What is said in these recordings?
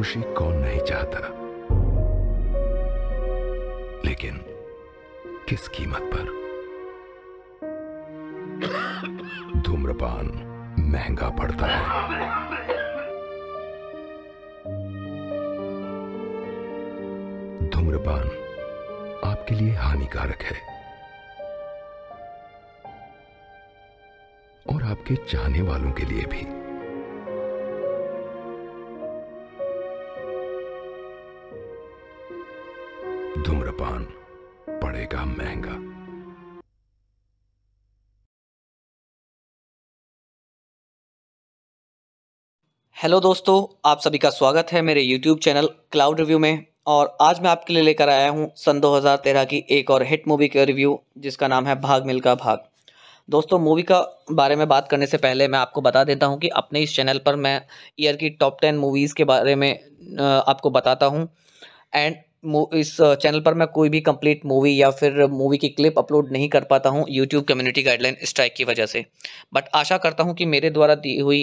खुशी कौन नहीं चाहता लेकिन किस कीमत पर धूम्रपान महंगा पड़ता है धूम्रपान आपके लिए हानिकारक है और आपके चाहने वालों के लिए भी पड़ेगा महंगा हेलो दोस्तों आप सभी का स्वागत है मेरे यूट्यूब चैनल क्लाउड रिव्यू में और आज मैं आपके लिए लेकर आया हूं सन 2013 की एक और हिट मूवी का रिव्यू जिसका नाम है भाग मिल्खा भाग दोस्तों मूवी का बारे में बात करने से पहले मैं आपको बता देता हूं कि अपने इस चैनल पर मैं ईयर की टॉप टेन मूवीज़ के बारे में आपको बताता हूँ एंड इस चैनल पर मैं कोई भी कंप्लीट मूवी या फिर मूवी की क्लिप अपलोड नहीं कर पाता हूँ यूट्यूब कम्युनिटी गाइडलाइन स्ट्राइक की वजह से बट आशा करता हूँ कि मेरे द्वारा दी हुई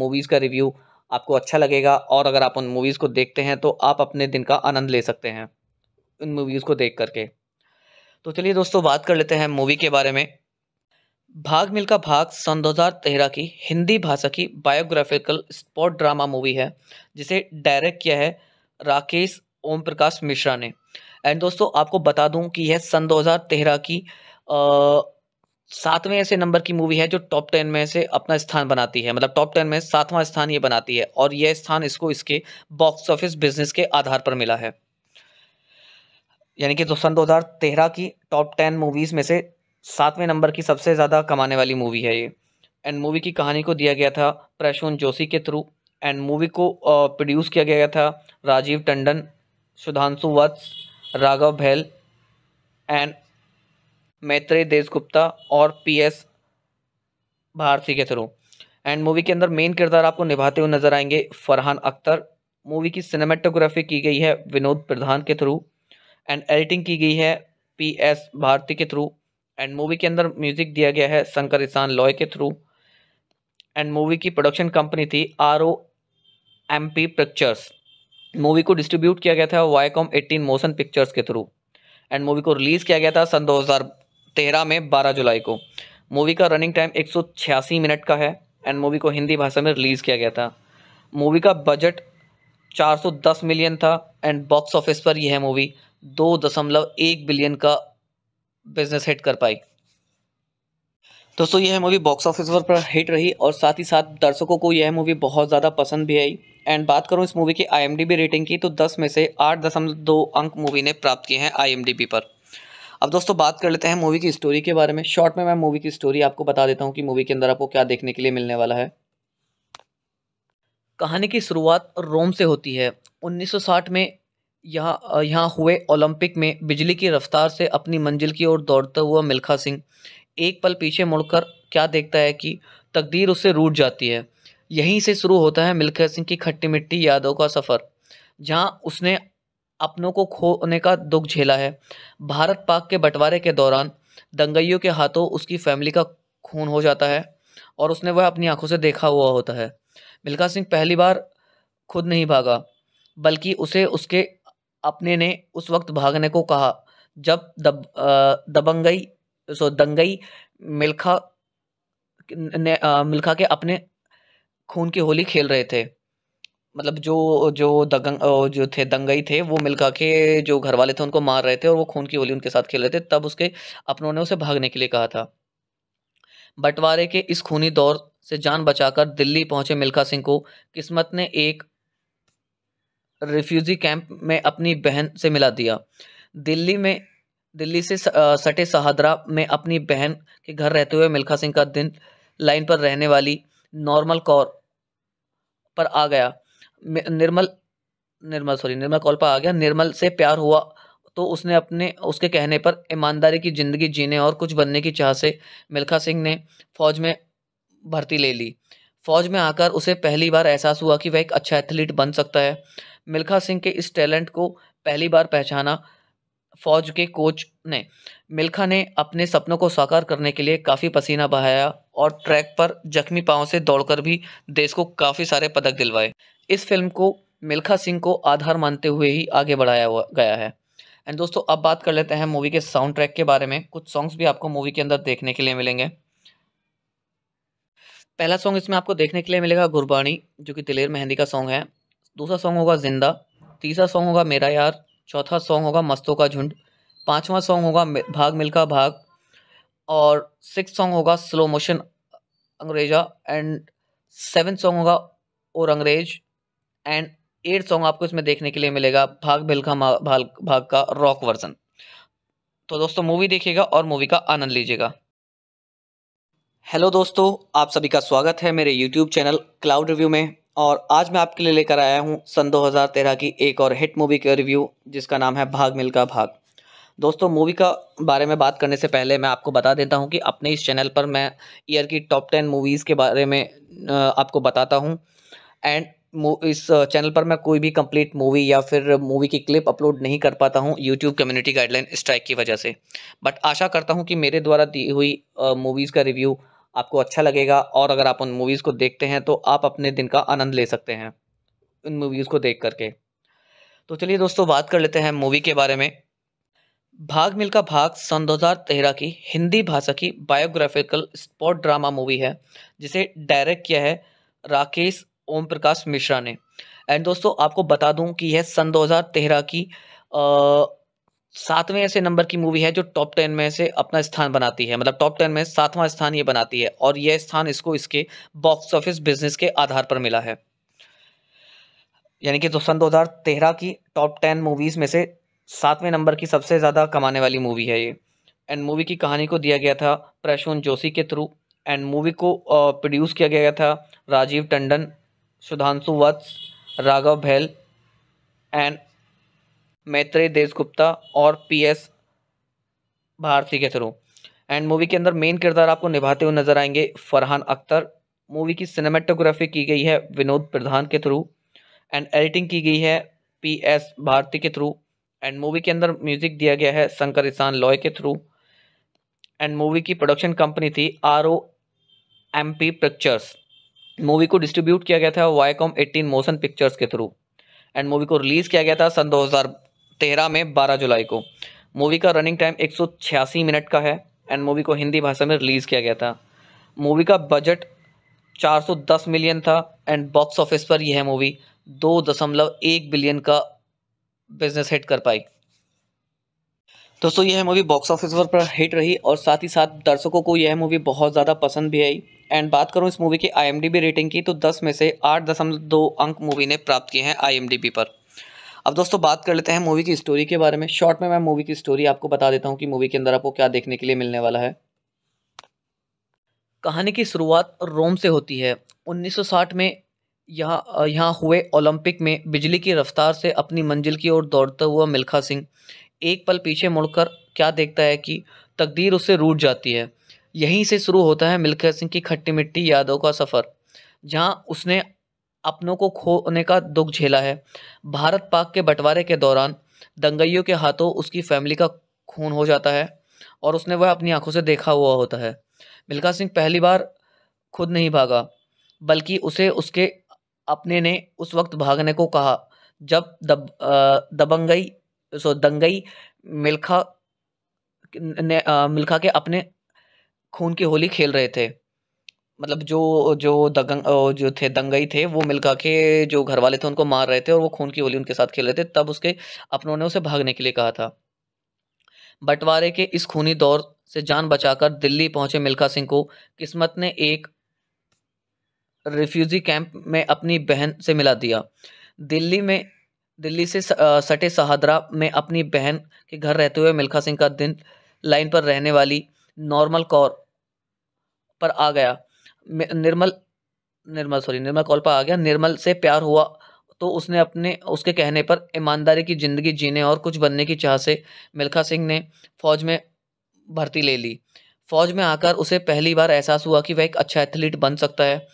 मूवीज़ का रिव्यू आपको अच्छा लगेगा और अगर आप उन मूवीज़ को देखते हैं तो आप अपने दिन का आनंद ले सकते हैं उन मूवीज़ को देख करके तो चलिए दोस्तों बात कर लेते हैं मूवी के बारे में भाग मिल्खा भाग सन दो की हिंदी भाषा की बायोग्राफिकल स्पॉट ड्रामा मूवी है जिसे डायरेक्ट किया है राकेश ओम प्रकाश मिश्रा ने एंड दोस्तों आपको बता दूं कि यह सन 2013 की सातवें ऐसे नंबर की मूवी है जो टॉप टेन में से अपना स्थान बनाती है मतलब टॉप टेन में सातवां स्थान ये बनाती है और यह स्थान इसको इसके बॉक्स ऑफिस बिजनेस के आधार पर मिला है यानी कि तो सन 2013 की टॉप टेन मूवीज़ में से सातवें नंबर की सबसे ज़्यादा कमाने वाली मूवी है ये एंड मूवी की कहानी को दिया गया था प्रशून जोशी के थ्रू एंड मूवी को प्रोड्यूस किया गया था राजीव टंडन सुधांशु वत्स राघव भैल एंड मैत्रेय देशगुप्ता और पी एस भारती के थ्रू एंड मूवी के अंदर मेन किरदार आपको निभाते हुए नजर आएंगे फरहान अख्तर मूवी की सिनेमेटोग्राफी की गई है विनोद प्रधान के थ्रू एंड एडिटिंग की गई है पी एस भारती के थ्रू एंड मूवी के अंदर म्यूजिक दिया गया है शंकर ईशान लॉय के थ्रू एंड मूवी की प्रोडक्शन कंपनी थी R O M P pictures movie को डिस्ट्रीब्यूट किया गया था वाईकॉम एटीन मोशन पिक्चर्स के थ्रू एंड मूवी को रिलीज़ किया गया था सन 2013 में 12 जुलाई को मूवी का रनिंग टाइम एक मिनट का है एंड मूवी को हिंदी भाषा में रिलीज़ किया गया था मूवी का बजट 410 मिलियन था एंड बॉक्स ऑफिस पर यह मूवी दो दशमलव एक बिलियन का बिजनेस हिट कर पाई दोस्तों यह मूवी बॉक्स ऑफिस पर हिट रही और साथ ही साथ दर्शकों को यह मूवी बहुत ज़्यादा पसंद भी आई एंड बात करूँ इस मूवी की आई रेटिंग की तो दस में से आठ अंक मूवी ने प्राप्त किए हैं आई पर अब दोस्तों बात कर लेते हैं मूवी की स्टोरी के बारे में शॉर्ट में मैं मूवी की स्टोरी आपको बता देता हूँ कि मूवी के अंदर आपको क्या देखने के लिए मिलने वाला है कहानी की शुरुआत रोम से होती है 1960 में यहाँ यहाँ हुए ओलंपिक में बिजली की रफ्तार से अपनी मंजिल की ओर दौड़ता हुआ मिल्खा सिंह एक पल पीछे मुड़कर क्या देखता है कि तकदीर उससे रूट जाती है यहीं से शुरू होता है मिल्खा सिंह की खट्टी मिट्टी यादों का सफ़र जहाँ उसने अपनों को खोने का दुख झेला है भारत पाक के बंटवारे के दौरान दंगइयों के हाथों उसकी फैमिली का खून हो जाता है और उसने वह अपनी आंखों से देखा हुआ होता है मिल्खा सिंह पहली बार खुद नहीं भागा बल्कि उसे उसके अपने ने उस वक्त भागने को कहा जब दब दबंगई सो दंगई मिल्खा ने आ, मिल्खा के अपने खून की होली खेल रहे थे मतलब जो जो दगंग जो थे दंगई थे वो मिल्खा के जो घर वाले थे उनको मार रहे थे और वो खून की होली उनके साथ खेल रहे थे तब उसके अपनों ने उसे भागने के लिए कहा था बंटवारे के इस खूनी दौर से जान बचाकर दिल्ली पहुंचे मिल्खा सिंह को किस्मत ने एक रिफ्यूजी कैंप में अपनी बहन से मिला दिया दिल्ली में दिल्ली से सटे सहादरा में अपनी बहन के घर रहते हुए मिल्खा सिंह का दिन लाइन पर रहने वाली नॉर्मल कौर पर आ गया निर्मल निर्मल सॉरी निर्मल कौर पर आ गया निर्मल से प्यार हुआ तो उसने अपने उसके कहने पर ईमानदारी की ज़िंदगी जीने और कुछ बनने की चाह से मिल्खा सिंह ने फौज में भर्ती ले ली फौज में आकर उसे पहली बार एहसास हुआ कि वह एक अच्छा एथलीट बन सकता है मिल्खा सिंह के इस टैलेंट को पहली बार पहचाना फौज के कोच ने मिल्खा ने अपने सपनों को साकार करने के लिए काफ़ी पसीना बहाया और ट्रैक पर जख्मी पाँव से दौड़कर भी देश को काफ़ी सारे पदक दिलवाए इस फिल्म को मिल्खा सिंह को आधार मानते हुए ही आगे बढ़ाया गया है एंड दोस्तों अब बात कर लेते हैं मूवी के साउंड ट्रैक के बारे में कुछ सॉन्ग्स भी आपको मूवी के अंदर देखने के लिए मिलेंगे पहला सॉन्ग इसमें आपको देखने के लिए मिलेगा गुरबाणी जो कि दिलेर मेहंदी का सॉन्ग है दूसरा सॉन्ग होगा जिंदा तीसरा सॉन्ग होगा मेरा यार चौथा सॉन्ग होगा मस्तों का झुंड पांचवा सॉन्ग होगा भाग मिल्खा भाग और सिक्स सॉन्ग होगा slow motion अंग्रेजा and seven song होगा और अंग्रेज एंड एट सॉन्ग आपको इसमें देखने के लिए मिलेगा भाग बिलखा भाग भाग का रॉक वर्जन तो दोस्तों मूवी देखिएगा और मूवी का आनंद लीजिएगा हेलो दोस्तों आप सभी का स्वागत है मेरे यूट्यूब चैनल क्लाउड रिव्यू में और आज मैं आपके लिए लेकर आया हूँ सन 2013 की एक और हिट मूवी का रिव्यू जिसका नाम है भाग मिल का भाग दोस्तों मूवी का बारे में बात करने से पहले मैं आपको बता देता हूँ कि अपने इस चैनल पर मैं ईयर की टॉप टेन मूवीज़ के बारे में आपको बताता हूँ एंड इस चैनल पर मैं कोई भी कंप्लीट मूवी या फिर मूवी की क्लिप अपलोड नहीं कर पाता हूँ यूट्यूब कम्युनिटी गाइडलाइन स्ट्राइक की वजह से बट आशा करता हूँ कि मेरे द्वारा दी हुई मूवीज़ का रिव्यू आपको अच्छा लगेगा और अगर आप उन मूवीज़ को देखते हैं तो आप अपने दिन का आनंद ले सकते हैं उन मूवीज़ को देख करके तो चलिए दोस्तों बात कर लेते हैं मूवी के बारे में भाग मिल्खा भाग सन 2013 की हिंदी भाषा की बायोग्राफिकल स्पॉट ड्रामा मूवी है जिसे डायरेक्ट किया है राकेश ओम प्रकाश मिश्रा ने एंड दोस्तों आपको बता दूं कि यह सन 2013 की सातवें ऐसे नंबर की मूवी है जो टॉप टेन में से अपना स्थान बनाती है मतलब टॉप टेन में सातवां स्थान ये बनाती है और यह स्थान इसको इसके बॉक्स ऑफिस बिजनेस के आधार पर मिला है यानी कि तो सन दो की टॉप टेन मूवीज़ में से सातवें नंबर की सबसे ज़्यादा कमाने वाली मूवी है ये एंड मूवी की कहानी को दिया गया था प्रशून जोशी के थ्रू एंड मूवी को प्रोड्यूस किया गया था राजीव टंडन सुधांशु वत्स राघव भैल एंड मैत्रेय देशगुप्ता और पी एस भारती के थ्रू एंड मूवी के अंदर मेन किरदार आपको निभाते हुए नजर आएंगे फरहान अख्तर मूवी की सिनेमेटोग्राफी की गई है विनोद प्रधान के थ्रू एंड एडिटिंग की गई है पी एस भारती के थ्रू एंड मूवी के अंदर म्यूजिक दिया गया है शंकर ईसान लॉय के थ्रू एंड मूवी की प्रोडक्शन कंपनी थी R O M P pictures movie को डिस्ट्रीब्यूट किया गया था वाईकॉम एटीन मोशन पिक्चर्स के थ्रू एंड मूवी को रिलीज़ किया गया था सन तेरह में बारह जुलाई को मूवी का रनिंग टाइम एक सौ छियासी मिनट का है एंड मूवी को हिंदी भाषा में रिलीज़ किया गया था मूवी का बजट 410 मिलियन था एंड बॉक्स ऑफिस पर यह मूवी दो दशमलव एक बिलियन का बिजनेस हिट कर पाई दोस्तों यह मूवी बॉक्स ऑफिस पर हिट रही और साथ ही साथ दर्शकों को यह मूवी बहुत ज़्यादा पसंद भी आई एंड बात करूँ इस मूवी की आईएमडीबी रेटिंग की तो 10 में से 8.2 अंक मूवी ने प्राप्त किए हैं आईएमडीबी पर अब दोस्तों बात कर लेते हैं मूवी की स्टोरी के बारे में शॉर्ट में मैं मूवी की स्टोरी आपको बता देता हूँ कि मूवी के अंदर आपको क्या देखने के लिए मिलने वाला है कहानी की शुरुआत रोम से होती है 1960 में यहाँ यहाँ हुए ओलंपिक में बिजली की रफ्तार से अपनी मंजिल की ओर दौड़ता हुआ मिल्खा सिंह एक पल पीछे मुड़कर क्या देखता है कि तकदीर उससे रूट जाती है यहीं से शुरू होता है मिल्खा सिंह की खट्टी मिट्टी यादों का सफ़र जहाँ उसने अपनों को खोने का दुख झेला है भारत पाक के बंटवारे के दौरान दंगइयों के हाथों उसकी फैमिली का खून हो जाता है और उसने वह अपनी आंखों से देखा हुआ होता है मिल्खा सिंह पहली बार खुद नहीं भागा बल्कि उसे उसके अपने ने उस वक्त भागने को कहा जब दब दबंगई सो दंगई मिल्खा ने मिल्खा के अपने खून की होली खेल रहे थे मतलब जो जो दगंग जो थे दंगई थे वो मिलका के जो घर वाले थे उनको मार रहे थे और वो खून की होली उनके साथ खेल रहे थे तब उसके अपनों ने उसे भागने के लिए कहा था बंटवारे के इस खूनी दौर से जान बचाकर दिल्ली पहुंचे मिल्खा सिंह को किस्मत ने एक रिफ्यूजी कैंप में अपनी बहन से मिला दिया दिल्ली में दिल्ली से सटे सहादरा में अपनी बहन के घर रहते हुए मिल्खा सिंह का दिन लाइन पर रहने वाली नॉर्मल कौर पर आ गया निर्मल निर्मल सॉरी निर्मल कॉल पर आ गया निर्मल से प्यार हुआ तो उसने अपने उसके कहने पर ईमानदारी की ज़िंदगी जीने और कुछ बनने की चाह से मिल्खा सिंह ने फौज में भर्ती ले ली फौज में आकर उसे पहली बार एहसास हुआ कि वह एक अच्छा एथलीट बन सकता है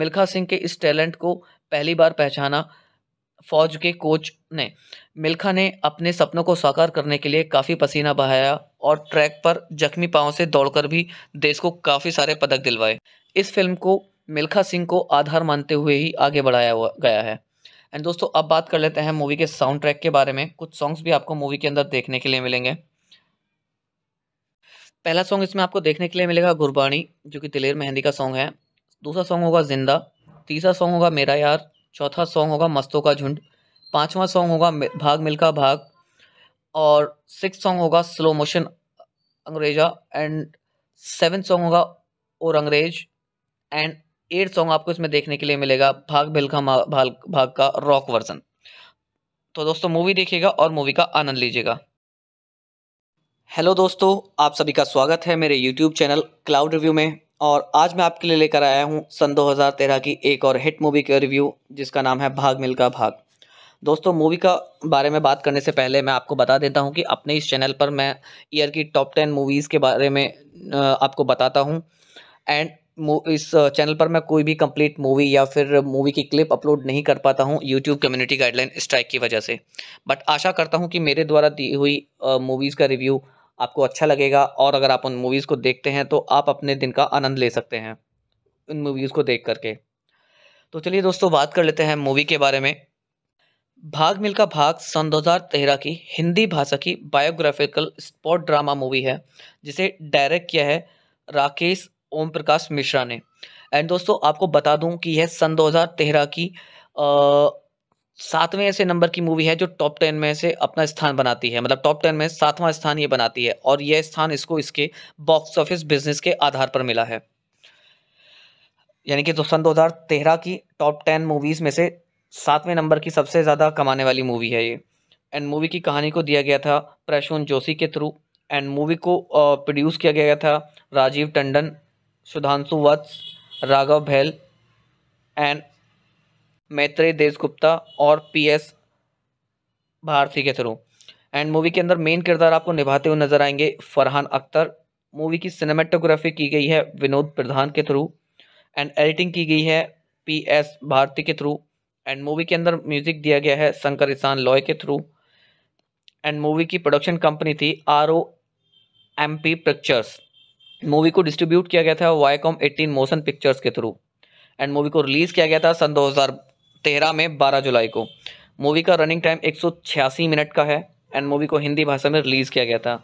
मिल्खा सिंह के इस टैलेंट को पहली बार पहचाना फौज के कोच ने मिल्खा ने अपने सपनों को साकार करने के लिए काफ़ी पसीना बहाया और ट्रैक पर जख्मी पाँव से दौड़कर भी देश को काफ़ी सारे पदक दिलवाए इस फिल्म को मिल्खा सिंह को आधार मानते हुए ही आगे बढ़ाया गया है एंड दोस्तों अब बात कर लेते हैं मूवी के साउंड ट्रैक के बारे में कुछ सॉन्ग्स भी आपको मूवी के अंदर देखने के लिए मिलेंगे पहला सॉन्ग इसमें आपको देखने के लिए मिलेगा गुरबाणी जो कि दिलेर मेहंदी का सॉन्ग है दूसरा सॉन्ग होगा जिंदा तीसरा सॉन्ग होगा मेरा यार चौथा सॉन्ग होगा मस्तों का झुंड पाँचवा सॉन्ग होगा भाग मिल्खा भाग और सिक्स सॉन्ग होगा slow motion अंग्रेजा and seven song होगा और अंग्रेज एंड एट सॉन्ग आपको इसमें देखने के लिए मिलेगा भाग भिलखा भाग भाग का रॉक वर्जन तो दोस्तों मूवी देखिएगा और मूवी का आनंद लीजिएगा हेलो दोस्तों आप सभी का स्वागत है मेरे यूट्यूब चैनल क्लाउड रिव्यू में और आज मैं आपके लिए लेकर आया हूँ सन 2013 की एक और हिट मूवी का रिव्यू जिसका नाम है भाग मिल्खा भाग दोस्तों मूवी का बारे में बात करने से पहले मैं आपको बता देता हूँ कि अपने इस चैनल पर मैं ईयर की टॉप टेन मूवीज़ के बारे में आपको बताता हूँ एंड इस चैनल पर मैं कोई भी कंप्लीट मूवी या फिर मूवी की क्लिप अपलोड नहीं कर पाता हूँ यूट्यूब कम्युनिटी गाइडलाइन स्ट्राइक की वजह से बट आशा करता हूँ कि मेरे द्वारा दी हुई मूवीज़ का रिव्यू आपको अच्छा लगेगा और अगर आप उन मूवीज़ को देखते हैं तो आप अपने दिन का आनंद ले सकते हैं उन मूवीज़ को देख करके तो चलिए दोस्तों बात कर लेते हैं मूवी के बारे में भाग मिल्खा भाग सन 2013 की हिंदी भाषा की बायोग्राफिकल स्पॉट ड्रामा मूवी है जिसे डायरेक्ट किया है राकेश ओम प्रकाश मिश्रा ने एंड दोस्तों आपको बता दूं कि यह सन 2013 की सातवें ऐसे नंबर की मूवी है जो टॉप टेन में से अपना स्थान बनाती है मतलब टॉप टेन में सातवां स्थान ये बनाती है और यह स्थान इसको इसके बॉक्स ऑफिस बिजनेस के आधार पर मिला है यानी कि दो तो सन दो की टॉप टेन मूवीज़ में से सातवें नंबर की सबसे ज़्यादा कमाने वाली मूवी है ये एंड मूवी की कहानी को दिया गया था प्रशून जोशी के थ्रू एंड मूवी को प्रोड्यूस किया गया था राजीव टंडन सुधांशु वत्स राघव भैल एंड मैत्रेय देशगुप्ता और पी एस भारती के थ्रू एंड मूवी के अंदर मेन किरदार आपको निभाते हुए नजर आएंगे फरहान अख्तर मूवी की सिनेमेटोग्राफी की गई है विनोद प्रधान के थ्रू एंड एडिटिंग की गई है पी एस भारती के थ्रू एंड मूवी के अंदर म्यूजिक दिया गया है शंकर ईशान लॉय के थ्रू एंड मूवी की प्रोडक्शन कंपनी थी R O M P pictures movie को डिस्ट्रीब्यूट किया गया था वाईकॉम एटीन मोशन पिक्चर्स के थ्रू एंड मूवी को रिलीज़ किया गया था सन 2013 में 12 जुलाई को मूवी का रनिंग टाइम 186 मिनट का है एंड मूवी को हिंदी भाषा में रिलीज़ किया गया था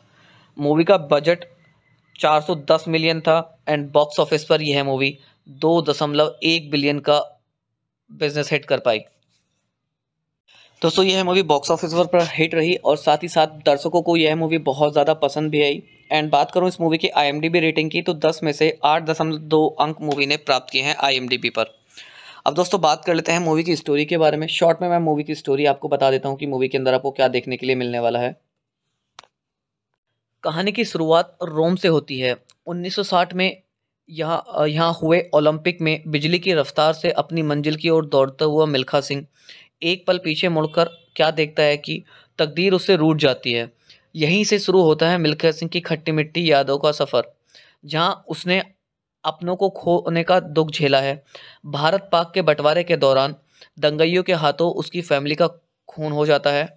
मूवी का बजट 410 मिलियन था एंड बॉक्स ऑफिस पर यह मूवी दो दशमलव एक बिलियन का बिजनेस हिट कर पाई दोस्तों यह मूवी बॉक्स ऑफिस पर हिट रही और साथ ही साथ दर्शकों को यह मूवी बहुत ज़्यादा पसंद भी आई एंड बात करूं इस मूवी की आईएमडीबी रेटिंग की तो 10 में से 8.2 अंक मूवी ने प्राप्त किए हैं आईएमडीबी पर अब दोस्तों बात कर लेते हैं मूवी की स्टोरी के बारे में शॉर्ट में मैं मूवी की स्टोरी आपको बता देता हूँ कि मूवी के अंदर आपको क्या देखने के लिए मिलने वाला है कहानी की शुरुआत रोम से होती है 1960 में यहाँ यहाँ हुए ओलंपिक में बिजली की रफ्तार से अपनी मंजिल की ओर दौड़ता हुआ मिल्खा सिंह एक पल पीछे मुड़कर क्या देखता है कि तकदीर उससे रूट जाती है यहीं से शुरू होता है मिल्खा सिंह की खट्टी मिट्टी यादों का सफ़र जहाँ उसने अपनों को खोने का दुख झेला है भारत पाक के बंटवारे के दौरान दंगइयों के हाथों उसकी फैमिली का खून हो जाता है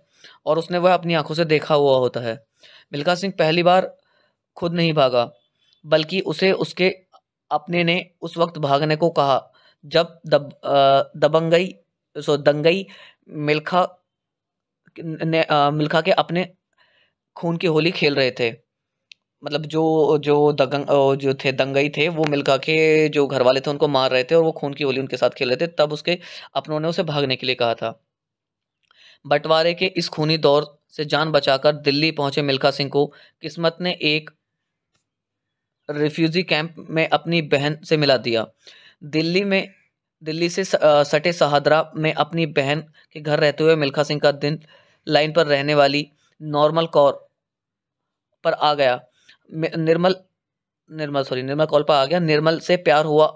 और उसने वह अपनी आंखों से देखा हुआ होता है मिल्खा सिंह पहली बार खुद नहीं भागा बल्कि उसे उसके अपने ने उस वक्त भागने को कहा जब दब दबंगई सो दंगई मिल्खा ने मिल्खा के अपने खून की होली खेल रहे थे मतलब जो जो दगंग जो थे दंगई थे वो मिल्खा के जो घर वाले थे उनको मार रहे थे और वो खून की होली उनके साथ खेल रहे थे तब उसके अपनों ने उसे भागने के लिए कहा था बंटवारे के इस खूनी दौर से जान बचाकर दिल्ली पहुंचे मिल्खा सिंह को किस्मत ने एक रिफ्यूजी कैंप में अपनी बहन से मिला दिया दिल्ली में दिल्ली से सटे सहादरा में अपनी बहन के घर रहते हुए मिल्खा सिंह का दिन लाइन पर रहने वाली नॉर्मल कौर पर आ गया निर्मल निर्मल सॉरी निर्मल कॉल पर आ गया निर्मल से प्यार हुआ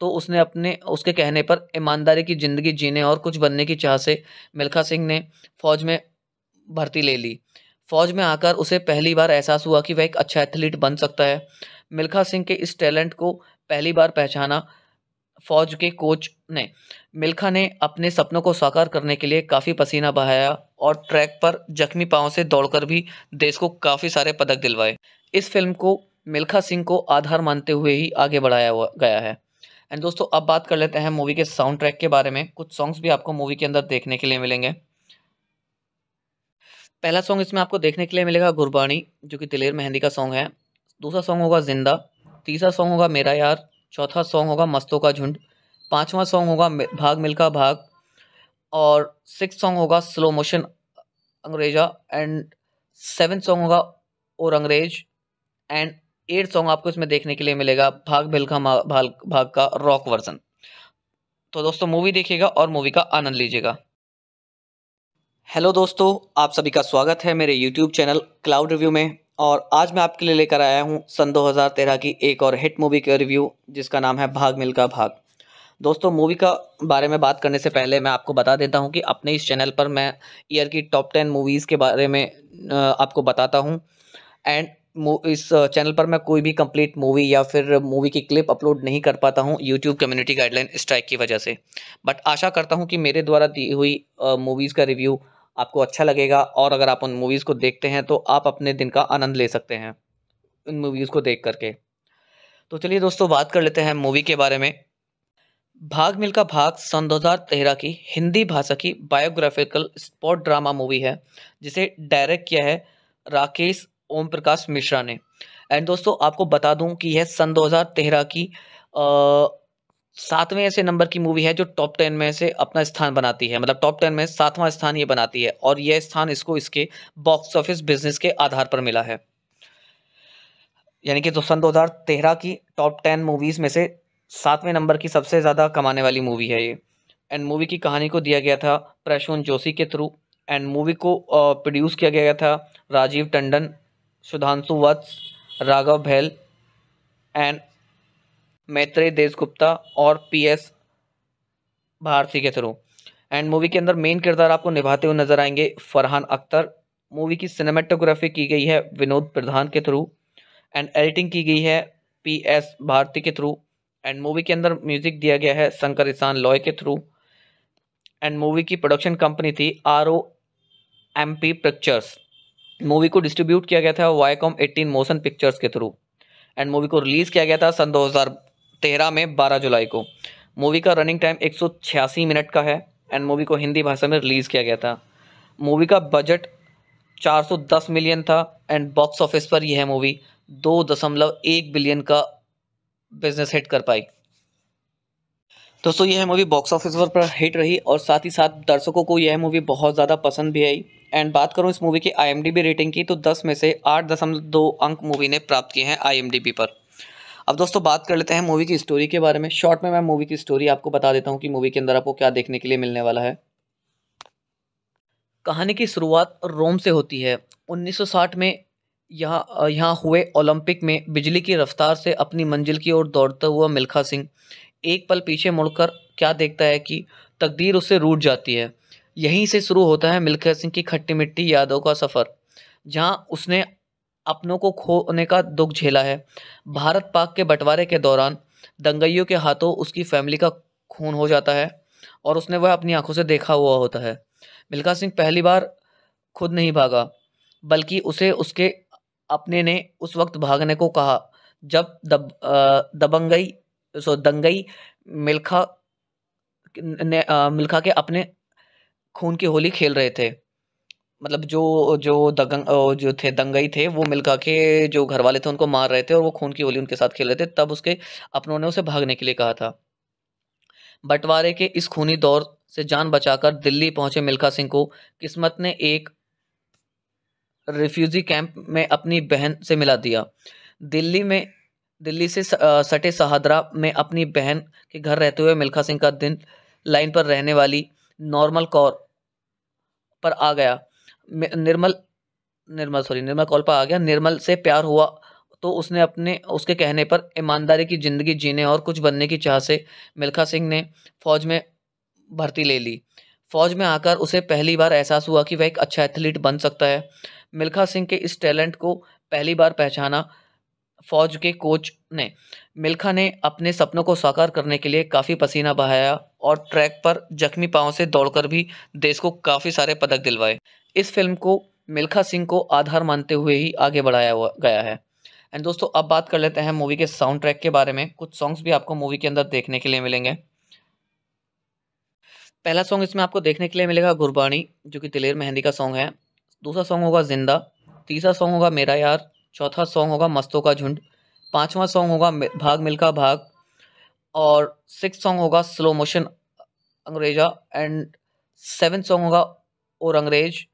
तो उसने अपने उसके कहने पर ईमानदारी की ज़िंदगी जीने और कुछ बनने की चाह से मिल्खा सिंह ने फौज में भर्ती ले ली फौज में आकर उसे पहली बार एहसास हुआ कि वह एक अच्छा एथलीट बन सकता है मिल्खा सिंह के इस टैलेंट को पहली बार पहचाना फौज के कोच ने मिल्खा ने अपने सपनों को साकार करने के लिए काफ़ी पसीना बहाया और ट्रैक पर जख्मी पाँव से दौड़कर भी देश को काफ़ी सारे पदक दिलवाए इस फिल्म को मिल्खा सिंह को आधार मानते हुए ही आगे बढ़ाया हुआ गया है एंड दोस्तों अब बात कर लेते हैं मूवी के साउंड ट्रैक के बारे में कुछ सॉन्ग्स भी आपको मूवी के अंदर देखने के लिए मिलेंगे पहला सॉन्ग इसमें आपको देखने के लिए मिलेगा गुरबाणी जो कि दिलेर मेहंदी का सॉन्ग है दूसरा सॉन्ग होगा जिंदा तीसरा सॉन्ग होगा मेरा यार चौथा सॉन्ग होगा मस्तों का झुंड पांचवा सॉन्ग होगा भाग मिल्खा भाग और सिक्स सॉन्ग होगा slow motion अंग्रेजा and seven song होगा और अंग्रेज एंड एट सॉन्ग आपको इसमें देखने के लिए मिलेगा भाग भिलखा भाग भाग का रॉक वर्जन तो दोस्तों मूवी देखिएगा और मूवी का आनंद लीजिएगा हेलो दोस्तों आप सभी का स्वागत है मेरे यूट्यूब चैनल क्लाउड रिव्यू में और आज मैं आपके लिए लेकर आया हूँ सन 2013 की एक और हिट मूवी का रिव्यू जिसका नाम है भाग मिल्खा भाग दोस्तों मूवी का बारे में बात करने से पहले मैं आपको बता देता हूँ कि अपने इस चैनल पर मैं ईयर की टॉप टेन मूवीज़ के बारे में आपको बताता हूँ एंड इस चैनल पर मैं कोई भी कंप्लीट मूवी या फिर मूवी की क्लिप अपलोड नहीं कर पाता हूँ यूट्यूब कम्युनिटी गाइडलाइन स्ट्राइक की वजह से बट आशा करता हूँ कि मेरे द्वारा दी हुई मूवीज़ का रिव्यू आपको अच्छा लगेगा और अगर आप उन मूवीज़ को देखते हैं तो आप अपने दिन का आनंद ले सकते हैं उन मूवीज़ को देख करके तो चलिए दोस्तों बात कर लेते हैं मूवी के बारे में भाग मिल्खा भाग सन दो की हिंदी भाषा की बायोग्राफिकल स्पॉट ड्रामा मूवी है जिसे डायरेक्ट किया है राकेश ओम प्रकाश मिश्रा ने एंड दोस्तों आपको बता दूं कि यह सन 2013 की सातवें ऐसे नंबर की मूवी है जो टॉप टेन में से अपना स्थान बनाती है मतलब टॉप टेन में सातवां स्थान ये बनाती है और यह स्थान इसको इसके बॉक्स ऑफिस बिजनेस के आधार पर मिला है यानी कि तो सन दो की टॉप टेन मूवीज़ में से सातवें नंबर की सबसे ज़्यादा कमाने वाली मूवी है ये एंड मूवी की कहानी को दिया गया था प्रशून जोशी के थ्रू एंड मूवी को प्रोड्यूस किया गया था राजीव टंडन सुधांशु वत्स राघव भैल एंड मैत्रेय देशगुप्ता और पी एस भारती के थ्रू एंड मूवी के अंदर मेन किरदार आपको निभाते हुए नजर आएंगे फरहान अख्तर मूवी की सिनेमेटोग्राफी की गई है विनोद प्रधान के थ्रू एंड एडिटिंग की गई है पी एस भारती के थ्रू एंड मूवी के अंदर म्यूजिक दिया गया है शंकर ईशान लॉय के थ्रू एंड मूवी की प्रोडक्शन कंपनी थी R O M P pictures movie को डिस्ट्रीब्यूट किया गया था वाईकॉम एटीन मोशन पिक्चर्स के थ्रू एंड मूवी को रिलीज़ किया गया था सन हज़ार तेरह में बारह जुलाई को मूवी का रनिंग टाइम एक सौ छियासी मिनट का है एंड मूवी को हिंदी भाषा में रिलीज़ किया गया था मूवी का बजट 410 मिलियन था एंड बॉक्स ऑफिस पर यह मूवी दो दशमलव एक बिलियन का बिजनेस हिट कर पाई दोस्तों यह मूवी बॉक्स ऑफिस पर हिट रही और साथ ही साथ दर्शकों को यह मूवी बहुत ज़्यादा पसंद भी आई एंड बात करूँ इस मूवी की आईएमडीबी रेटिंग की तो 10 में से 8.2 अंक मूवी ने प्राप्त किए हैं आईएमडीबी पर अब दोस्तों बात कर लेते हैं मूवी की स्टोरी के बारे में शॉर्ट में मैं मूवी की स्टोरी आपको बता देता हूँ कि मूवी के अंदर आपको क्या देखने के लिए मिलने वाला है कहानी की शुरुआत रोम से होती है 1960 में यहाँ यहाँ हुए ओलंपिक में बिजली की रफ्तार से अपनी मंजिल की ओर दौड़ता हुआ मिल्खा सिंह एक पल पीछे मुड़कर क्या देखता है कि तकदीर उससे रूट जाती है यहीं से शुरू होता है मिल्खा सिंह की खट्टी मिट्टी यादों का सफ़र जहाँ उसने अपनों को खोने का दुख झेला है भारत पाक के बंटवारे के दौरान दंगइयों के हाथों उसकी फैमिली का खून हो जाता है और उसने वह अपनी आंखों से देखा हुआ होता है मिल्खा सिंह पहली बार खुद नहीं भागा बल्कि उसे उसके अपने ने उस वक्त भागने को कहा जब दब दबंगई सो दंगई मिल्खा ने मिल्खा के अपने खून की होली खेल रहे थे मतलब जो जो दंग जो थे दंगई थे वो मिलका के जो घर वाले थे उनको मार रहे थे और वो खून की होली उनके साथ खेल रहे थे तब उसके अपनों ने उसे भागने के लिए कहा था बंटवारे के इस खूनी दौर से जान बचाकर दिल्ली पहुंचे मिल्खा सिंह को किस्मत ने एक रिफ्यूजी कैंप में अपनी बहन से मिला दिया दिल्ली में दिल्ली से सटे सहादरा में अपनी बहन के घर रहते हुए मिल्खा सिंह का दिन लाइन पर रहने वाली नॉर्मल कौर पर आ गया निर्मल निर्मल सॉरी निर्मल कॉल पर आ गया निर्मल से प्यार हुआ तो उसने अपने उसके कहने पर ईमानदारी की ज़िंदगी जीने और कुछ बनने की चाह से मिल्खा सिंह ने फौज में भर्ती ले ली फौज में आकर उसे पहली बार एहसास हुआ कि वह एक अच्छा एथलीट बन सकता है मिल्खा सिंह के इस टैलेंट को पहली बार पहचाना फौज के कोच ने मिल्खा ने अपने सपनों को साकार करने के लिए काफ़ी पसीना बहाया और ट्रैक पर जख्मी पाँव से दौड़कर भी देश को काफ़ी सारे पदक दिलवाए इस फिल्म को मिल्खा सिंह को आधार मानते हुए ही आगे बढ़ाया हुआ गया है एंड दोस्तों अब बात कर लेते हैं मूवी के साउंड ट्रैक के बारे में कुछ सॉन्ग्स भी आपको मूवी के अंदर देखने के लिए मिलेंगे पहला सॉन्ग इसमें आपको देखने के लिए मिलेगा गुरबाणी जो कि दिलेर मेहंदी का सॉन्ग है दूसरा सॉन्ग होगा जिंदा तीसरा सॉन्ग होगा मेरा यार चौथा सॉन्ग होगा मस्तों का झुंड पांचवा सॉन्ग होगा भाग मिल्खा भाग और सिक्स सॉन्ग होगा slow motion अंग्रेजा and seven song होगा और अंग्रेज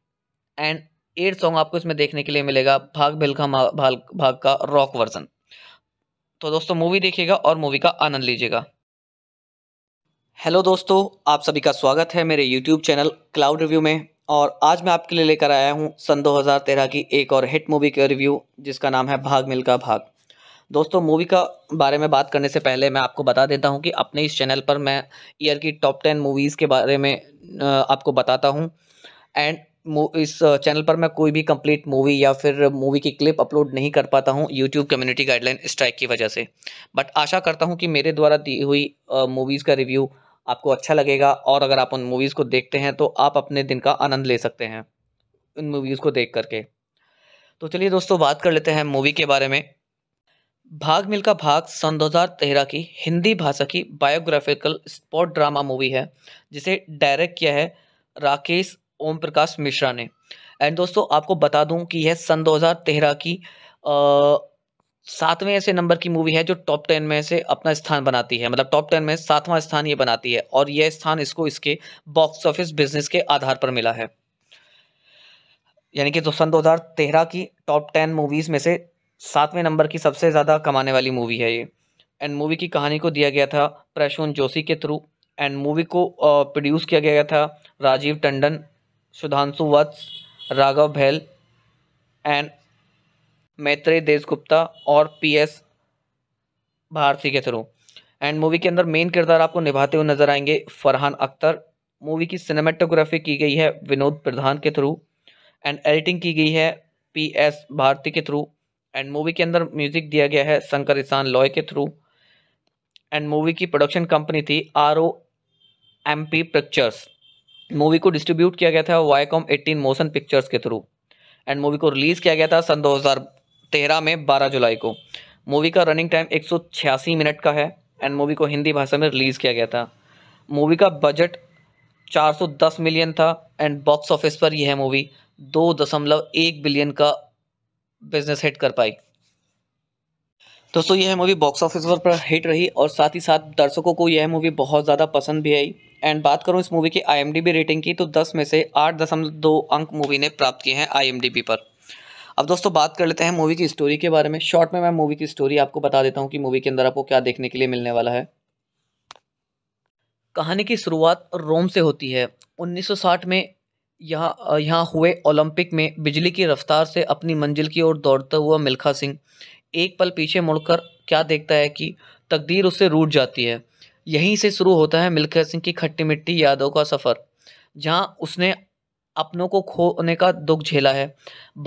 एंड एट सॉन्ग आपको इसमें देखने के लिए मिलेगा भाग भिलखा भाग भाग का रॉक वर्जन तो दोस्तों मूवी देखिएगा और मूवी का आनंद लीजिएगा हेलो दोस्तों आप सभी का स्वागत है मेरे यूट्यूब चैनल क्लाउड रिव्यू में और आज मैं आपके लिए लेकर आया हूँ सन 2013 की एक और हिट मूवी का रिव्यू जिसका नाम है भाग मिल्खा भाग दोस्तों मूवी का बारे में बात करने से पहले मैं आपको बता देता हूँ कि अपने इस चैनल पर मैं ईयर की टॉप टेन मूवीज़ के बारे में आपको बताता हूँ एंड इस चैनल पर मैं कोई भी कंप्लीट मूवी या फिर मूवी की क्लिप अपलोड नहीं कर पाता हूँ यूट्यूब कम्युनिटी गाइडलाइन स्ट्राइक की वजह से बट आशा करता हूँ कि मेरे द्वारा दी हुई मूवीज़ का रिव्यू आपको अच्छा लगेगा और अगर आप उन मूवीज़ को देखते हैं तो आप अपने दिन का आनंद ले सकते हैं उन मूवीज़ को देख करके तो चलिए दोस्तों बात कर लेते हैं मूवी के बारे में भाग मिल्खा भाग सन 2013 की हिंदी भाषा की बायोग्राफिकल स्पॉट ड्रामा मूवी है जिसे डायरेक्ट किया है राकेश ओम प्रकाश मिश्रा ने एंड दोस्तों आपको बता दूं कि यह सन 2013 की सातवें ऐसे नंबर की मूवी है जो टॉप टेन में से अपना स्थान बनाती है मतलब टॉप टेन में सातवां स्थान ये बनाती है और यह स्थान इसको इसके बॉक्स ऑफिस बिजनेस के आधार पर मिला है यानी कि तो सन 2013 की टॉप टेन मूवीज़ में से सातवें नंबर की सबसे ज़्यादा कमाने वाली मूवी है ये एंड मूवी की कहानी को दिया गया था प्रशून जोशी के थ्रू एंड मूवी को प्रोड्यूस किया गया था राजीव टंडन सुधांशु वत्स राघव भैल एंड मैत्रेय देशगुप्ता और पी एस भारती के थ्रू एंड मूवी के अंदर मेन किरदार आपको निभाते हुए नजर आएंगे फरहान अख्तर मूवी की सिनेमेटोग्राफी की गई है विनोद प्रधान के थ्रू एंड एडिटिंग की गई है पी एस भारती के थ्रू एंड मूवी के अंदर म्यूजिक दिया गया है शंकर ईसान लॉय के थ्रू एंड मूवी की प्रोडक्शन कंपनी थी R O M P pictures movie को डिस्ट्रीब्यूट किया गया था वाईकॉम एटीन मोशन पिक्चर्स के थ्रू एंड मूवी को रिलीज़ किया गया था सन 2013 में 12 जुलाई को मूवी का रनिंग टाइम एक मिनट का है एंड मूवी को हिंदी भाषा में रिलीज़ किया गया था मूवी का बजट 410 मिलियन था एंड बॉक्स ऑफिस पर यह मूवी दो दशमलव एक बिलियन का बिजनेस हिट कर पाई दोस्तों यह मूवी बॉक्स ऑफिस पर हिट रही और साथ ही साथ दर्शकों को यह मूवी बहुत ज़्यादा पसंद भी आई एंड बात करूँ इस मूवी की आई रेटिंग की तो दस में से आठ दशमलव दो अंक मूवी ने प्राप्त किए हैं आई पर अब दोस्तों बात कर लेते हैं मूवी की स्टोरी के बारे में शॉर्ट में मैं मूवी की स्टोरी आपको बता देता हूँ कि मूवी के अंदर आपको क्या देखने के लिए मिलने वाला है कहानी की शुरुआत रोम से होती है 1960 में यहाँ यहाँ हुए ओलंपिक में बिजली की रफ्तार से अपनी मंजिल की ओर दौड़ता हुआ मिल्खा सिंह एक पल पीछे मुड़कर क्या देखता है कि तकदीर उससे रूट जाती है यहीं से शुरू होता है मिल्खा सिंह की खट्टी मिट्टी यादों का सफ़र जहाँ उसने अपनों को खोने का दुख झेला है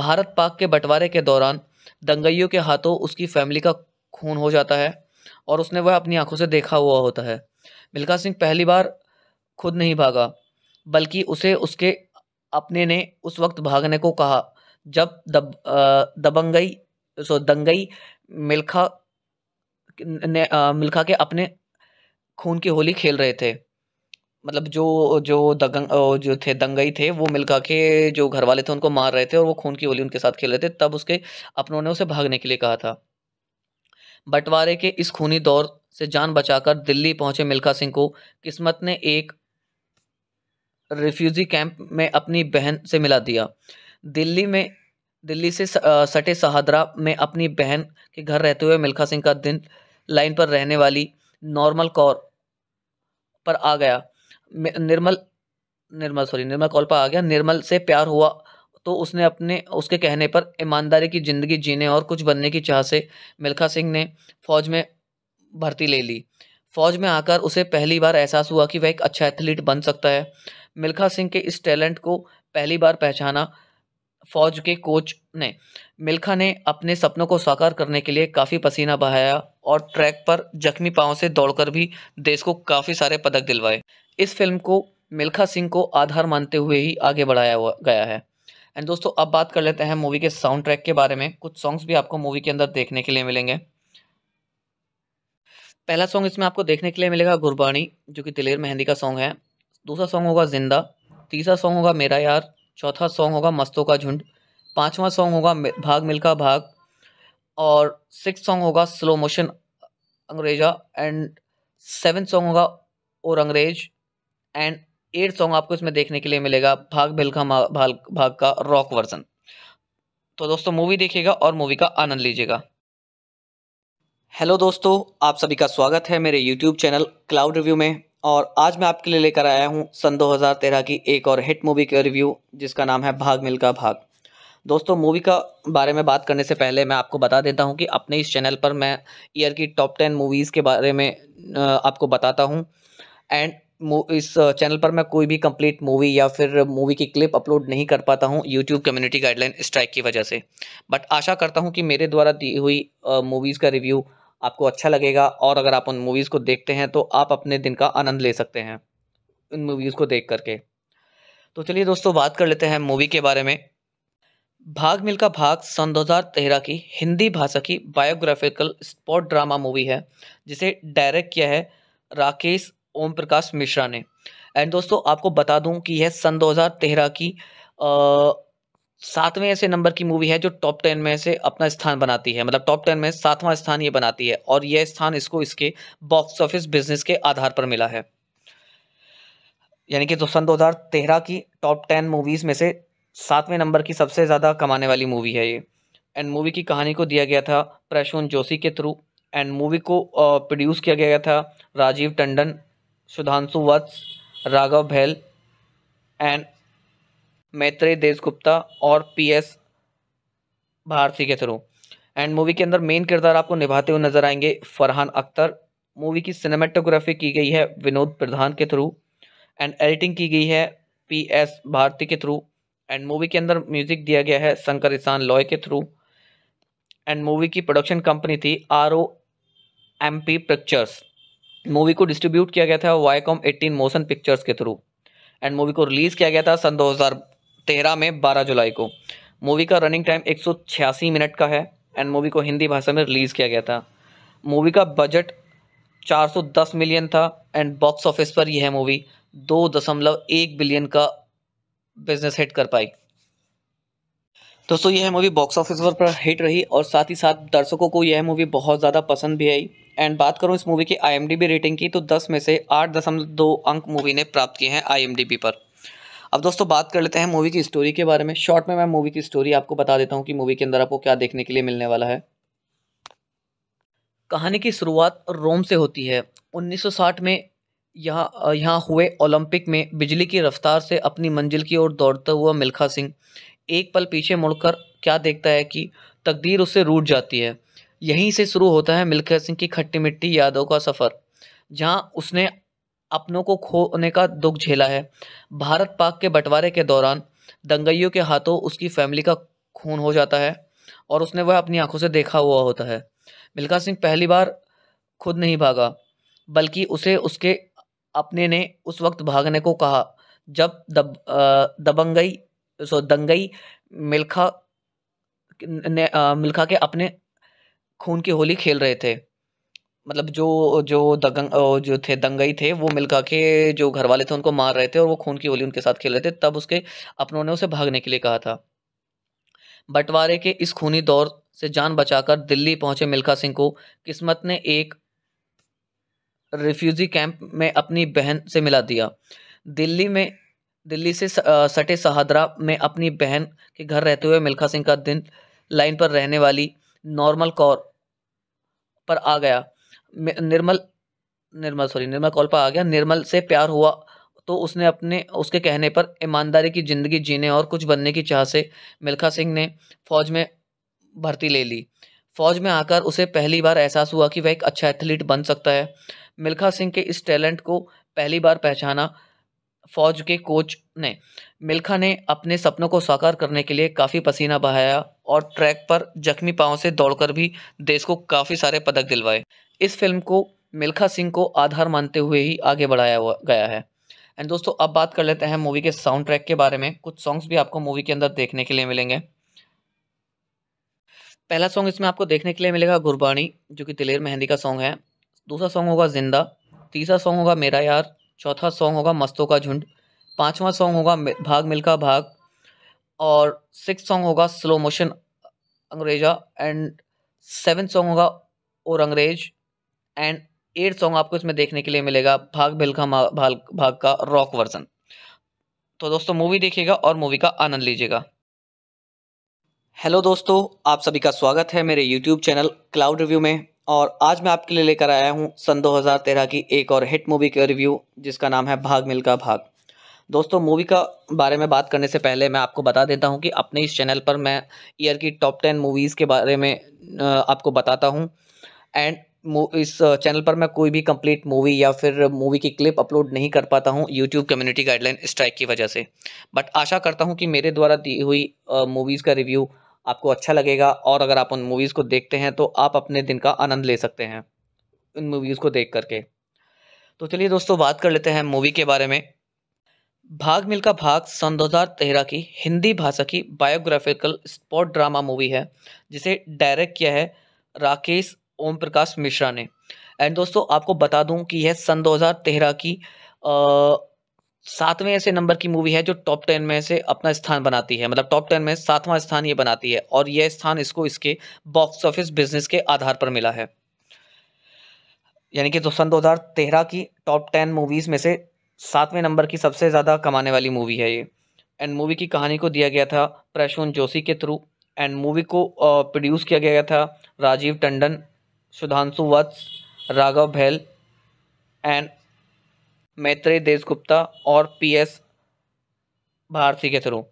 भारत पाक के बंटवारे के दौरान दंगइयों के हाथों उसकी फैमिली का खून हो जाता है और उसने वह अपनी आंखों से देखा हुआ होता है मिल्खा सिंह पहली बार खुद नहीं भागा बल्कि उसे उसके अपने ने उस वक्त भागने को कहा जब दब दबंगई सो दंगई मिल्खा ने मिल्खा के अपने खून की होली खेल रहे थे मतलब जो जो दंग जो थे दंगई थे वो मिल्खा के जो घर वाले थे उनको मार रहे थे और वो खून की होली उनके साथ खेल रहे थे तब उसके अपनों ने उसे भागने के लिए कहा था बंटवारे के इस खूनी दौर से जान बचाकर दिल्ली पहुंचे मिल्खा सिंह को किस्मत ने एक रिफ्यूजी कैंप में अपनी बहन से मिला दिया दिल्ली में दिल्ली से सटे सहादरा में अपनी बहन के घर रहते हुए मिल्खा सिंह का दिन लाइन पर रहने वाली नॉर्मल कौर पर आ गया निर्मल निर्मल सॉरी निर्मल कॉल पर आ गया निर्मल से प्यार हुआ तो उसने अपने उसके कहने पर ईमानदारी की ज़िंदगी जीने और कुछ बनने की चाह से मिल्खा सिंह ने फौज में भर्ती ले ली फौज में आकर उसे पहली बार एहसास हुआ कि वह एक अच्छा एथलीट बन सकता है मिल्खा सिंह के इस टैलेंट को पहली बार पहचाना फौज के कोच ने मिल्खा ने अपने सपनों को साकार करने के लिए काफ़ी पसीना बहाया और ट्रैक पर जख्मी पाँव से दौड़कर भी देश को काफ़ी सारे पदक दिलवाए इस फिल्म को मिल्खा सिंह को आधार मानते हुए ही आगे बढ़ाया गया है एंड दोस्तों अब बात कर लेते हैं मूवी के साउंड ट्रैक के बारे में कुछ सॉन्ग्स भी आपको मूवी के अंदर देखने के लिए मिलेंगे पहला सॉन्ग इसमें आपको देखने के लिए मिलेगा गुरबाणी जो कि दिलेर मेहंदी का सॉन्ग है दूसरा सॉन्ग होगा जिंदा तीसरा सॉन्ग होगा मेरा यार चौथा सॉन्ग होगा मस्तों का झुंड पांचवा सॉन्ग होगा भाग मिल्खा भाग और सिक्स सॉन्ग होगा slow motion अंग्रेजा and seven song होगा और अंग्रेज एंड एट सॉन्ग आपको इसमें देखने के लिए मिलेगा भाग भिलखा भाग भाग का रॉक वर्जन तो दोस्तों मूवी देखिएगा और मूवी का आनंद लीजिएगा हेलो दोस्तों आप सभी का स्वागत है मेरे यूट्यूब चैनल क्लाउड रिव्यू में और आज मैं आपके लिए लेकर आया हूँ सन 2013 की एक और हिट मूवी का रिव्यू जिसका नाम है भाग मिल्का भाग दोस्तों मूवी का बारे में बात करने से पहले मैं आपको बता देता हूँ कि अपने इस चैनल पर मैं ईयर की टॉप टेन मूवीज़ के बारे में आपको बताता हूँ एंड इस चैनल पर मैं कोई भी कंप्लीट मूवी या फिर मूवी की क्लिप अपलोड नहीं कर पाता हूँ यूट्यूब कम्युनिटी गाइडलाइन स्ट्राइक की वजह से बट आशा करता हूँ कि मेरे द्वारा दी हुई मूवीज़ का रिव्यू आपको अच्छा लगेगा और अगर आप उन मूवीज़ को देखते हैं तो आप अपने दिन का आनंद ले सकते हैं उन मूवीज़ को देख करके तो चलिए दोस्तों बात कर लेते हैं मूवी के बारे में भाग मिल्खा भाग सन 2013 की हिंदी भाषा की बायोग्राफिकल स्पॉट ड्रामा मूवी है जिसे डायरेक्ट किया है राकेश ओम प्रकाश मिश्रा ने एंड दोस्तों आपको बता दूं कि यह सन 2013 की सातवें ऐसे नंबर की मूवी है जो टॉप टेन में से अपना स्थान बनाती है मतलब टॉप टेन में सातवां स्थान ये बनाती है और यह स्थान इसको इसके बॉक्स ऑफिस बिजनेस के आधार पर मिला है यानी कि तो सन तेरह की टॉप टेन मूवीज़ में से सातवें नंबर की सबसे ज़्यादा कमाने वाली मूवी है ये एंड मूवी की कहानी को दिया गया था प्रशून जोशी के थ्रू एंड मूवी को प्रोड्यूस किया गया था राजीव टंडन सुधांशु वत्स राघव भैल एंड मैत्रेय देशगुप्ता और पी एस भारती के थ्रू एंड मूवी के अंदर मेन किरदार आपको निभाते हुए नजर आएंगे फरहान अख्तर मूवी की सिनेमेटोग्राफी की गई है विनोद प्रधान के थ्रू एंड एडिटिंग की गई है पी एस भारती के थ्रू एंड मूवी के अंदर म्यूजिक दिया गया है शंकर ईसान लॉय के थ्रू एंड मूवी की प्रोडक्शन कंपनी थी R O M P pictures movie को डिस्ट्रीब्यूट किया गया था वाईकॉम एटीन मोशन पिक्चर्स के थ्रू एंड मूवी को रिलीज़ किया गया था सन हज़ार तेरह में बारह जुलाई को मूवी का रनिंग टाइम एक सौ छियासी मिनट का है एंड मूवी को हिंदी भाषा में रिलीज़ किया गया था मूवी का बजट 410 मिलियन था एंड बॉक्स ऑफिस पर यह मूवी दो दशमलव एक बिलियन का बिजनेस हिट कर पाई दोस्तों यह मूवी बॉक्स ऑफिस पर हिट रही और साथ ही साथ दर्शकों को यह मूवी बहुत ज़्यादा पसंद भी आई एंड बात करूँ इस मूवी की आईएमडीबी रेटिंग की तो 10 में से 8.2 अंक मूवी ने प्राप्त किए हैं आईएमडीबी पर अब दोस्तों बात कर लेते हैं मूवी की स्टोरी के बारे में शॉर्ट में मैं मूवी की स्टोरी आपको बता देता हूँ कि मूवी के अंदर आपको क्या देखने के लिए मिलने वाला है कहानी की शुरुआत रोम से होती है 1960 में यहाँ यहाँ हुए ओलंपिक में बिजली की रफ्तार से अपनी मंजिल की ओर दौड़ता हुआ मिल्खा सिंह एक पल पीछे मुड़कर क्या देखता है कि तकदीर उससे रूट जाती है यहीं से शुरू होता है मिल्खा सिंह की खट्टी मिट्टी यादों का सफ़र जहाँ उसने अपनों को खोने का दुख झेला है भारत पाक के बंटवारे के दौरान दंगइयों के हाथों उसकी फैमिली का खून हो जाता है और उसने वह अपनी आंखों से देखा हुआ होता है मिल्खा सिंह पहली बार खुद नहीं भागा बल्कि उसे उसके अपने ने उस वक्त भागने को कहा जब दब दबंगई सो दंगई मिल्खा ने मिल्खा के अपने खून की होली खेल रहे थे मतलब जो जो दगंग जो थे दंगई थे वो मिलका के जो घर वाले थे उनको मार रहे थे और वो खून की होली उनके साथ खेल रहे थे तब उसके अपनों ने उसे भागने के लिए कहा था बंटवारे के इस खूनी दौर से जान बचाकर दिल्ली पहुंचे मिल्खा सिंह को किस्मत ने एक रिफ्यूजी कैंप में अपनी बहन से मिला दिया दिल्ली में दिल्ली से सटे सहादरा में अपनी बहन के घर रहते हुए मिल्खा सिंह का दिन लाइन पर रहने वाली नॉर्मल कौर पर आ गया निर्मल निर्मल सॉरी निर्मल कॉल पर आ गया निर्मल से प्यार हुआ तो उसने अपने उसके कहने पर ईमानदारी की ज़िंदगी जीने और कुछ बनने की चाह से मिल्खा सिंह ने फौज में भर्ती ले ली फौज में आकर उसे पहली बार एहसास हुआ कि वह एक अच्छा एथलीट बन सकता है मिल्खा सिंह के इस टैलेंट को पहली बार पहचाना फौज के कोच ने मिल्खा ने अपने सपनों को साकार करने के लिए काफ़ी पसीना बहाया और ट्रैक पर जख्मी पाँव से दौड़कर भी देश को काफ़ी सारे पदक दिलवाए इस फिल्म को मिल्खा सिंह को आधार मानते हुए ही आगे बढ़ाया गया है एंड दोस्तों अब बात कर लेते हैं मूवी के साउंड ट्रैक के बारे में कुछ सॉन्ग्स भी आपको मूवी के अंदर देखने के लिए मिलेंगे पहला सॉन्ग इसमें आपको देखने के लिए मिलेगा गुरबाणी जो कि दिलेर मेहंदी का सॉन्ग है दूसरा सॉन्ग होगा जिंदा तीसरा सॉन्ग होगा मेरा यार चौथा सॉन्ग होगा मस्तों का झुंड पांचवा सॉन्ग होगा भाग मिल्खा भाग और सिक्स सॉन्ग होगा slow motion अंग्रेजा and seven song होगा और अंग्रेज एंड एट सॉन्ग आपको इसमें देखने के लिए मिलेगा भाग भिलखा भाग भाग का रॉक वर्जन तो दोस्तों मूवी देखिएगा और मूवी का आनंद लीजिएगा हेलो दोस्तों आप सभी का स्वागत है मेरे यूट्यूब चैनल क्लाउड रिव्यू में और आज मैं आपके लिए लेकर आया हूँ सन 2013 की एक और हिट मूवी का रिव्यू जिसका नाम है भाग मिल्खा भाग दोस्तों मूवी का बारे में बात करने से पहले मैं आपको बता देता हूँ कि अपने इस चैनल पर मैं ईयर की टॉप टेन मूवीज़ के बारे में आपको बताता हूँ एंड इस चैनल पर मैं कोई भी कंप्लीट मूवी या फिर मूवी की क्लिप अपलोड नहीं कर पाता हूँ यूट्यूब कम्युनिटी गाइडलाइन स्ट्राइक की वजह से बट आशा करता हूँ कि मेरे द्वारा दी हुई मूवीज़ का रिव्यू आपको अच्छा लगेगा और अगर आप उन मूवीज़ को देखते हैं तो आप अपने दिन का आनंद ले सकते हैं उन मूवीज़ को देख करके तो चलिए दोस्तों बात कर लेते हैं मूवी के बारे में भाग मिल्खा भाग सन दो की हिंदी भाषा की बायोग्राफिकल स्पॉट ड्रामा मूवी है जिसे डायरेक्ट किया है राकेश ओम प्रकाश मिश्रा ने एंड दोस्तों आपको बता दूं कि यह सन 2013 की सातवें ऐसे नंबर की मूवी है जो टॉप टेन में से अपना स्थान बनाती है मतलब टॉप टेन में सातवां स्थान ये बनाती है और यह स्थान इसको इसके बॉक्स ऑफिस बिजनेस के आधार पर मिला है यानी कि तो सन 2013 की टॉप टेन मूवीज़ में से सातवें नंबर की सबसे ज़्यादा कमाने वाली मूवी है ये एंड मूवी की कहानी को दिया गया था प्रशून जोशी के थ्रू एंड मूवी को प्रोड्यूस किया गया था राजीव टंडन सुधांशु वत्स राघव भैल एंड मैत्रेय देशगुप्ता और पी एस भारती के थ्रू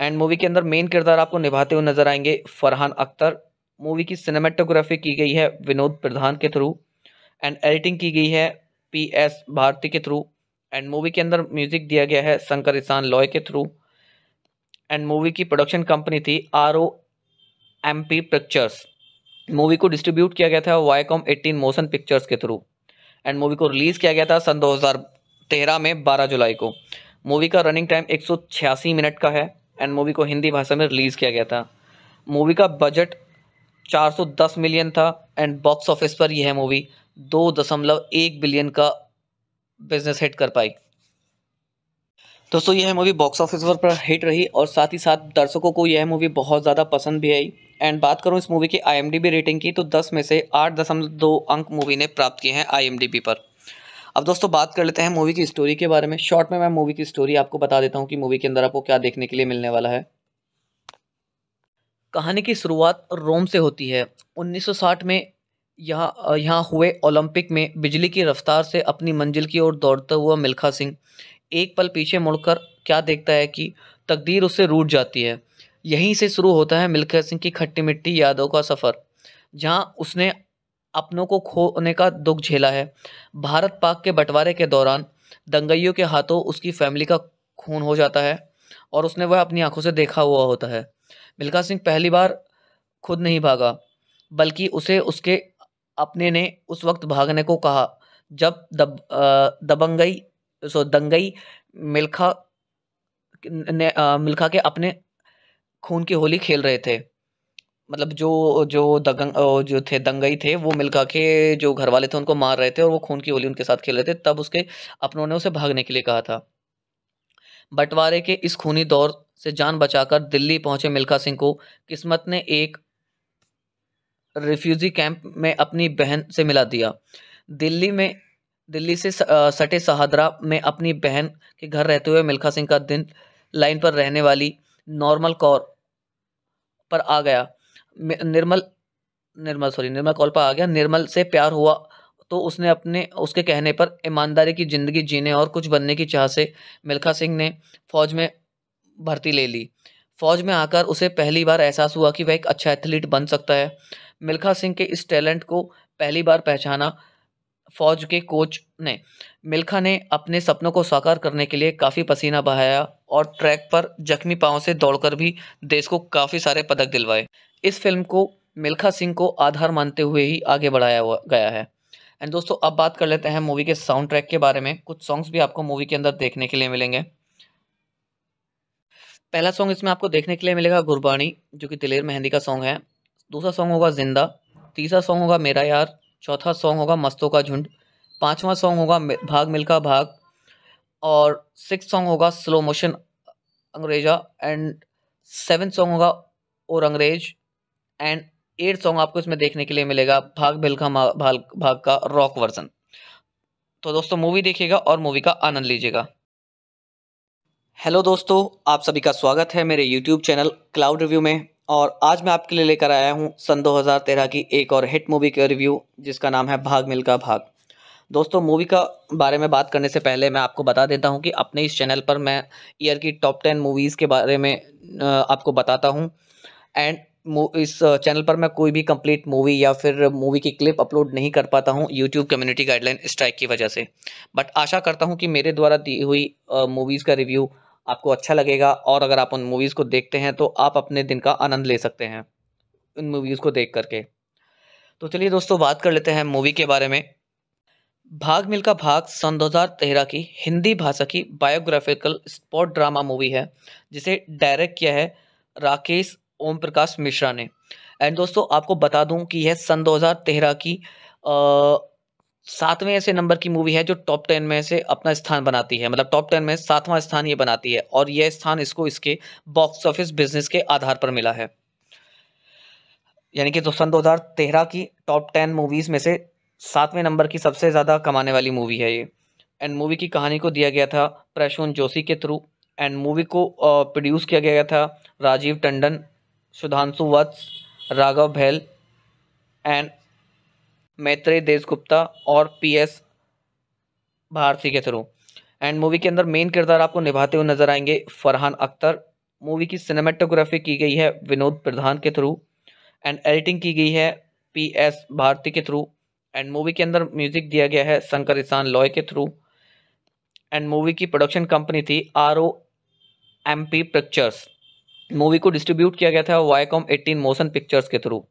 एंड मूवी के अंदर मेन किरदार आपको निभाते हुए नजर आएंगे फरहान अख्तर मूवी की सिनेमेटोग्राफी की गई है विनोद प्रधान के थ्रू एंड एडिटिंग की गई है पी एस भारती के थ्रू एंड मूवी के अंदर म्यूजिक दिया गया है शंकर ईशान लॉय के थ्रू एंड मूवी की प्रोडक्शन कंपनी थी R O M P pictures movie को डिस्ट्रीब्यूट किया गया था वाईकॉम एटीन मोशन पिक्चर्स के थ्रू एंड मूवी को रिलीज़ किया गया था सन 2013 में 12 जुलाई को मूवी का रनिंग टाइम एक मिनट का है एंड मूवी को हिंदी भाषा में रिलीज़ किया गया था मूवी का बजट 410 मिलियन था एंड बॉक्स ऑफिस पर यह मूवी दो दशमलव एक बिलियन का बिजनेस हिट कर पाई दोस्तों यह मूवी बॉक्स ऑफिस पर हिट रही और साथ ही साथ दर्शकों को यह मूवी बहुत ज़्यादा पसंद भी आई एंड बात करूँ इस मूवी की आई रेटिंग की तो दस में से आठ दशमलव दो अंक मूवी ने प्राप्त किए हैं आई पर अब दोस्तों बात कर लेते हैं मूवी की स्टोरी के बारे में शॉर्ट में मैं मूवी की स्टोरी आपको बता देता हूँ कि मूवी के अंदर आपको क्या देखने के लिए मिलने वाला है कहानी की शुरुआत रोम से होती है 1960 में यहाँ यहाँ हुए ओलंपिक में बिजली की रफ्तार से अपनी मंजिल की ओर दौड़ता हुआ मिल्खा सिंह एक पल पीछे मुड़कर क्या देखता है कि तकदीर उससे रूट जाती है यहीं से शुरू होता है मिल्खा सिंह की खट्टी मिट्टी यादों का सफ़र जहां उसने अपनों को खोने का दुख झेला है भारत पाक के बंटवारे के दौरान दंगइयों के हाथों उसकी फैमिली का खून हो जाता है और उसने वह अपनी आंखों से देखा हुआ होता है मिल्खा सिंह पहली बार खुद नहीं भागा बल्कि उसे उसके अपने ने उस वक्त भागने को कहा जब दब दबंगई सो दंगई मिल्खा ने मिल्खा के अपने खून की होली खेल रहे थे मतलब जो जो दंग जो थे दंगई थे वो मिलकर के जो घर वाले थे उनको मार रहे थे और वो खून की होली उनके साथ खेल रहे थे तब उसके अपनों ने उसे भागने के लिए कहा था बंटवारे के इस खूनी दौर से जान बचाकर दिल्ली पहुंचे मिल्खा सिंह को किस्मत ने एक रिफ्यूजी कैंप में अपनी बहन से मिला दिया दिल्ली में दिल्ली से सटे सहादरा में अपनी बहन के घर रहते हुए मिल्खा सिंह का दिन लाइन पर रहने वाली नॉर्मल कौर पर आ गया निर्मल निर्मल सॉरी निर्मल कॉल पर आ गया निर्मल से प्यार हुआ तो उसने अपने उसके कहने पर ईमानदारी की ज़िंदगी जीने और कुछ बनने की चाह से मिल्खा सिंह ने फौज में भर्ती ले ली फौज में आकर उसे पहली बार एहसास हुआ कि वह एक अच्छा एथलीट बन सकता है मिल्खा सिंह के इस टैलेंट को पहली बार पहचाना फौज के कोच ने मिल्खा ने अपने सपनों को साकार करने के लिए काफ़ी पसीना बहाया और ट्रैक पर जख्मी पाँव से दौड़कर भी देश को काफ़ी सारे पदक दिलवाए इस फिल्म को मिल्खा सिंह को आधार मानते हुए ही आगे बढ़ाया गया है एंड दोस्तों अब बात कर लेते हैं मूवी के साउंड ट्रैक के बारे में कुछ सॉन्ग्स भी आपको मूवी के अंदर देखने के लिए मिलेंगे पहला सॉन्ग इसमें आपको देखने के लिए मिलेगा गुरबाणी जो कि दिलेर मेहंदी का सॉन्ग है दूसरा सॉन्ग होगा जिंदा तीसरा सॉन्ग होगा मेरा यार चौथा सॉन्ग होगा मस्तों का झुंड पांचवा सॉन्ग होगा भाग मिल्खा भाग और सिक्स सॉन्ग होगा slow motion अंग्रेजा and seven song होगा और अंग्रेज एंड एट सॉन्ग आपको इसमें देखने के लिए मिलेगा भाग बिलखा भाग भाग का रॉक वर्जन तो दोस्तों मूवी देखिएगा और मूवी का आनंद लीजिएगा हेलो दोस्तों आप सभी का स्वागत है मेरे यूट्यूब चैनल क्लाउड रिव्यू में और आज मैं आपके लिए लेकर आया हूँ सन 2013 की एक और हिट मूवी का रिव्यू जिसका नाम है भाग मिल्खा भाग दोस्तों मूवी का बारे में बात करने से पहले मैं आपको बता देता हूँ कि अपने इस चैनल पर मैं ईयर की टॉप टेन मूवीज़ के बारे में आपको बताता हूँ एंड इस चैनल पर मैं कोई भी कंप्लीट मूवी या फिर मूवी की क्लिप अपलोड नहीं कर पाता हूँ यूट्यूब कम्युनिटी गाइडलाइन स्ट्राइक की वजह से बट आशा करता हूँ कि मेरे द्वारा दी हुई मूवीज़ का रिव्यू आपको अच्छा लगेगा और अगर आप उन मूवीज़ को देखते हैं तो आप अपने दिन का आनंद ले सकते हैं उन मूवीज़ को देख करके तो चलिए दोस्तों बात कर लेते हैं मूवी के बारे में भाग मिल्खा भाग सन दो की हिंदी भाषा की बायोग्राफिकल स्पॉट ड्रामा मूवी है जिसे डायरेक्ट किया है राकेश ओम प्रकाश मिश्रा ने एंड दोस्तों आपको बता दूं कि यह सन दो की सातवें ऐसे नंबर की मूवी है जो टॉप टेन में से अपना स्थान बनाती है मतलब टॉप टेन में सातवां स्थान ये बनाती है और यह स्थान इसको इसके बॉक्स ऑफिस बिजनेस के आधार पर मिला है यानी कि तो सन दो की टॉप टेन मूवीज़ में से सातवें नंबर की सबसे ज़्यादा कमाने वाली मूवी है ये एंड मूवी की कहानी को दिया गया था प्रशून जोशी के थ्रू एंड मूवी को प्रोड्यूस किया गया था राजीव टंडन सुधांशु वत्स राघव भैल एंड मैत्रेय देशगुप्ता और पी एस भारती के थ्रू एंड मूवी के अंदर मेन किरदार आपको निभाते हुए नजर आएंगे फरहान अख्तर मूवी की सिनेमेटोग्राफी की गई है विनोद प्रधान के थ्रू एंड एडिटिंग की गई है पी एस भारती के थ्रू एंड मूवी के अंदर म्यूजिक दिया गया है शंकर ईशान लॉय के थ्रू एंड मूवी की प्रोडक्शन कंपनी थी R O M P pictures movie को डिस्ट्रीब्यूट किया गया था वाईकॉम एटीन मोशन पिक्चर्स के थ्रू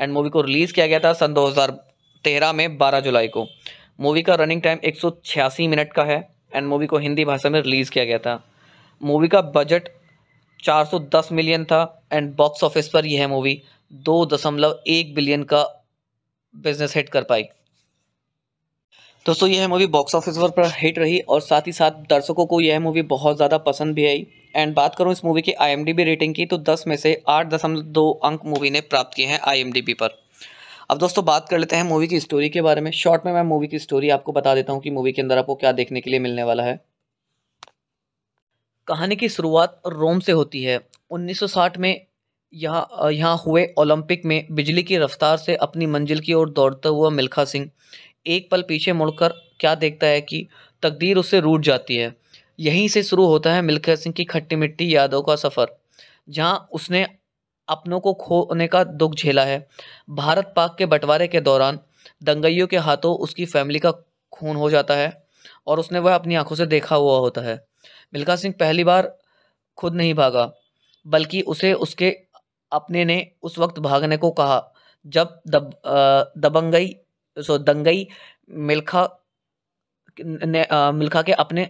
एंड मूवी को रिलीज़ किया गया था सन 2013 में 12 जुलाई को मूवी का रनिंग टाइम 186 मिनट का है एंड मूवी को हिंदी भाषा में रिलीज़ किया गया था मूवी का बजट 410 मिलियन था एंड बॉक्स ऑफिस पर यह मूवी दो दशमलव एक बिलियन का बिजनेस हिट कर पाई तो दोस्तों यह मूवी बॉक्स ऑफिस पर हिट रही और साथ ही साथ दर्शकों को यह मूवी बहुत ज़्यादा पसंद भी आई एंड बात करूँ इस मूवी की आईएमडीबी रेटिंग की तो 10 में से आठ दशमलव दो अंक मूवी ने प्राप्त किए हैं आईएमडीबी पर अब दोस्तों बात कर लेते हैं मूवी की स्टोरी के बारे में शॉर्ट में मैं मूवी की स्टोरी आपको बता देता हूँ कि मूवी के अंदर आपको क्या देखने के लिए मिलने वाला है कहानी की शुरुआत रोम से होती है 1960 में यहाँ यहाँ हुए ओलंपिक में बिजली की रफ्तार से अपनी मंजिल की ओर दौड़ता हुआ मिल्खा सिंह एक पल पीछे मुड़कर क्या देखता है कि तकदीर उससे रूट जाती है यहीं से शुरू होता है मिल्खा सिंह की खट्टी मिट्टी यादों का सफ़र जहाँ उसने अपनों को खोने का दुख झेला है भारत पाक के बंटवारे के दौरान दंगइयों के हाथों उसकी फैमिली का खून हो जाता है और उसने वह अपनी आंखों से देखा हुआ होता है मिल्खा सिंह पहली बार खुद नहीं भागा बल्कि उसे उसके अपने ने उस वक्त भागने को कहा जब दब दबंगई सो दंगई मिल्खा ने मिल्खा के अपने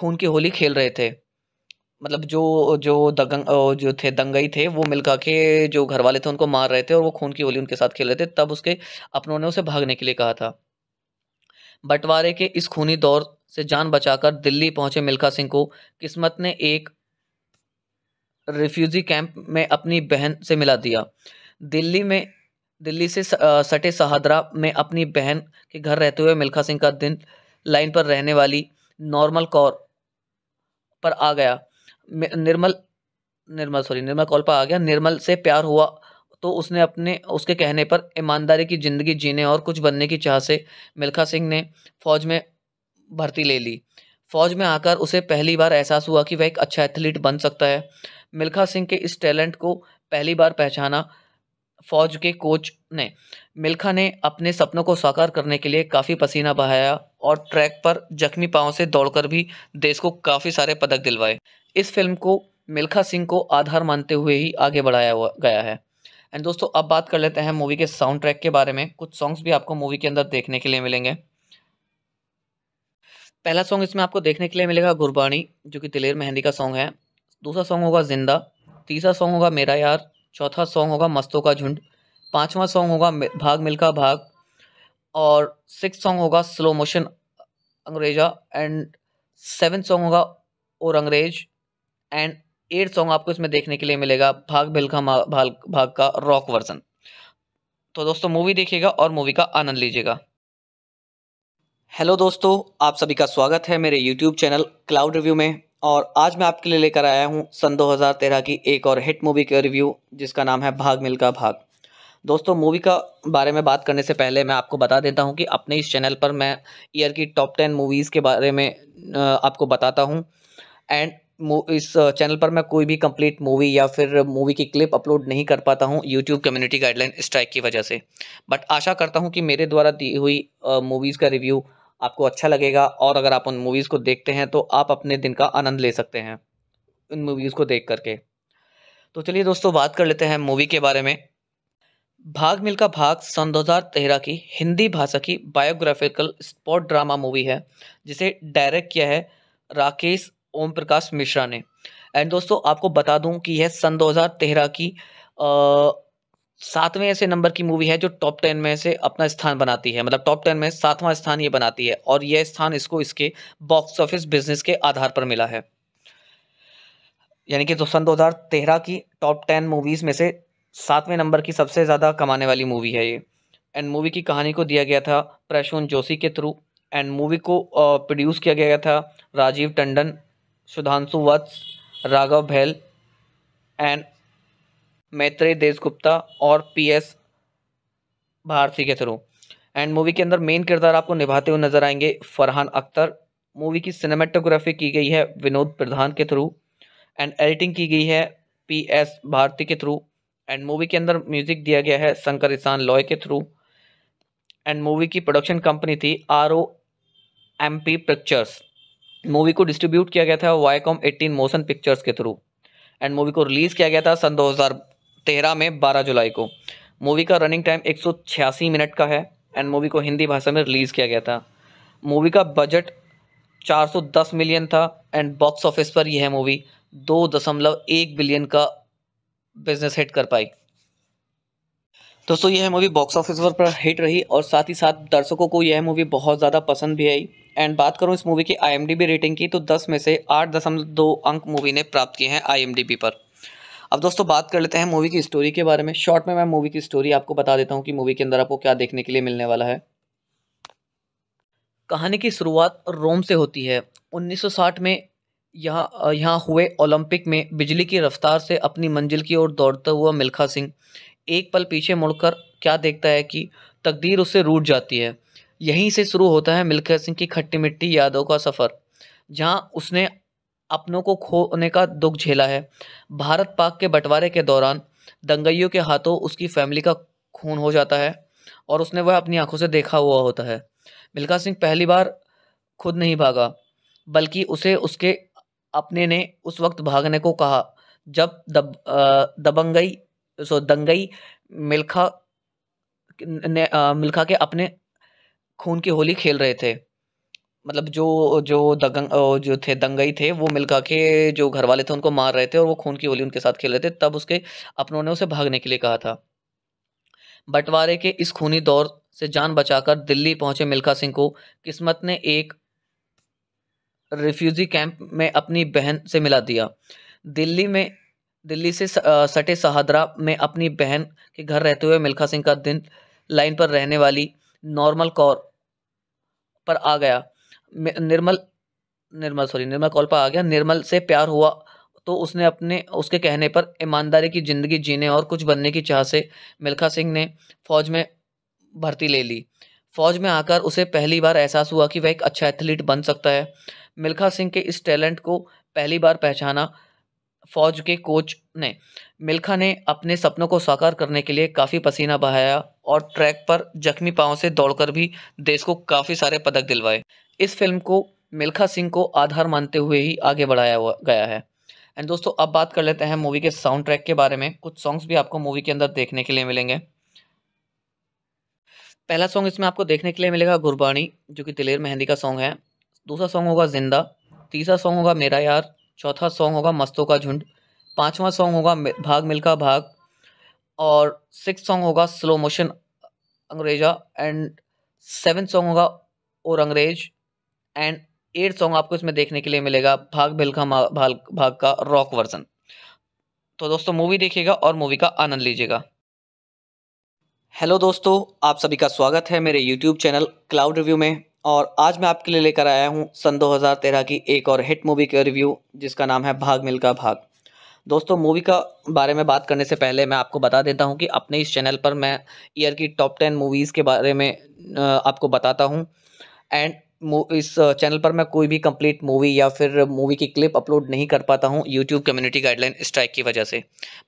खून की होली खेल रहे थे मतलब जो जो दगंग जो थे दंगई थे वो मिल्खा के जो घर वाले थे उनको मार रहे थे और वो खून की होली उनके साथ खेल रहे थे तब उसके अपनों ने उसे भागने के लिए कहा था बंटवारे के इस खूनी दौर से जान बचाकर दिल्ली पहुंचे मिल्खा सिंह को किस्मत ने एक रिफ्यूजी कैंप में अपनी बहन से मिला दिया दिल्ली में दिल्ली से सटे सहादरा में अपनी बहन के घर रहते हुए मिल्खा सिंह का दिन लाइन पर रहने वाली नॉर्मल कौर पर आ गया निर्मल निर्मल सॉरी निर्मल कौर पर आ गया निर्मल से प्यार हुआ तो उसने अपने उसके कहने पर ईमानदारी की ज़िंदगी जीने और कुछ बनने की चाह से मिल्खा सिंह ने फौज में भर्ती ले ली फौज में आकर उसे पहली बार एहसास हुआ कि वह एक अच्छा एथलीट बन सकता है मिल्खा सिंह के इस टैलेंट को पहली बार पहचाना फौज के कोच ने मिल्खा ने अपने सपनों को साकार करने के लिए काफ़ी पसीना बहाया और ट्रैक पर जख्मी पाँव से दौड़कर भी देश को काफ़ी सारे पदक दिलवाए इस फिल्म को मिल्खा सिंह को आधार मानते हुए ही आगे बढ़ाया गया है एंड दोस्तों अब बात कर लेते हैं मूवी के साउंड ट्रैक के बारे में कुछ सॉन्ग्स भी आपको मूवी के अंदर देखने के लिए मिलेंगे पहला सॉन्ग इसमें आपको देखने के लिए मिलेगा गुरबाणी जो कि दिलेर मेहंदी का सॉन्ग है दूसरा सॉन्ग होगा जिंदा तीसरा सॉन्ग होगा मेरा यार चौथा सॉन्ग होगा मस्तों का झुंड पांचवा सॉन्ग होगा भाग मिल्खा भाग और सिक्स सॉन्ग होगा slow motion अंग्रेजा and seven song होगा और अंग्रेज एंड एट सॉन्ग आपको इसमें देखने के लिए मिलेगा भाग बिलखा भाग भाग का रॉक वर्जन तो दोस्तों मूवी देखिएगा और मूवी का आनंद लीजिएगा हेलो दोस्तों आप सभी का स्वागत है मेरे यूट्यूब चैनल क्लाउड रिव्यू में और आज मैं आपके लिए लेकर आया हूँ सन 2013 की एक और हिट मूवी का रिव्यू जिसका नाम है भाग मिल का भाग दोस्तों मूवी का बारे में बात करने से पहले मैं आपको बता देता हूँ कि अपने इस चैनल पर मैं ईयर की टॉप टेन मूवीज़ के बारे में आपको बताता हूँ एंड इस चैनल पर मैं कोई भी कंप्लीट मूवी या फिर मूवी की क्लिप अपलोड नहीं कर पाता हूँ यूट्यूब कम्युनिटी गाइडलाइन स्ट्राइक की वजह से बट आशा करता हूँ कि मेरे द्वारा दी हुई मूवीज़ का रिव्यू आपको अच्छा लगेगा और अगर आप उन मूवीज़ को देखते हैं तो आप अपने दिन का आनंद ले सकते हैं उन मूवीज़ को देख करके तो चलिए दोस्तों बात कर लेते हैं मूवी के बारे में भाग मिल्खा भाग सन 2013 की हिंदी भाषा की बायोग्राफिकल स्पॉट ड्रामा मूवी है जिसे डायरेक्ट किया है राकेश ओम प्रकाश मिश्रा ने एंड दोस्तों आपको बता दूं कि यह सन 2013 की सातवें ऐसे नंबर की मूवी है जो टॉप टेन में से अपना स्थान बनाती है मतलब टॉप टेन में सातवां स्थान ये बनाती है और यह स्थान इसको इसके बॉक्स ऑफिस बिजनेस के आधार पर मिला है यानी कि तो सन तेरह की टॉप टेन मूवीज़ में से सातवें नंबर की सबसे ज़्यादा कमाने वाली मूवी है ये एंड मूवी की कहानी को दिया गया था प्रशून जोशी के थ्रू एंड मूवी को प्रोड्यूस किया गया था राजीव टंडन सुधांशु वत्स राघव भैल एंड मैत्रेय देशगुप्ता और पी एस भारती के थ्रू एंड मूवी के अंदर मेन किरदार आपको निभाते हुए नजर आएंगे फरहान अख्तर मूवी की सिनेमेटोग्राफी की गई है विनोद प्रधान के थ्रू एंड एडिटिंग की गई है पी एस भारती के थ्रू एंड मूवी के अंदर म्यूजिक दिया गया है शंकर ईसान लॉय के थ्रू एंड मूवी की प्रोडक्शन कंपनी थी R O M P pictures movie को डिस्ट्रीब्यूट किया गया था वाईकॉम एटीन मोशन पिक्चर्स के थ्रू एंड मूवी को रिलीज़ किया गया था सन हज़ार तेरह में बारह जुलाई को मूवी का रनिंग टाइम एक सौ छियासी मिनट का है एंड मूवी को हिंदी भाषा में रिलीज़ किया गया था मूवी का बजट 410 मिलियन था एंड बॉक्स ऑफिस पर यह मूवी दो दशमलव एक बिलियन का बिजनेस हिट कर पाई दोस्तों यह मूवी बॉक्स ऑफिस पर हिट रही और साथ ही साथ दर्शकों को यह मूवी बहुत ज़्यादा पसंद भी आई एंड बात करूँ इस मूवी की आईएमडीबी रेटिंग की तो 10 में से 8.2 अंक मूवी ने प्राप्त किए हैं आईएमडीबी पर अब दोस्तों बात कर लेते हैं मूवी की स्टोरी के बारे में शॉर्ट में मैं मूवी की स्टोरी आपको बता देता हूँ कि मूवी के अंदर आपको क्या देखने के लिए मिलने वाला है कहानी की शुरुआत रोम से होती है 1960 में यहाँ यहाँ हुए ओलंपिक में बिजली की रफ्तार से अपनी मंजिल की ओर दौड़ता हुआ मिल्खा सिंह एक पल पीछे मुड़कर क्या देखता है कि तकदीर उससे रूट जाती है यहीं से शुरू होता है मिल्खा सिंह की खट्टी मिट्टी यादों का सफ़र जहाँ उसने अपनों को खोने का दुख झेला है भारत पाक के बंटवारे के दौरान दंगइयों के हाथों उसकी फैमिली का खून हो जाता है और उसने वह अपनी आंखों से देखा हुआ होता है मिल्खा सिंह पहली बार खुद नहीं भागा बल्कि उसे उसके अपने ने उस वक्त भागने को कहा जब दब दबंगई सो दंगई मिल्खा ने मिल्खा के अपने खून की होली खेल रहे थे मतलब जो जो दगंग जो थे दंगई थे वो मिलका के जो घर वाले थे उनको मार रहे थे और वो खून की होली उनके साथ खेल रहे थे तब उसके अपनों ने उसे भागने के लिए कहा था बंटवारे के इस खूनी दौर से जान बचाकर दिल्ली पहुंचे मिल्खा सिंह को किस्मत ने एक रिफ्यूजी कैंप में अपनी बहन से मिला दिया दिल्ली में दिल्ली से सटे सहादरा में अपनी बहन के घर रहते हुए मिल्खा सिंह का दिन लाइन पर रहने वाली नॉर्मल कौर पर आ गया निर्मल निर्मल सॉरी निर्मल कॉल पर आ गया निर्मल से प्यार हुआ तो उसने अपने उसके कहने पर ईमानदारी की ज़िंदगी जीने और कुछ बनने की चाह से मिल्खा सिंह ने फौज में भर्ती ले ली फौज में आकर उसे पहली बार एहसास हुआ कि वह एक अच्छा एथलीट बन सकता है मिल्खा सिंह के इस टैलेंट को पहली बार पहचाना फौज के कोच ने मिल्खा ने अपने सपनों को साकार करने के लिए काफ़ी पसीना बहाया और ट्रैक पर जख्मी पाँव से दौड़कर भी देश को काफ़ी सारे पदक दिलवाए इस फिल्म को मिल्खा सिंह को आधार मानते हुए ही आगे बढ़ाया गया है एंड दोस्तों अब बात कर लेते हैं मूवी के साउंड ट्रैक के बारे में कुछ सॉन्ग्स भी आपको मूवी के अंदर देखने के लिए मिलेंगे पहला सॉन्ग इसमें आपको देखने के लिए मिलेगा गुरबाणी जो कि दिलेर मेहंदी का सॉन्ग है दूसरा सॉन्ग होगा जिंदा तीसरा सॉन्ग होगा मेरा यार चौथा सॉन्ग होगा मस्तों का झुंड पांचवा सॉन्ग होगा भाग मिल्खा भाग और सिक्स सॉन्ग होगा slow motion अंग्रेजा and seven song होगा और अंग्रेज एंड एट सॉन्ग आपको इसमें देखने के लिए मिलेगा भाग मिलका भाग भाग का रॉक वर्जन तो दोस्तों मूवी देखिएगा और मूवी का आनंद लीजिएगा हेलो दोस्तों आप सभी का स्वागत है मेरे यूट्यूब चैनल क्लाउड रिव्यू में और आज मैं आपके लिए लेकर आया हूँ सन 2013 की एक और हिट मूवी के रिव्यू जिसका नाम है भाग मिल्खा भाग दोस्तों मूवी का बारे में बात करने से पहले मैं आपको बता देता हूँ कि अपने इस चैनल पर मैं ईयर की टॉप टेन मूवीज़ के बारे में आपको बताता हूँ एंड इस चैनल पर मैं कोई भी कंप्लीट मूवी या फिर मूवी की क्लिप अपलोड नहीं कर पाता हूँ यूट्यूब कम्युनिटी गाइडलाइन स्ट्राइक की वजह से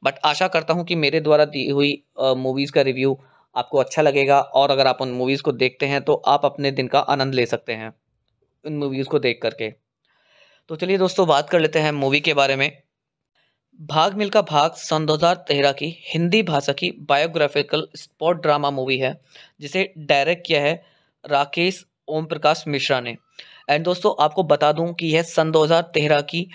बट आशा करता हूँ कि मेरे द्वारा दी हुई मूवीज़ का रिव्यू आपको अच्छा लगेगा और अगर आप उन मूवीज़ को देखते हैं तो आप अपने दिन का आनंद ले सकते हैं उन मूवीज़ को देख करके तो चलिए दोस्तों बात कर लेते हैं मूवी के बारे में भाग मिल्खा भाग सन दो की हिंदी भाषा की बायोग्राफिकल स्पॉट ड्रामा मूवी है जिसे डायरेक्ट किया है राकेश ओम प्रकाश मिश्रा ने एंड दोस्तों आपको बता दूं कि यह सन दो की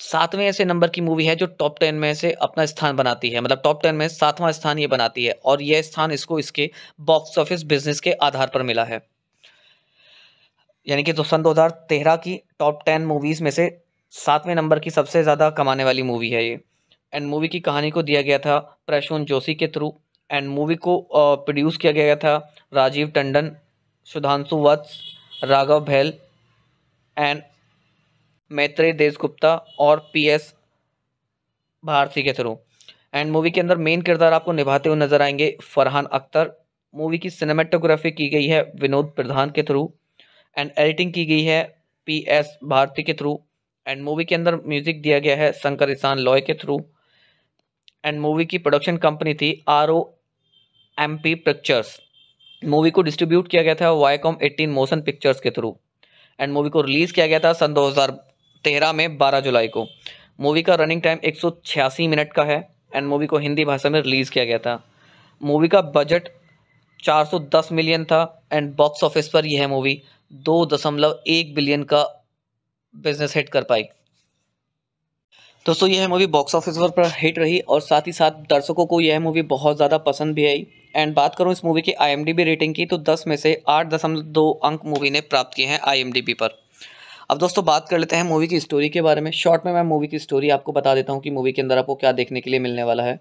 सातवें ऐसे नंबर की मूवी है जो टॉप टेन में से अपना स्थान बनाती है मतलब टॉप टेन में सातवां स्थान ये बनाती है और यह स्थान इसको इसके बॉक्स ऑफिस बिजनेस के आधार पर मिला है यानी कि तो सन तेरह की टॉप टेन मूवीज़ में से सातवें नंबर की सबसे ज़्यादा कमाने वाली मूवी है ये एंड मूवी की कहानी को दिया गया था प्रशून जोशी के थ्रू एंड मूवी को प्रोड्यूस किया गया था राजीव टंडन सुधांशु वत्स राघव भैल एंड मैत्रेय देशगुप्ता और पी एस भारती के थ्रू एंड मूवी के अंदर मेन किरदार आपको निभाते हुए नजर आएंगे फरहान अख्तर मूवी की सिनेमेटोग्राफी की गई है विनोद प्रधान के थ्रू एंड एडिटिंग की गई है पी एस भारती के थ्रू एंड मूवी के अंदर म्यूजिक दिया गया है शंकर ईसान लॉय के थ्रू एंड मूवी की प्रोडक्शन कंपनी थी R O M P pictures movie को डिस्ट्रीब्यूट किया गया था वाईकॉम एटीन मोशन पिक्चर्स के थ्रू एंड मूवी को रिलीज़ किया गया था सन हज़ार तेरह में बारह जुलाई को मूवी का रनिंग टाइम एक सौ छियासी मिनट का है एंड मूवी को हिंदी भाषा में रिलीज़ किया गया था मूवी का बजट 410 मिलियन था एंड बॉक्स ऑफिस पर यह मूवी दो दशमलव एक बिलियन का बिजनेस हिट कर पाई दोस्तों यह मूवी बॉक्स ऑफिस पर हिट रही और साथ ही साथ दर्शकों को यह मूवी बहुत ज़्यादा पसंद भी आई एंड बात करूँ इस मूवी की आईएमडीबी रेटिंग की तो 10 में से 8.2 अंक मूवी ने प्राप्त किए हैं आईएमडीबी पर अब दोस्तों बात कर लेते हैं मूवी की स्टोरी के बारे में शॉर्ट में मैं मूवी की स्टोरी आपको बता देता हूँ कि मूवी के अंदर आपको क्या देखने के लिए मिलने वाला है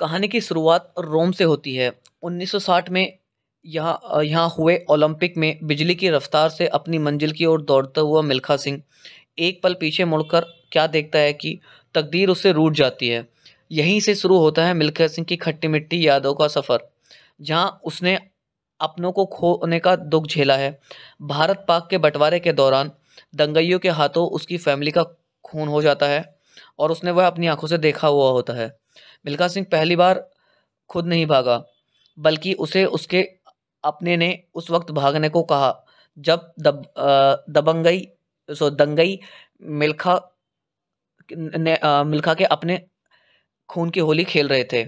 कहानी की शुरुआत रोम से होती है 1960 में यहाँ यहाँ हुए ओलंपिक में बिजली की रफ्तार से अपनी मंजिल की ओर दौड़ता हुआ मिल्खा सिंह एक पल पीछे मुड़कर क्या देखता है कि तकदीर उससे रूट जाती है यहीं से शुरू होता है मिल्खा सिंह की खट्टी मिट्टी यादों का सफ़र जहाँ उसने अपनों को खोने का दुख झेला है भारत पाक के बंटवारे के दौरान दंगइयों के हाथों उसकी फैमिली का खून हो जाता है और उसने वह अपनी आंखों से देखा हुआ होता है मिल्खा सिंह पहली बार खुद नहीं भागा बल्कि उसे उसके अपने ने उस वक्त भागने को कहा जब दब दबंगई सो दंगई मिल्खा ने मिल्खा के अपने खून की होली खेल रहे थे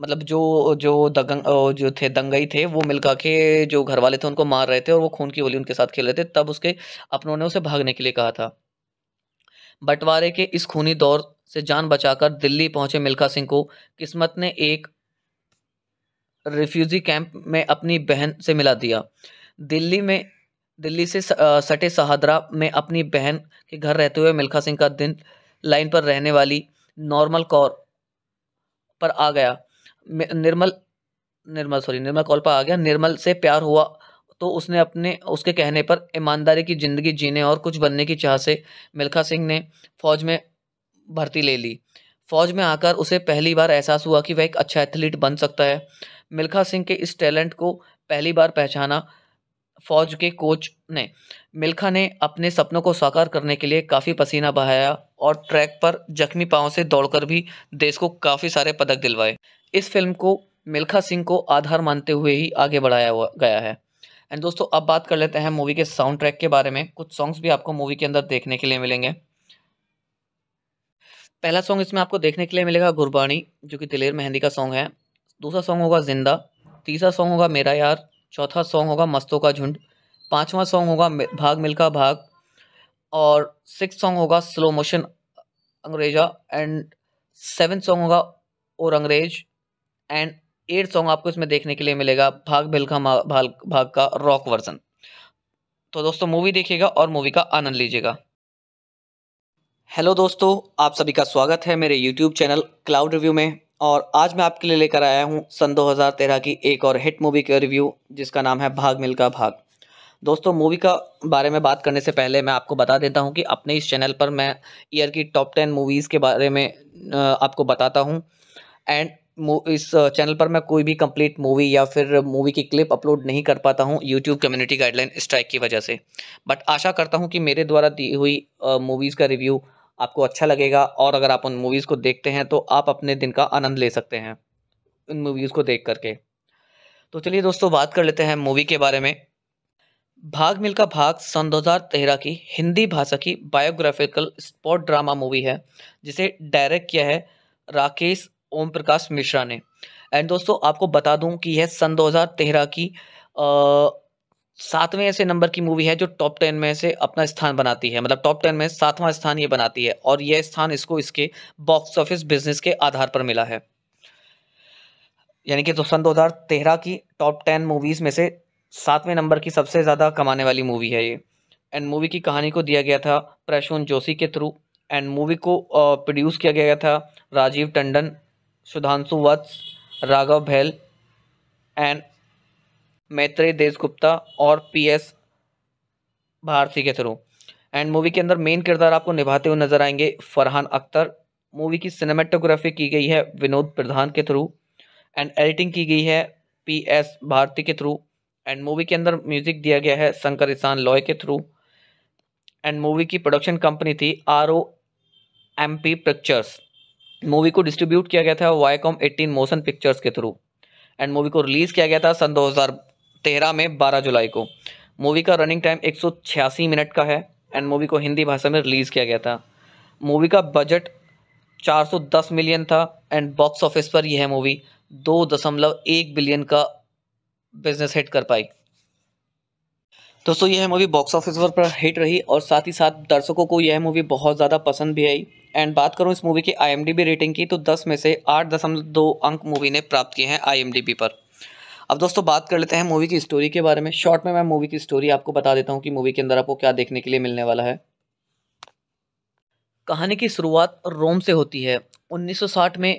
मतलब जो जो दगंग जो थे दंगई थे वो मिलका के जो घर वाले थे उनको मार रहे थे और वो खून की होली उनके साथ खेल रहे थे तब उसके अपनों ने उसे भागने के लिए कहा था बंटवारे के इस खूनी दौर से जान बचाकर दिल्ली पहुंचे मिल्खा सिंह को किस्मत ने एक रिफ्यूजी कैंप में अपनी बहन से मिला दिया दिल्ली में दिल्ली से सटे सहादरा में अपनी बहन के घर रहते हुए मिल्खा सिंह का दिन लाइन पर रहने वाली नॉर्मल कौर पर आ गया निर्मल निर्मल सॉरी निर्मल कॉल पर आ गया निर्मल से प्यार हुआ तो उसने अपने उसके कहने पर ईमानदारी की ज़िंदगी जीने और कुछ बनने की चाह से मिल्खा सिंह ने फौज में भर्ती ले ली फौज में आकर उसे पहली बार एहसास हुआ कि वह एक अच्छा एथलीट बन सकता है मिल्खा सिंह के इस टैलेंट को पहली बार पहचाना फौज के कोच ने मिल्खा ने अपने सपनों को साकार करने के लिए काफ़ी पसीना बहाया और ट्रैक पर जख्मी पाँव से दौड़कर भी देश को काफ़ी सारे पदक दिलवाए इस फिल्म को मिल्खा सिंह को आधार मानते हुए ही आगे बढ़ाया हुआ गया है एंड दोस्तों अब बात कर लेते हैं मूवी के साउंड ट्रैक के बारे में कुछ सॉन्ग्स भी आपको मूवी के अंदर देखने के लिए मिलेंगे पहला सॉन्ग इसमें आपको देखने के लिए मिलेगा गुरबाणी जो कि दिलेर मेहंदी का सॉन्ग है दूसरा सॉन्ग होगा जिंदा तीसरा सॉन्ग होगा मेरा यार चौथा सॉन्ग होगा मस्तों का झुंड पांचवा सॉन्ग होगा भाग मिल्खा भाग और सिक्स सॉन्ग होगा slow motion अंग्रेजा and seven song होगा और अंग्रेज एंड एट सॉन्ग आपको इसमें देखने के लिए मिलेगा भाग भिलखा भाग भाग का रॉक वर्जन तो दोस्तों मूवी देखिएगा और मूवी का आनंद लीजिएगा हेलो दोस्तों आप सभी का स्वागत है मेरे यूट्यूब चैनल क्लाउड रिव्यू में और आज मैं आपके लिए लेकर आया हूँ सन 2013 की एक और हिट मूवी का रिव्यू जिसका नाम है भाग मिल्खा भाग दोस्तों मूवी का बारे में बात करने से पहले मैं आपको बता देता हूँ कि अपने इस चैनल पर मैं ईयर की टॉप टेन मूवीज़ के बारे में आपको बताता हूँ एंड इस चैनल पर मैं कोई भी कंप्लीट मूवी या फिर मूवी की क्लिप अपलोड नहीं कर पाता हूँ यूट्यूब कम्युनिटी गाइडलाइन स्ट्राइक की वजह से बट आशा करता हूँ कि मेरे द्वारा दी हुई मूवीज़ का रिव्यू आपको अच्छा लगेगा और अगर आप उन मूवीज़ को देखते हैं तो आप अपने दिन का आनंद ले सकते हैं उन मूवीज़ को देख करके तो चलिए दोस्तों बात कर लेते हैं मूवी के बारे में भाग मिल्खा भाग सन दो की हिंदी भाषा की बायोग्राफिकल स्पॉट ड्रामा मूवी है जिसे डायरेक्ट किया है राकेश ओम प्रकाश मिश्रा ने एंड दोस्तों आपको बता दूं कि यह सन 2013 की सातवें ऐसे नंबर की मूवी है जो टॉप टेन में से अपना स्थान बनाती है मतलब टॉप टेन में सातवां स्थान ये बनाती है और यह स्थान इसको इसके बॉक्स ऑफिस बिजनेस के आधार पर मिला है यानी कि तो सन 2013 की टॉप टेन मूवीज़ में से सातवें नंबर की सबसे ज़्यादा कमाने वाली मूवी है ये एंड मूवी की कहानी को दिया गया था प्रशून जोशी के थ्रू एंड मूवी को प्रोड्यूस किया गया था राजीव टंडन सुधांशु वत्स राघव भैल एंड मैत्रेय देशगुप्ता और पी एस भारती के थ्रू एंड मूवी के अंदर मेन किरदार आपको निभाते हुए नजर आएंगे फरहान अख्तर मूवी की सिनेमेटोग्राफी की गई है विनोद प्रधान के थ्रू एंड एडिटिंग की गई है पी एस भारती के थ्रू एंड मूवी के अंदर म्यूजिक दिया गया है शंकर ईशान लॉय के थ्रू एंड मूवी की प्रोडक्शन कंपनी थी R O M P pictures movie को डिस्ट्रीब्यूट किया गया था वाईकॉम एटीन मोशन पिक्चर्स के थ्रू एंड मूवी को रिलीज़ किया गया था सन 2013 में 12 जुलाई को मूवी का रनिंग टाइम एक मिनट का है एंड मूवी को हिंदी भाषा में रिलीज़ किया गया था मूवी का बजट 410 मिलियन था एंड बॉक्स ऑफिस पर यह मूवी दो दशमलव एक बिलियन का बिजनेस हिट कर पाई दोस्तों यह मूवी बॉक्स ऑफिस पर हिट रही और साथ ही साथ दर्शकों को यह मूवी बहुत ज़्यादा पसंद भी आई एंड बात करूँ इस मूवी की आई रेटिंग की तो दस में से आठ अंक मूवी ने प्राप्त किए हैं आई पर अब दोस्तों बात कर लेते हैं मूवी की स्टोरी के बारे में शॉर्ट में मैं मूवी की स्टोरी आपको बता देता हूँ कि मूवी के अंदर आपको क्या देखने के लिए मिलने वाला है कहानी की शुरुआत रोम से होती है 1960 में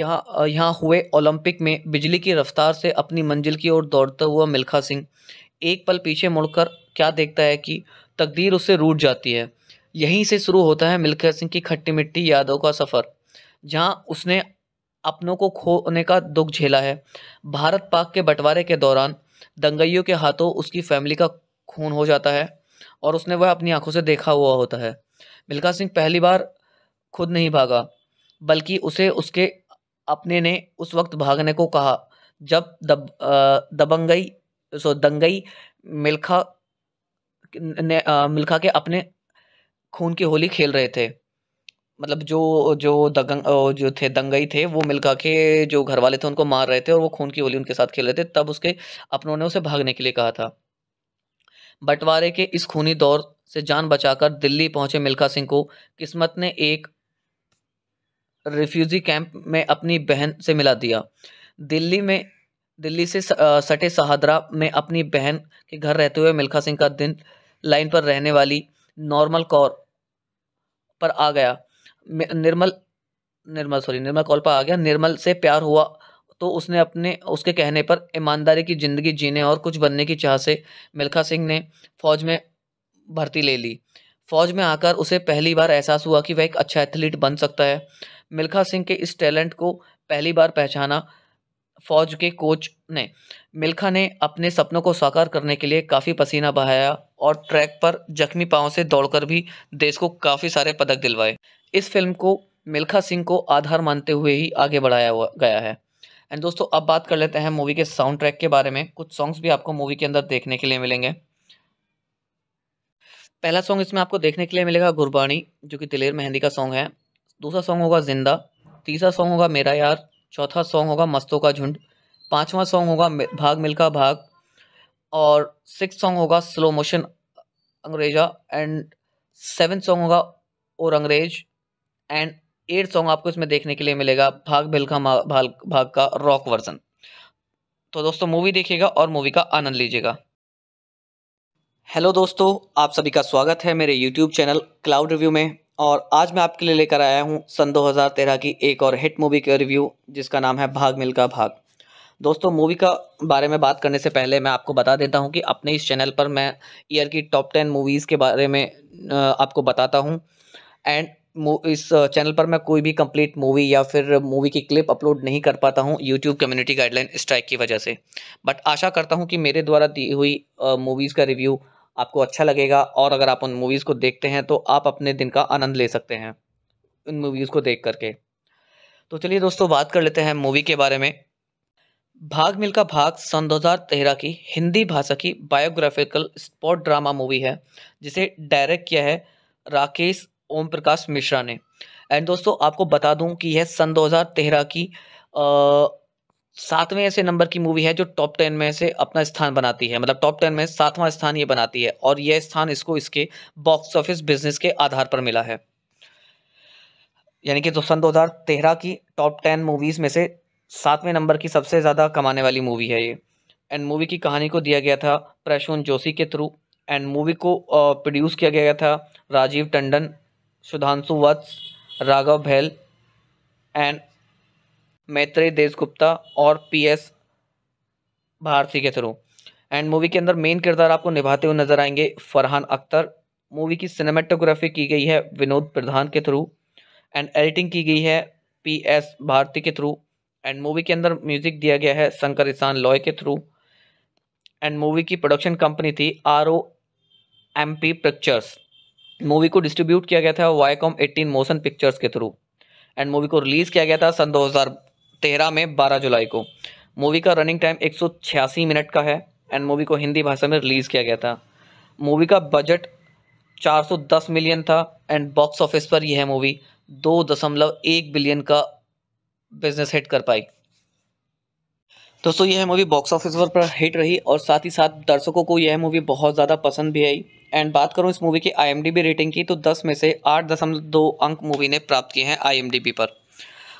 यहाँ यहाँ हुए ओलंपिक में बिजली की रफ्तार से अपनी मंजिल की ओर दौड़ता हुआ मिल्खा सिंह एक पल पीछे मुड़कर क्या देखता है कि तकदीर उससे रूट जाती है यहीं से शुरू होता है मिल्खा सिंह की खट्टी मिट्टी यादों का सफ़र जहाँ उसने अपनों को खोने का दुख झेला है भारत पाक के बंटवारे के दौरान दंगइयों के हाथों उसकी फैमिली का खून हो जाता है और उसने वह अपनी आंखों से देखा हुआ होता है मिल्खा सिंह पहली बार खुद नहीं भागा बल्कि उसे उसके अपने ने उस वक्त भागने को कहा जब दब दबंगई सो दंगई मिल्खा ने आ, मिल्खा के अपने खून की होली खेल रहे थे मतलब जो जो दगंग जो थे दंगई थे वो मिल्खा के जो घर वाले थे उनको मार रहे थे और वो खून की होली उनके साथ खेल रहे थे तब उसके अपनों ने उसे भागने के लिए कहा था बंटवारे के इस खूनी दौर से जान बचाकर दिल्ली पहुंचे मिल्खा सिंह को किस्मत ने एक रिफ्यूजी कैंप में अपनी बहन से मिला दिया दिल्ली में दिल्ली से सटे सहादरा में अपनी बहन के घर रहते हुए मिल्खा सिंह का दिन लाइन पर रहने वाली नॉर्मल कौर पर आ गया निर्मल निर्मल सॉरी निर्मल कौर पर आ गया निर्मल से प्यार हुआ तो उसने अपने उसके कहने पर ईमानदारी की ज़िंदगी जीने और कुछ बनने की चाह से मिल्खा सिंह ने फौज में भर्ती ले ली फौज में आकर उसे पहली बार एहसास हुआ कि वह एक अच्छा एथलीट बन सकता है मिल्खा सिंह के इस टैलेंट को पहली बार पहचाना फौज के कोच ने मिल्खा ने अपने सपनों को साकार करने के लिए काफ़ी पसीना बहाया और ट्रैक पर जख्मी पाँव से दौड़कर भी देश को काफ़ी सारे पदक दिलवाए इस फिल्म को मिल्खा सिंह को आधार मानते हुए ही आगे बढ़ाया गया है एंड दोस्तों अब बात कर लेते हैं मूवी के साउंड ट्रैक के बारे में कुछ सॉन्ग्स भी आपको मूवी के अंदर देखने के लिए मिलेंगे पहला सॉन्ग इसमें आपको देखने के लिए मिलेगा गुरबाणी जो कि दिलेर मेहंदी का सॉन्ग है दूसरा सॉन्ग होगा जिंदा तीसरा सॉन्ग होगा मेरा यार चौथा सॉन्ग होगा मस्तों का झुंड पांचवा सॉन्ग होगा भाग मिल्खा भाग और सिक्स सॉन्ग होगा slow motion अंग्रेजा and seven song होगा और अंग्रेज एंड एट सॉन्ग आपको इसमें देखने के लिए मिलेगा भाग मिल्खा भाग भाग का रॉक वर्जन तो दोस्तों मूवी देखिएगा और मूवी का आनंद लीजिएगा हेलो दोस्तों आप सभी का स्वागत है मेरे यूट्यूब चैनल क्लाउड रिव्यू में और आज मैं आपके लिए लेकर आया हूँ सन 2013 की एक और हिट मूवी का रिव्यू जिसका नाम है भाग मिल का भाग दोस्तों मूवी का बारे में बात करने से पहले मैं आपको बता देता हूँ कि अपने इस चैनल पर मैं ईयर की टॉप टेन मूवीज़ के बारे में आपको बताता हूँ एंड इस चैनल पर मैं कोई भी कंप्लीट मूवी या फिर मूवी की क्लिप अपलोड नहीं कर पाता हूँ यूट्यूब कम्युनिटी गाइडलाइन स्ट्राइक की वजह से बट आशा करता हूँ कि मेरे द्वारा दी हुई मूवीज़ का रिव्यू आपको अच्छा लगेगा और अगर आप उन मूवीज़ को देखते हैं तो आप अपने दिन का आनंद ले सकते हैं उन मूवीज़ को देख करके तो चलिए दोस्तों बात कर लेते हैं मूवी के बारे में भाग मिल्खा भाग सन 2013 की हिंदी भाषा की बायोग्राफिकल स्पॉट ड्रामा मूवी है जिसे डायरेक्ट किया है राकेश ओम प्रकाश मिश्रा ने एंड दोस्तों आपको बता दूं कि यह सन 2013 की सातवें ऐसे नंबर की मूवी है जो टॉप टेन में से अपना स्थान बनाती है मतलब टॉप टेन में सातवां स्थान ये बनाती है और यह स्थान इसको इसके बॉक्स ऑफिस बिजनेस के आधार पर मिला है यानी कि तो सन दो की टॉप टेन मूवीज़ में से सातवें नंबर की सबसे ज़्यादा कमाने वाली मूवी है ये एंड मूवी की कहानी को दिया गया था प्रशून जोशी के थ्रू एंड मूवी को प्रोड्यूस किया गया था राजीव टंडन सुधांशु वत्स राघव भैल एंड मैत्री देश गुप्ता और पी एस भारती के थ्रू एंड मूवी के अंदर मेन किरदार आपको निभाते हुए नजर आएंगे फरहान अख्तर मूवी की सिनेमेटोग्राफी की गई है विनोद प्रधान के थ्रू एंड एडिटिंग की गई है पी एस भारती के थ्रू एंड मूवी के अंदर म्यूजिक दिया गया है शंकर ईशान लॉय के थ्रू एंड मूवी की प्रोडक्शन कंपनी थी R O M P pictures movie को डिस्ट्रीब्यूट किया गया था वाईकॉम एटीन मोशन पिक्चर्स के थ्रू एंड मूवी को रिलीज़ किया गया था सन तेरह में बारह जुलाई को मूवी का रनिंग टाइम एक मिनट का है एंड मूवी को हिंदी भाषा में रिलीज़ किया गया था मूवी का बजट 410 मिलियन था एंड बॉक्स ऑफिस पर यह मूवी दो दशमलव एक बिलियन का बिजनेस हिट कर पाई दोस्तों यह मूवी बॉक्स ऑफिस पर हिट रही और साथ ही साथ दर्शकों को यह मूवी बहुत ज़्यादा पसंद भी आई एंड बात करूँ इस मूवी की आईएमडीबी रेटिंग की तो 10 में से 8.2 अंक मूवी ने प्राप्त किए हैं आईएमडीबी पर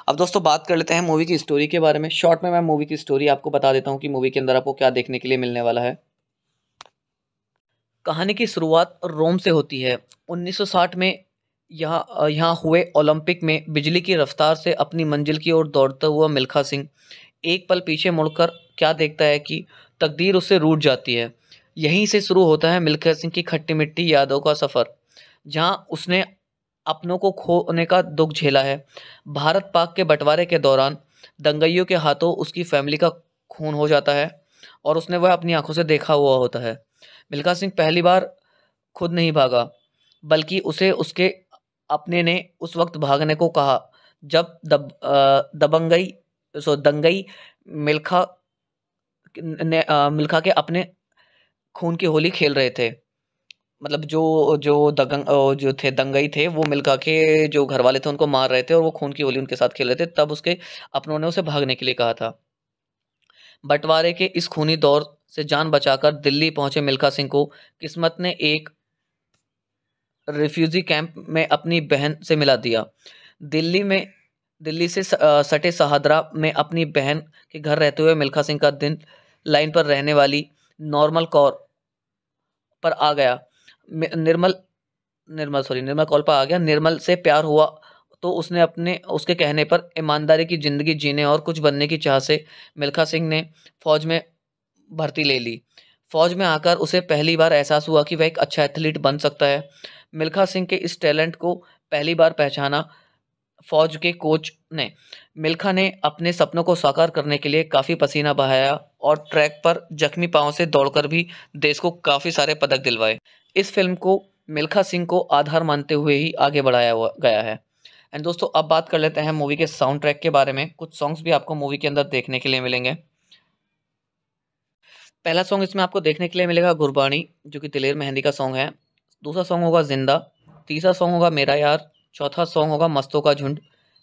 अब दोस्तों बात कर लेते हैं मूवी की स्टोरी के बारे में शॉर्ट में मैं मूवी की स्टोरी आपको बता देता हूँ कि मूवी के अंदर आपको क्या देखने के लिए मिलने वाला है कहानी की शुरुआत रोम से होती है 1960 में यहाँ यहाँ हुए ओलंपिक में बिजली की रफ्तार से अपनी मंजिल की ओर दौड़ता हुआ मिल्खा सिंह एक पल पीछे मुड़कर क्या देखता है कि तकदीर उससे रूट जाती है यहीं से शुरू होता है मिल्खा सिंह की खट्टी मिट्टी यादों का सफ़र जहाँ उसने अपनों को खोने का दुख झेला है भारत पाक के बंटवारे के दौरान दंगइयों के हाथों उसकी फैमिली का खून हो जाता है और उसने वह अपनी आंखों से देखा हुआ होता है मिल्खा सिंह पहली बार खुद नहीं भागा बल्कि उसे उसके अपने ने उस वक्त भागने को कहा जब दब दबंगई सो दंगई मिल्खा ने मिल्खा के अपने खून की होली खेल रहे थे मतलब जो जो दंग जो थे दंगई थे वो मिलका के जो घर वाले थे उनको मार रहे थे और वो खून की होली उनके साथ खेल रहे थे तब उसके अपनों ने उसे भागने के लिए कहा था बंटवारे के इस खूनी दौर से जान बचाकर दिल्ली पहुंचे मिल्खा सिंह को किस्मत ने एक रिफ्यूजी कैंप में अपनी बहन से मिला दिया दिल्ली में दिल्ली से सटे सहादरा में अपनी बहन के घर रहते हुए मिल्खा सिंह का दिन लाइन पर रहने वाली नॉर्मल कौर पर आ गया निर्मल निर्मल सॉरी निर्मल कॉल पर आ गया निर्मल से प्यार हुआ तो उसने अपने उसके कहने पर ईमानदारी की ज़िंदगी जीने और कुछ बनने की चाह से मिल्खा सिंह ने फौज में भर्ती ले ली फौज में आकर उसे पहली बार एहसास हुआ कि वह एक अच्छा एथलीट बन सकता है मिल्खा सिंह के इस टैलेंट को पहली बार पहचाना फौज के कोच ने मिल्खा ने अपने सपनों को साकार करने के लिए काफ़ी पसीना बहाया और ट्रैक पर जख्मी पाँव से दौड़कर भी देश को काफ़ी सारे पदक दिलवाए इस फिल्म को मिल्खा सिंह को आधार मानते हुए ही आगे बढ़ाया गया है एंड दोस्तों अब बात कर लेते हैं मूवी के साउंड ट्रैक के बारे में कुछ सॉन्ग्स भी आपको मूवी के अंदर देखने के लिए मिलेंगे पहला सॉन्ग इसमें आपको देखने के लिए मिलेगा गुरबाणी जो कि दिलेर मेहंदी का सॉन्ग है दूसरा सॉन्ग होगा जिंदा तीसरा सॉन्ग होगा मेरा यार चौथा सॉन्ग होगा मस्तों का झुंड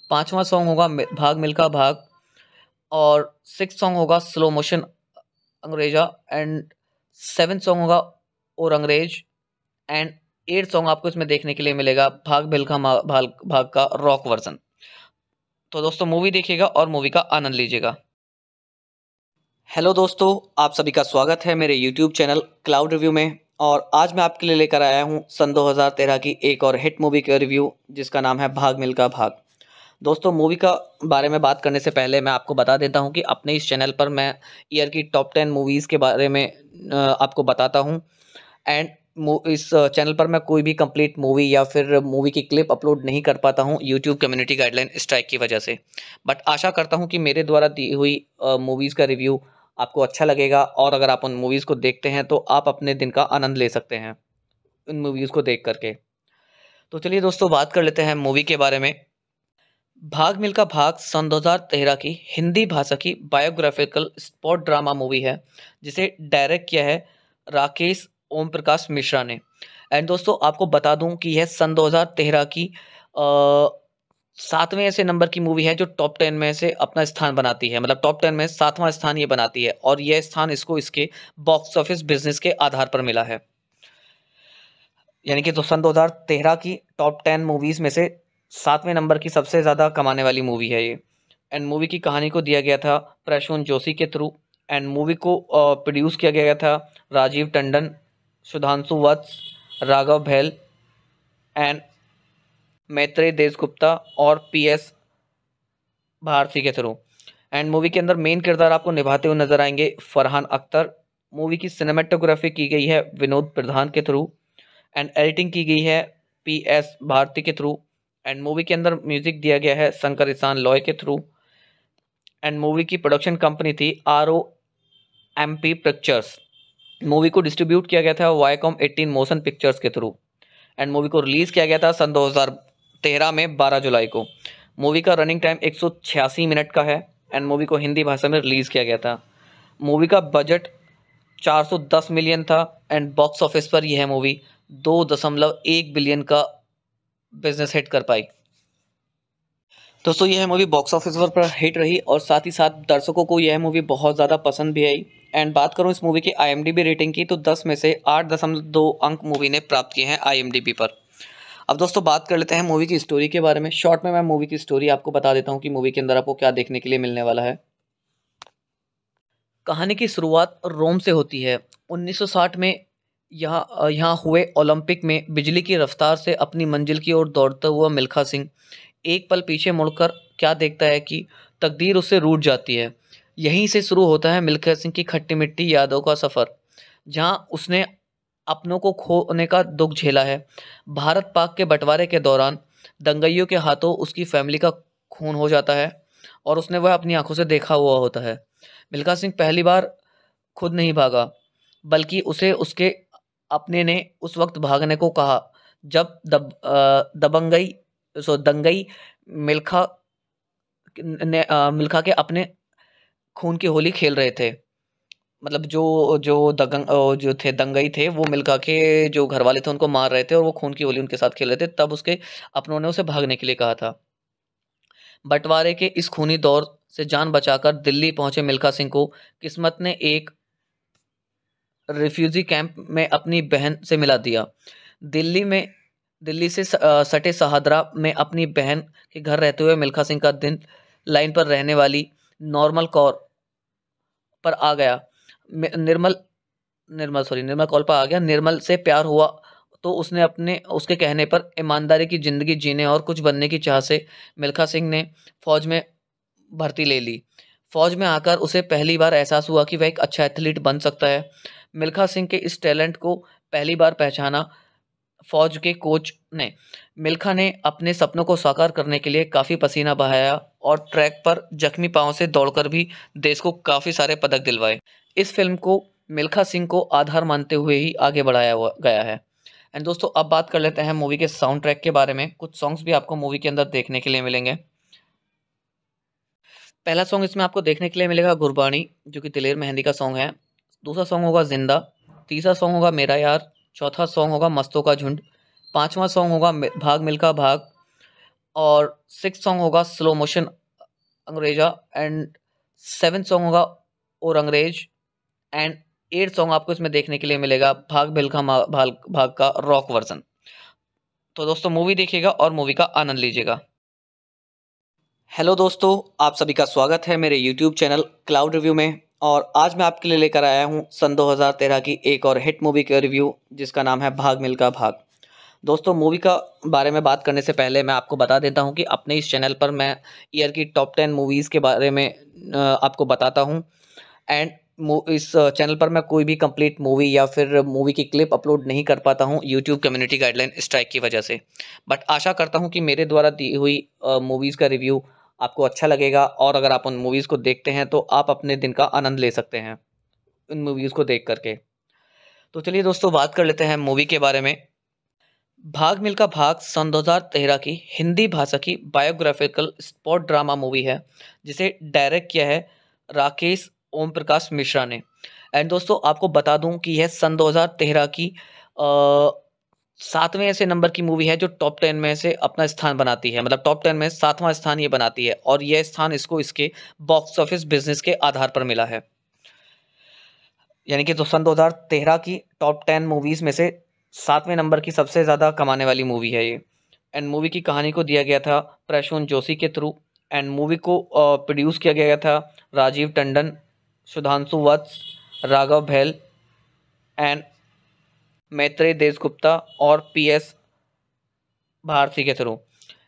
पांचवा सॉन्ग होगा भाग मिल्खा भाग और सिक्स सॉन्ग होगा slow motion अंग्रेजा and seven song होगा और अंग्रेज एंड एट सॉन्ग आपको इसमें देखने के लिए मिलेगा भाग भिलखा भाग भाग का रॉक वर्जन तो दोस्तों मूवी देखिएगा और मूवी का आनंद लीजिएगा हेलो दोस्तों आप सभी का स्वागत है मेरे यूट्यूब चैनल क्लाउड रिव्यू में और आज मैं आपके लिए लेकर आया हूँ सन 2013 की एक और हिट मूवी का रिव्यू जिसका नाम है भाग मिल्खा भाग दोस्तों मूवी का बारे में बात करने से पहले मैं आपको बता देता हूँ कि अपने इस चैनल पर मैं ईयर की टॉप टेन मूवीज़ के बारे में आपको बताता हूँ एंड इस चैनल पर मैं कोई भी कंप्लीट मूवी या फिर मूवी की क्लिप अपलोड नहीं कर पाता हूँ यूट्यूब कम्युनिटी गाइडलाइन स्ट्राइक की वजह से बट आशा करता हूँ कि मेरे द्वारा दी हुई मूवीज़ का रिव्यू आपको अच्छा लगेगा और अगर आप उन मूवीज़ को देखते हैं तो आप अपने दिन का आनंद ले सकते हैं उन मूवीज़ को देख करके तो चलिए दोस्तों बात कर लेते हैं मूवी के बारे में भाग मिल्खा भाग सन 2013 की हिंदी भाषा की बायोग्राफिकल स्पॉट ड्रामा मूवी है जिसे डायरेक्ट किया है राकेश ओम प्रकाश मिश्रा ने एंड दोस्तों आपको बता दूं कि यह सन 2013 की सातवें ऐसे नंबर की मूवी है जो टॉप टेन में से अपना स्थान बनाती है मतलब टॉप टेन में सातवां स्थान ये बनाती है और यह स्थान इसको इसके बॉक्स ऑफिस बिजनेस के आधार पर मिला है यानी कि तो सन 2013 की टॉप टेन मूवीज़ में से सातवें नंबर की सबसे ज़्यादा कमाने वाली मूवी है ये एंड मूवी की कहानी को दिया गया था प्रशून जोशी के थ्रू एंड मूवी को प्रोड्यूस किया गया था राजीव टंडन सुधांशु वत्स राघव भैल एंड मैत्रेय देशगुप्ता और पी एस भारती के थ्रू एंड मूवी के अंदर मेन किरदार आपको निभाते हुए नजर आएंगे फरहान अख्तर मूवी की सिनेमेटोग्राफी की गई है विनोद प्रधान के थ्रू एंड एडिटिंग की गई है पी एस भारती के थ्रू एंड मूवी के अंदर म्यूजिक दिया गया है शंकर ईसान लॉय के थ्रू एंड मूवी की प्रोडक्शन कंपनी थी R O M P pictures movie को डिस्ट्रीब्यूट किया गया था वाईकॉम एटीन मोशन पिक्चर्स के थ्रू एंड मूवी को रिलीज़ किया गया था सन 2013 में 12 जुलाई को मूवी का रनिंग टाइम 186 मिनट का है एंड मूवी को हिंदी भाषा में रिलीज़ किया गया था मूवी का बजट 410 मिलियन था एंड बॉक्स ऑफिस पर यह मूवी दो दशमलव एक बिलियन का बिजनेस हिट कर पाई दोस्तों यह मूवी बॉक्स ऑफिस पर हिट रही और साथ ही साथ दर्शकों को यह मूवी बहुत ज़्यादा पसंद भी आई एंड बात करूँ इस मूवी की आई रेटिंग की तो दस में से आठ अंक मूवी ने प्राप्त किए हैं आई पर अब दोस्तों बात कर लेते हैं मूवी की स्टोरी के बारे में शॉर्ट में मैं मूवी की स्टोरी आपको बता देता हूँ कि मूवी के अंदर आपको क्या देखने के लिए मिलने वाला है कहानी की शुरुआत रोम से होती है 1960 में यहाँ यहाँ हुए ओलंपिक में बिजली की रफ्तार से अपनी मंजिल की ओर दौड़ता हुआ मिल्खा सिंह एक पल पीछे मुड़कर क्या देखता है कि तकदीर उससे रूट जाती है यहीं से शुरू होता है मिल्खा सिंह की खट्टी मिट्टी यादों का सफ़र जहां उसने अपनों को खोने का दुख झेला है भारत पाक के बंटवारे के दौरान दंगइयों के हाथों उसकी फैमिली का खून हो जाता है और उसने वह अपनी आंखों से देखा हुआ होता है मिल्खा सिंह पहली बार खुद नहीं भागा बल्कि उसे उसके अपने ने उस वक्त भागने को कहा जब दब दबंगई सो दंगई मिल्खा ने मिल्खा के अपने खून की होली खेल रहे थे मतलब जो जो दंग जो थे दंगई थे वो मिल्खा के जो घर वाले थे उनको मार रहे थे और वो खून की होली उनके साथ खेल रहे थे तब उसके अपनों ने उसे भागने के लिए कहा था बंटवारे के इस खूनी दौर से जान बचाकर दिल्ली पहुंचे मिल्खा सिंह को किस्मत ने एक रिफ्यूजी कैंप में अपनी बहन से मिला दिया दिल्ली में दिल्ली से सटे सहादरा में अपनी बहन के घर रहते हुए मिल्खा सिंह का दिन लाइन पर रहने वाली नॉर्मल कौर पर आ गया निर्मल निर्मल सॉरी निर्मल कॉल पर आ गया निर्मल से प्यार हुआ तो उसने अपने उसके कहने पर ईमानदारी की ज़िंदगी जीने और कुछ बनने की चाह से मिल्खा सिंह ने फौज में भर्ती ले ली फौज में आकर उसे पहली बार एहसास हुआ कि वह एक अच्छा एथलीट बन सकता है मिल्खा सिंह के इस टैलेंट को पहली बार पहचाना फौज के कोच ने मिल्खा ने अपने सपनों को साकार करने के लिए काफ़ी पसीना बहाया और ट्रैक पर जख्मी पाँव से दौड़कर भी देश को काफ़ी सारे पदक दिलवाए इस फिल्म को मिल्खा सिंह को आधार मानते हुए ही आगे बढ़ाया गया है एंड दोस्तों अब बात कर लेते हैं मूवी के साउंड ट्रैक के बारे में कुछ सॉन्ग्स भी आपको मूवी के अंदर देखने के लिए मिलेंगे पहला सॉन्ग इसमें आपको देखने के लिए मिलेगा गुरबाणी जो कि दिलेर मेहंदी का सॉन्ग है दूसरा सॉन्ग होगा जिंदा तीसरा सॉन्ग होगा मेरा यार चौथा सॉन्ग होगा मस्तों का झुंड पांचवा सॉन्ग होगा भाग मिल्खा भाग और सिक्स सॉन्ग होगा slow motion अंग्रेजा and seven song होगा और अंग्रेज एंड एट सॉन्ग आपको इसमें देखने के लिए मिलेगा भाग मिलका भाग भाग का रॉक वर्जन तो दोस्तों मूवी देखिएगा और मूवी का आनंद लीजिएगा हेलो दोस्तों आप सभी का स्वागत है मेरे यूट्यूब चैनल क्लाउड रिव्यू में और आज मैं आपके लिए लेकर आया हूँ सन 2013 की एक और हिट मूवी के रिव्यू जिसका नाम है भाग मिल्खा भाग दोस्तों मूवी का बारे में बात करने से पहले मैं आपको बता देता हूँ कि अपने इस चैनल पर मैं ईयर की टॉप टेन मूवीज़ के बारे में आपको बताता हूँ एंड इस चैनल पर मैं कोई भी कंप्लीट मूवी या फिर मूवी की क्लिप अपलोड नहीं कर पाता हूँ यूट्यूब कम्युनिटी गाइडलाइन स्ट्राइक की वजह से बट आशा करता हूँ कि मेरे द्वारा दी हुई मूवीज़ का रिव्यू आपको अच्छा लगेगा और अगर आप उन मूवीज़ को देखते हैं तो आप अपने दिन का आनंद ले सकते हैं उन मूवीज़ को देख करके तो चलिए दोस्तों बात कर लेते हैं मूवी के बारे में भाग मिल्खा भाग सन दो की हिंदी भाषा की बायोग्राफिकल स्पॉट ड्रामा मूवी है जिसे डायरेक्ट किया है राकेश ओम प्रकाश मिश्रा ने एंड दोस्तों आपको बता दूं कि यह सन 2013 की सातवें ऐसे नंबर की मूवी है जो टॉप टेन में से अपना स्थान बनाती है मतलब टॉप टेन में सातवां स्थान ये बनाती है और यह स्थान इसको इसके बॉक्स ऑफिस बिजनेस के आधार पर मिला है यानी कि तो सन दो की टॉप टेन मूवीज़ में से सातवें नंबर की सबसे ज़्यादा कमाने वाली मूवी है ये एंड मूवी की कहानी को दिया गया था प्रशून जोशी के थ्रू एंड मूवी को प्रोड्यूस किया गया था राजीव टंडन सुधांशु वत्स राघव भैल एंड मैत्रेय देशगुप्ता और पी एस भारती के थ्रू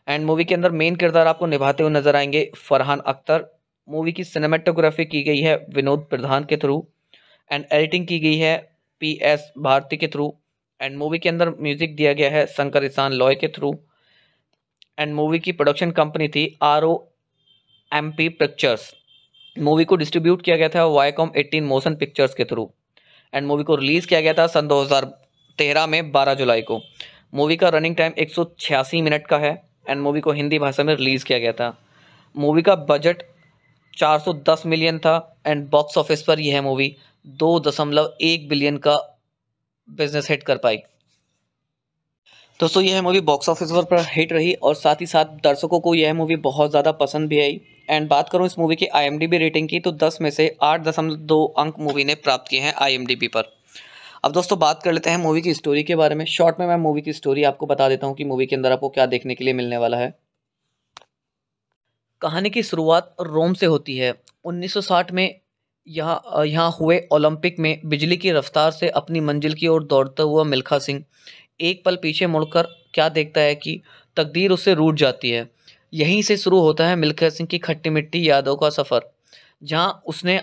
एंड मूवी के अंदर मेन किरदार आपको निभाते हुए नजर आएंगे फरहान अख्तर मूवी की सिनेमेटोग्राफी की गई है विनोद प्रधान के थ्रू एंड एडिटिंग की गई है पी एस भारती के थ्रू एंड मूवी के अंदर म्यूजिक दिया गया है शंकर ईशान लॉय के थ्रू एंड मूवी की प्रोडक्शन कंपनी थी R O M P pictures movie को डिस्ट्रीब्यूट किया गया था वाईकॉम एटीन मोशन पिक्चर्स के थ्रू एंड मूवी को रिलीज़ किया गया था सन तेरह में बारह जुलाई को मूवी का रनिंग टाइम एक मिनट का है एंड मूवी को हिंदी भाषा में रिलीज़ किया गया था मूवी का बजट 410 मिलियन था एंड बॉक्स ऑफिस पर यह मूवी दो दशमलव एक बिलियन का बिजनेस हिट कर पाई दोस्तों यह मूवी बॉक्स ऑफिस पर हिट रही और साथ ही साथ दर्शकों को यह मूवी बहुत ज़्यादा पसंद भी आई एंड बात करूँ इस मूवी की आईएमडीबी रेटिंग की तो 10 में से 8.2 अंक मूवी ने प्राप्त किए हैं आईएमडीबी पर अब दोस्तों बात कर लेते हैं मूवी की स्टोरी के बारे में शॉर्ट में मैं मूवी की स्टोरी आपको बता देता हूँ कि मूवी के अंदर आपको क्या देखने के लिए मिलने वाला है कहानी की शुरुआत रोम से होती है 1960 में यहाँ यहाँ हुए ओलंपिक में बिजली की रफ्तार से अपनी मंजिल की ओर दौड़ता हुआ मिल्खा सिंह एक पल पीछे मुड़कर क्या देखता है कि तकदीर उससे रूट जाती है यहीं से शुरू होता है मिल्खा सिंह की खट्टी मिट्टी यादों का सफ़र जहाँ उसने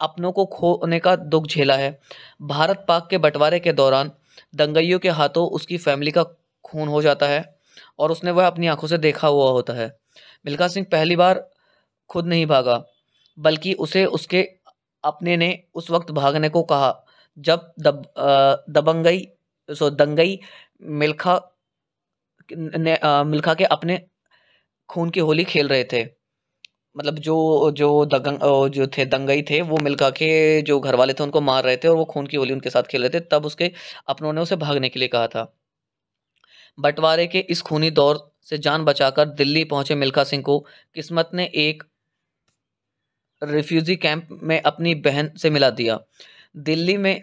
अपनों को खोने का दुख झेला है भारत पाक के बंटवारे के दौरान दंगइयों के हाथों उसकी फैमिली का खून हो जाता है और उसने वह अपनी आंखों से देखा हुआ होता है मिल्खा सिंह पहली बार खुद नहीं भागा बल्कि उसे उसके अपने ने उस वक्त भागने को कहा जब दब दबंगई सो दंगई मिल्खा ने मिल्खा के अपने खून की होली खेल रहे थे मतलब जो जो दंग जो थे दंगई थे वो मिलकर के जो घर वाले थे उनको मार रहे थे और वो खून की होली उनके साथ खेल रहे थे तब उसके अपनों ने उसे भागने के लिए कहा था बंटवारे के इस खूनी दौर से जान बचाकर दिल्ली पहुंचे मिल्खा सिंह को किस्मत ने एक रिफ्यूजी कैंप में अपनी बहन से मिला दिया दिल्ली में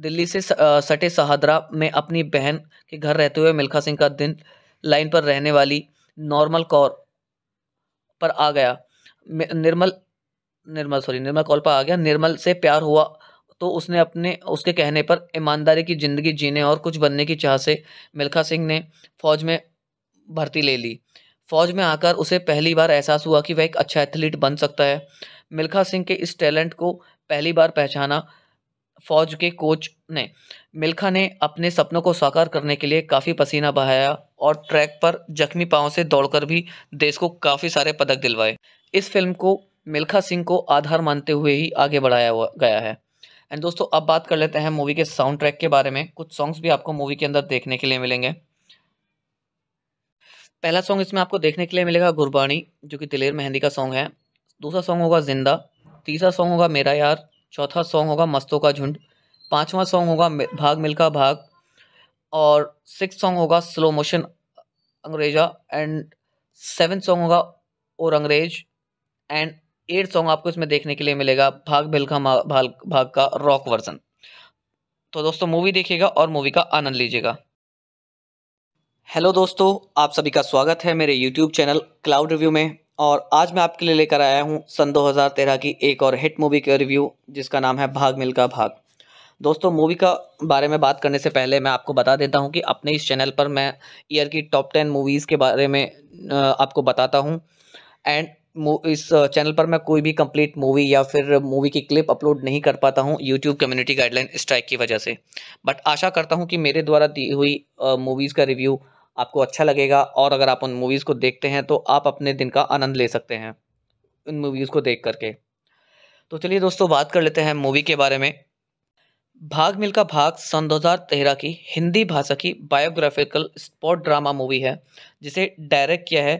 दिल्ली से सटे सहादरा में अपनी बहन के घर रहते हुए मिल्खा सिंह का दिन लाइन पर रहने वाली नॉर्मल कौर पर आ गया निर्मल निर्मल सॉरी निर्मल कॉल पर आ गया निर्मल से प्यार हुआ तो उसने अपने उसके कहने पर ईमानदारी की ज़िंदगी जीने और कुछ बनने की चाह से मिल्खा सिंह ने फौज में भर्ती ले ली फौज में आकर उसे पहली बार एहसास हुआ कि वह एक अच्छा एथलीट बन सकता है मिल्खा सिंह के इस टैलेंट को पहली बार पहचाना फौज के कोच ने मिल्खा ने अपने सपनों को साकार करने के लिए काफ़ी पसीना बहाया और ट्रैक पर जख्मी पाँव से दौड़कर भी देश को काफ़ी सारे पदक दिलवाए इस फिल्म को मिल्खा सिंह को आधार मानते हुए ही आगे बढ़ाया गया है एंड दोस्तों अब बात कर लेते हैं मूवी के साउंड ट्रैक के बारे में कुछ सॉन्ग्स भी आपको मूवी के अंदर देखने के लिए मिलेंगे पहला सॉन्ग इसमें आपको देखने के लिए मिलेगा गुरबाणी जो कि दिलेर मेहंदी का सॉन्ग है दूसरा सॉन्ग होगा जिंदा तीसरा सॉन्ग होगा मेरा यार चौथा सॉन्ग होगा मस्तों का झुंड पांचवा सॉन्ग होगा भाग मिल्खा भाग और सिक्स सॉन्ग होगा slow motion अंग्रेजा and seven song होगा और अंग्रेज एंड एट सॉन्ग आपको इसमें देखने के लिए मिलेगा भाग भिलखा भाग भाग का रॉक वर्जन तो दोस्तों मूवी देखिएगा और मूवी का आनंद लीजिएगा हेलो दोस्तों आप सभी का स्वागत है मेरे यूट्यूब चैनल क्लाउड रिव्यू में और आज मैं आपके लिए लेकर आया हूँ सन 2013 की एक और हिट मूवी का रिव्यू जिसका नाम है भाग मिल्खा भाग दोस्तों मूवी का बारे में बात करने से पहले मैं आपको बता देता हूँ कि अपने इस चैनल पर मैं ईयर की टॉप टेन मूवीज़ के बारे में आपको बताता हूँ एंड इस चैनल पर मैं कोई भी कंप्लीट मूवी या फिर मूवी की क्लिप अपलोड नहीं कर पाता हूँ यूट्यूब कम्युनिटी गाइडलाइन स्ट्राइक की वजह से बट आशा करता हूँ कि मेरे द्वारा दी हुई मूवीज़ का रिव्यू आपको अच्छा लगेगा और अगर आप उन मूवीज़ को देखते हैं तो आप अपने दिन का आनंद ले सकते हैं उन मूवीज़ को देख करके तो चलिए दोस्तों बात कर लेते हैं मूवी के बारे में भाग मिल्खा भाग सन दो की हिंदी भाषा की बायोग्राफिकल स्पॉट ड्रामा मूवी है जिसे डायरेक्ट किया है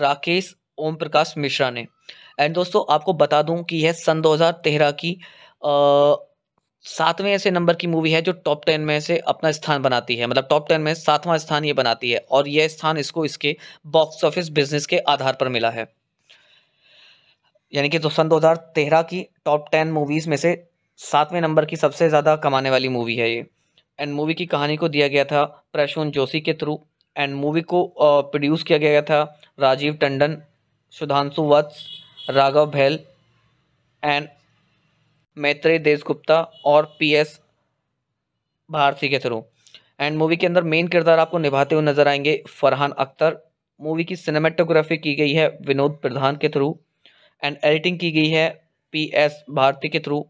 राकेश ओम प्रकाश मिश्रा ने एंड दोस्तों आपको बता दूं कि यह सन 2013 की सातवें ऐसे नंबर की मूवी है जो टॉप टेन में से अपना स्थान बनाती है मतलब टॉप टेन में सातवां स्थान ये बनाती है और यह स्थान इसको इसके बॉक्स ऑफिस बिजनेस के आधार पर मिला है यानी कि तो सन 2013 की टॉप टेन मूवीज़ में से सातवें नंबर की सबसे ज़्यादा कमाने वाली मूवी है ये एंड मूवी की कहानी को दिया गया था प्रशून जोशी के थ्रू एंड मूवी को प्रोड्यूस किया गया था राजीव टंडन सुधांशु वत्स राघव भैल एंड मैत्रेय देशगुप्ता और पी एस भारती के थ्रू एंड मूवी के अंदर मेन किरदार आपको निभाते हुए नजर आएंगे फरहान अख्तर मूवी की सिनेमेटोग्राफी की गई है विनोद प्रधान के थ्रू एंड एडिटिंग की गई है पी एस भारती के थ्रू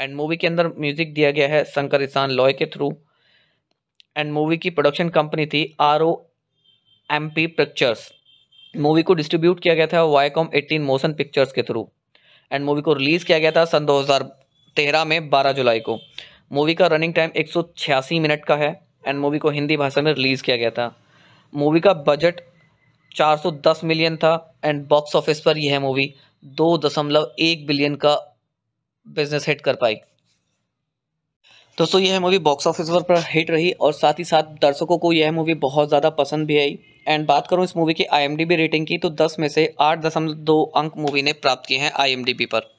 एंड मूवी के अंदर म्यूजिक दिया गया है शंकर ईशान लॉय के थ्रू एंड मूवी की प्रोडक्शन कंपनी थी R O M P pictures movie को डिस्ट्रीब्यूट किया गया था वाईकॉम एटीन मोशन पिक्चर्स के थ्रू एंड मूवी को रिलीज़ किया गया था सन 2013 में 12 जुलाई को मूवी का रनिंग टाइम एक मिनट का है एंड मूवी को हिंदी भाषा में रिलीज़ किया गया था मूवी का बजट 410 मिलियन था एंड बॉक्स ऑफिस पर यह मूवी दो दशमलव एक बिलियन का बिजनेस हिट कर पाई दोस्तों यह मूवी बॉक्स ऑफिस पर हिट रही और साथ ही साथ दर्शकों को यह मूवी बहुत ज़्यादा पसंद भी आई एंड बात करूँ इस मूवी की आई रेटिंग की तो दस में से आठ दशमलव दो अंक मूवी ने प्राप्त किए हैं आई पर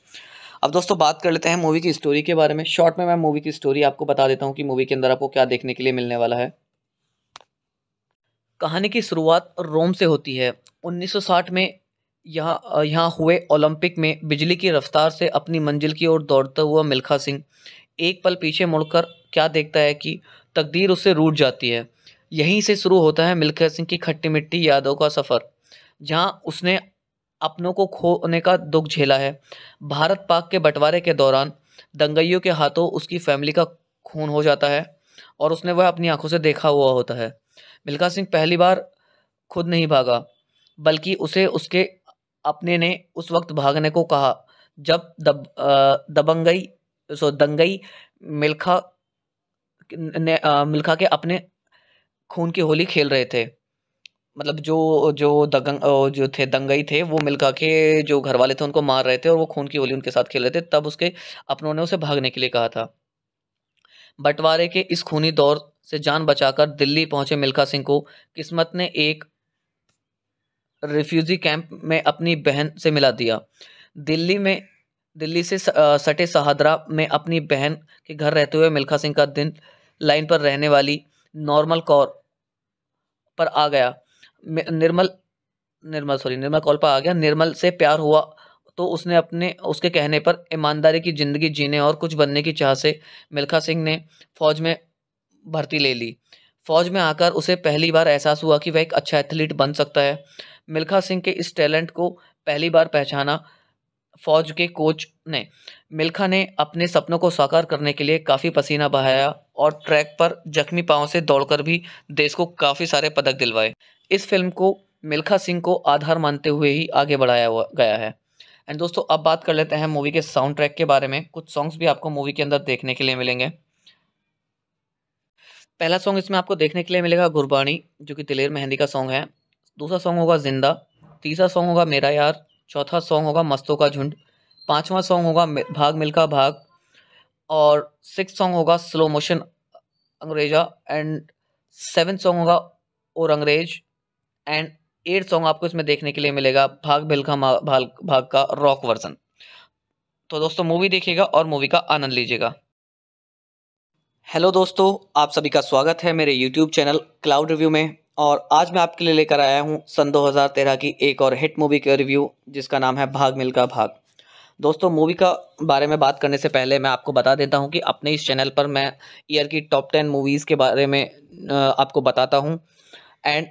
अब दोस्तों बात कर लेते हैं मूवी की स्टोरी के बारे में शॉर्ट में मैं मूवी की स्टोरी आपको बता देता हूँ कि मूवी के अंदर आपको क्या देखने के लिए मिलने वाला है कहानी की शुरुआत रोम से होती है 1960 में यहाँ यहाँ हुए ओलंपिक में बिजली की रफ्तार से अपनी मंजिल की ओर दौड़ता हुआ मिल्खा सिंह एक पल पीछे मुड़कर क्या देखता है कि तकदीर उससे रूट जाती है यहीं से शुरू होता है मिल्खा सिंह की खट्टी मिट्टी यादों का सफ़र जहाँ उसने अपनों को खोने का दुख झेला है भारत पाक के बंटवारे के दौरान दंगइयों के हाथों उसकी फैमिली का खून हो जाता है और उसने वह अपनी आंखों से देखा हुआ होता है मिल्खा सिंह पहली बार खुद नहीं भागा बल्कि उसे उसके अपने ने उस वक्त भागने को कहा जब दब दबंगई सो दंगई मिल्खा ने मिल्खा के अपने खून की होली खेल रहे थे मतलब जो जो दंग जो थे दंगई थे वो मिल्खा के जो घर वाले थे उनको मार रहे थे और वो खून की होली उनके साथ खेल रहे थे तब उसके अपनों ने उसे भागने के लिए कहा था बंटवारे के इस खूनी दौर से जान बचाकर दिल्ली पहुंचे मिल्खा सिंह को किस्मत ने एक रिफ्यूजी कैंप में अपनी बहन से मिला दिया दिल्ली में दिल्ली से सटे सहादरा में अपनी बहन के घर रहते हुए मिल्खा सिंह का दिन लाइन पर रहने वाली नॉर्मल कौर पर आ गया निर्मल निर्मल सॉरी निर्मल कौर पर आ गया निर्मल से प्यार हुआ तो उसने अपने उसके कहने पर ईमानदारी की ज़िंदगी जीने और कुछ बनने की चाह से मिल्खा सिंह ने फौज में भर्ती ले ली फौज में आकर उसे पहली बार एहसास हुआ कि वह एक अच्छा एथलीट बन सकता है मिल्खा सिंह के इस टैलेंट को पहली बार पहचाना फौज के कोच ने मिल्खा ने अपने सपनों को साकार करने के लिए काफ़ी पसीना बहाया और ट्रैक पर जख्मी पाँव से दौड़कर भी देश को काफ़ी सारे पदक दिलवाए इस फिल्म को मिल्खा सिंह को आधार मानते हुए ही आगे बढ़ाया गया है एंड दोस्तों अब बात कर लेते हैं मूवी के साउंड ट्रैक के बारे में कुछ सॉन्ग्स भी आपको मूवी के अंदर देखने के लिए मिलेंगे पहला सॉन्ग इसमें आपको देखने के लिए मिलेगा गुरबाणी जो कि दिलेर मेहंदी का सॉन्ग है दूसरा सॉन्ग होगा जिंदा तीसरा सॉन्ग होगा मेरा यार चौथा सॉन्ग होगा मस्तों का झुंड पांचवा सॉन्ग होगा भाग मिल्खा भाग और सिक्स सॉन्ग होगा slow motion अंग्रेजा and seven song होगा और अंग्रेज एंड एट सॉन्ग आपको इसमें देखने के लिए मिलेगा भाग मिल्खा भाग भाग का रॉक वर्जन तो दोस्तों मूवी देखिएगा और मूवी का आनंद लीजिएगा हेलो दोस्तों आप सभी का स्वागत है मेरे यूट्यूब चैनल क्लाउड रिव्यू में और आज मैं आपके लिए लेकर आया हूँ सन 2013 की एक और हिट मूवी का रिव्यू जिसका नाम है भाग मिल्का भाग दोस्तों मूवी का बारे में बात करने से पहले मैं आपको बता देता हूँ कि अपने इस चैनल पर मैं ईयर की टॉप टेन मूवीज़ के बारे में आपको बताता हूँ एंड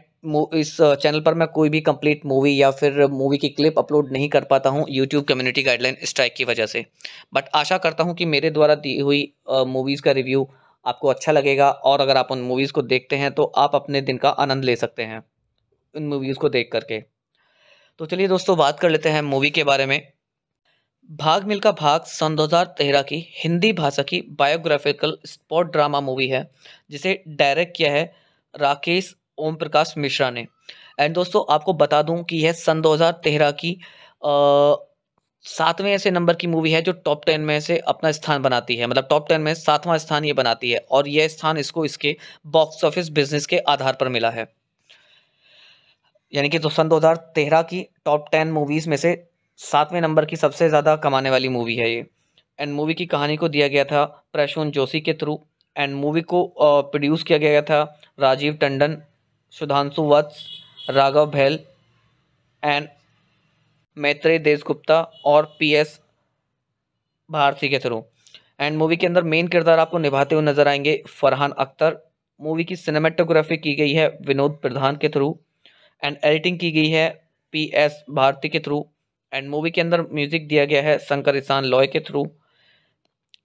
इस चैनल पर मैं कोई भी कंप्लीट मूवी या फिर मूवी की क्लिप अपलोड नहीं कर पाता हूँ यूट्यूब कम्युनिटी गाइडलाइन स्ट्राइक की वजह से बट आशा करता हूँ कि मेरे द्वारा दी हुई मूवीज़ का रिव्यू आपको अच्छा लगेगा और अगर आप उन मूवीज़ को देखते हैं तो आप अपने दिन का आनंद ले सकते हैं उन मूवीज़ को देख करके तो चलिए दोस्तों बात कर लेते हैं मूवी के बारे में भाग मिल्खा भाग सन 2013 की हिंदी भाषा की बायोग्राफिकल स्पॉट ड्रामा मूवी है जिसे डायरेक्ट किया है राकेश ओम प्रकाश मिश्रा ने एंड दोस्तों आपको बता दूं कि यह सन 2013 की सातवें ऐसे नंबर की मूवी है जो टॉप टेन में से अपना स्थान बनाती है मतलब टॉप टेन में सातवां स्थान ये बनाती है और यह स्थान इसको इसके बॉक्स ऑफिस बिजनेस के आधार पर मिला है यानी कि तो सन दो की टॉप टेन मूवीज़ में से सातवें नंबर की सबसे ज़्यादा कमाने वाली मूवी है ये एंड मूवी की कहानी को दिया गया था प्रशून जोशी के थ्रू एंड मूवी को प्रोड्यूस किया गया था राजीव टंडन सुधांशु वत्स राघव भैल एंड मैत्रेय देशगुप्ता और पी एस भारती के थ्रू एंड मूवी के अंदर मेन किरदार आपको निभाते हुए नजर आएंगे फरहान अख्तर मूवी की सिनेमेटोग्राफी की गई है विनोद प्रधान के थ्रू एंड एडिटिंग की गई है पी एस भारती के थ्रू एंड मूवी के अंदर म्यूजिक दिया गया है शंकर ईसान लॉय के थ्रू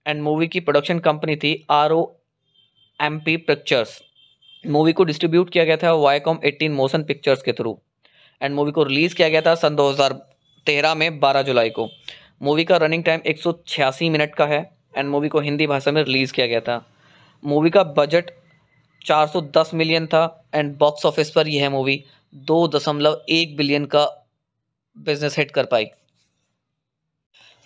एंड मूवी की प्रोडक्शन कंपनी थी R O M P pictures movie को डिस्ट्रीब्यूट किया गया था वाईकॉम एटीन मोशन पिक्चर्स के थ्रू एंड मूवी को रिलीज़ किया गया था सन हज़ार तेरह में बारह जुलाई को मूवी का रनिंग टाइम एक सौ छियासी मिनट का है एंड मूवी को हिंदी भाषा में रिलीज़ किया गया था मूवी का बजट 410 मिलियन था एंड बॉक्स ऑफिस पर यह मूवी दो दशमलव एक बिलियन का बिजनेस हिट कर पाई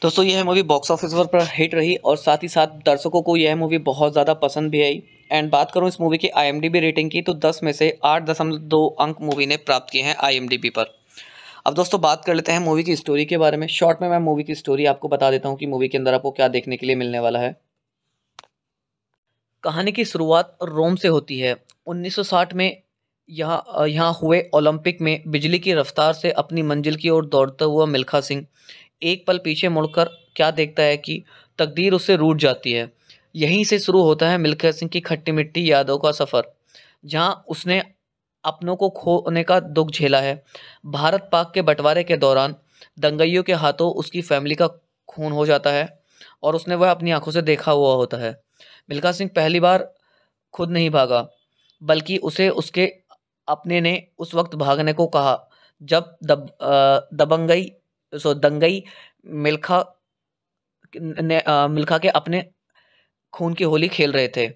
दोस्तों यह मूवी बॉक्स ऑफिस पर हिट रही और साथ ही साथ दर्शकों को यह मूवी बहुत ज़्यादा पसंद भी आई एंड बात करूँ इस मूवी की आईएमडीबी रेटिंग की तो 10 में से 8.2 अंक मूवी ने प्राप्त किए हैं आईएमडीबी पर अब दोस्तों बात कर लेते हैं मूवी की स्टोरी के बारे में शॉर्ट में मैं मूवी की स्टोरी आपको बता देता हूँ कि मूवी के अंदर आपको क्या देखने के लिए मिलने वाला है कहानी की शुरुआत रोम से होती है 1960 में यहाँ यहाँ हुए ओलंपिक में बिजली की रफ्तार से अपनी मंजिल की ओर दौड़ता हुआ मिल्खा सिंह एक पल पीछे मुड़कर क्या देखता है कि तकदीर उससे रूट जाती है यहीं से शुरू होता है मिल्खा सिंह की खट्टी मिट्टी यादों का सफ़र जहाँ उसने अपनों को खोने का दुख झेला है भारत पाक के बंटवारे के दौरान दंगइयों के हाथों उसकी फैमिली का खून हो जाता है और उसने वह अपनी आंखों से देखा हुआ होता है मिल्खा सिंह पहली बार खुद नहीं भागा बल्कि उसे उसके अपने ने उस वक्त भागने को कहा जब दब दबंगई सो दंगई मिल्खा ने मिल्खा के अपने खून की होली खेल रहे थे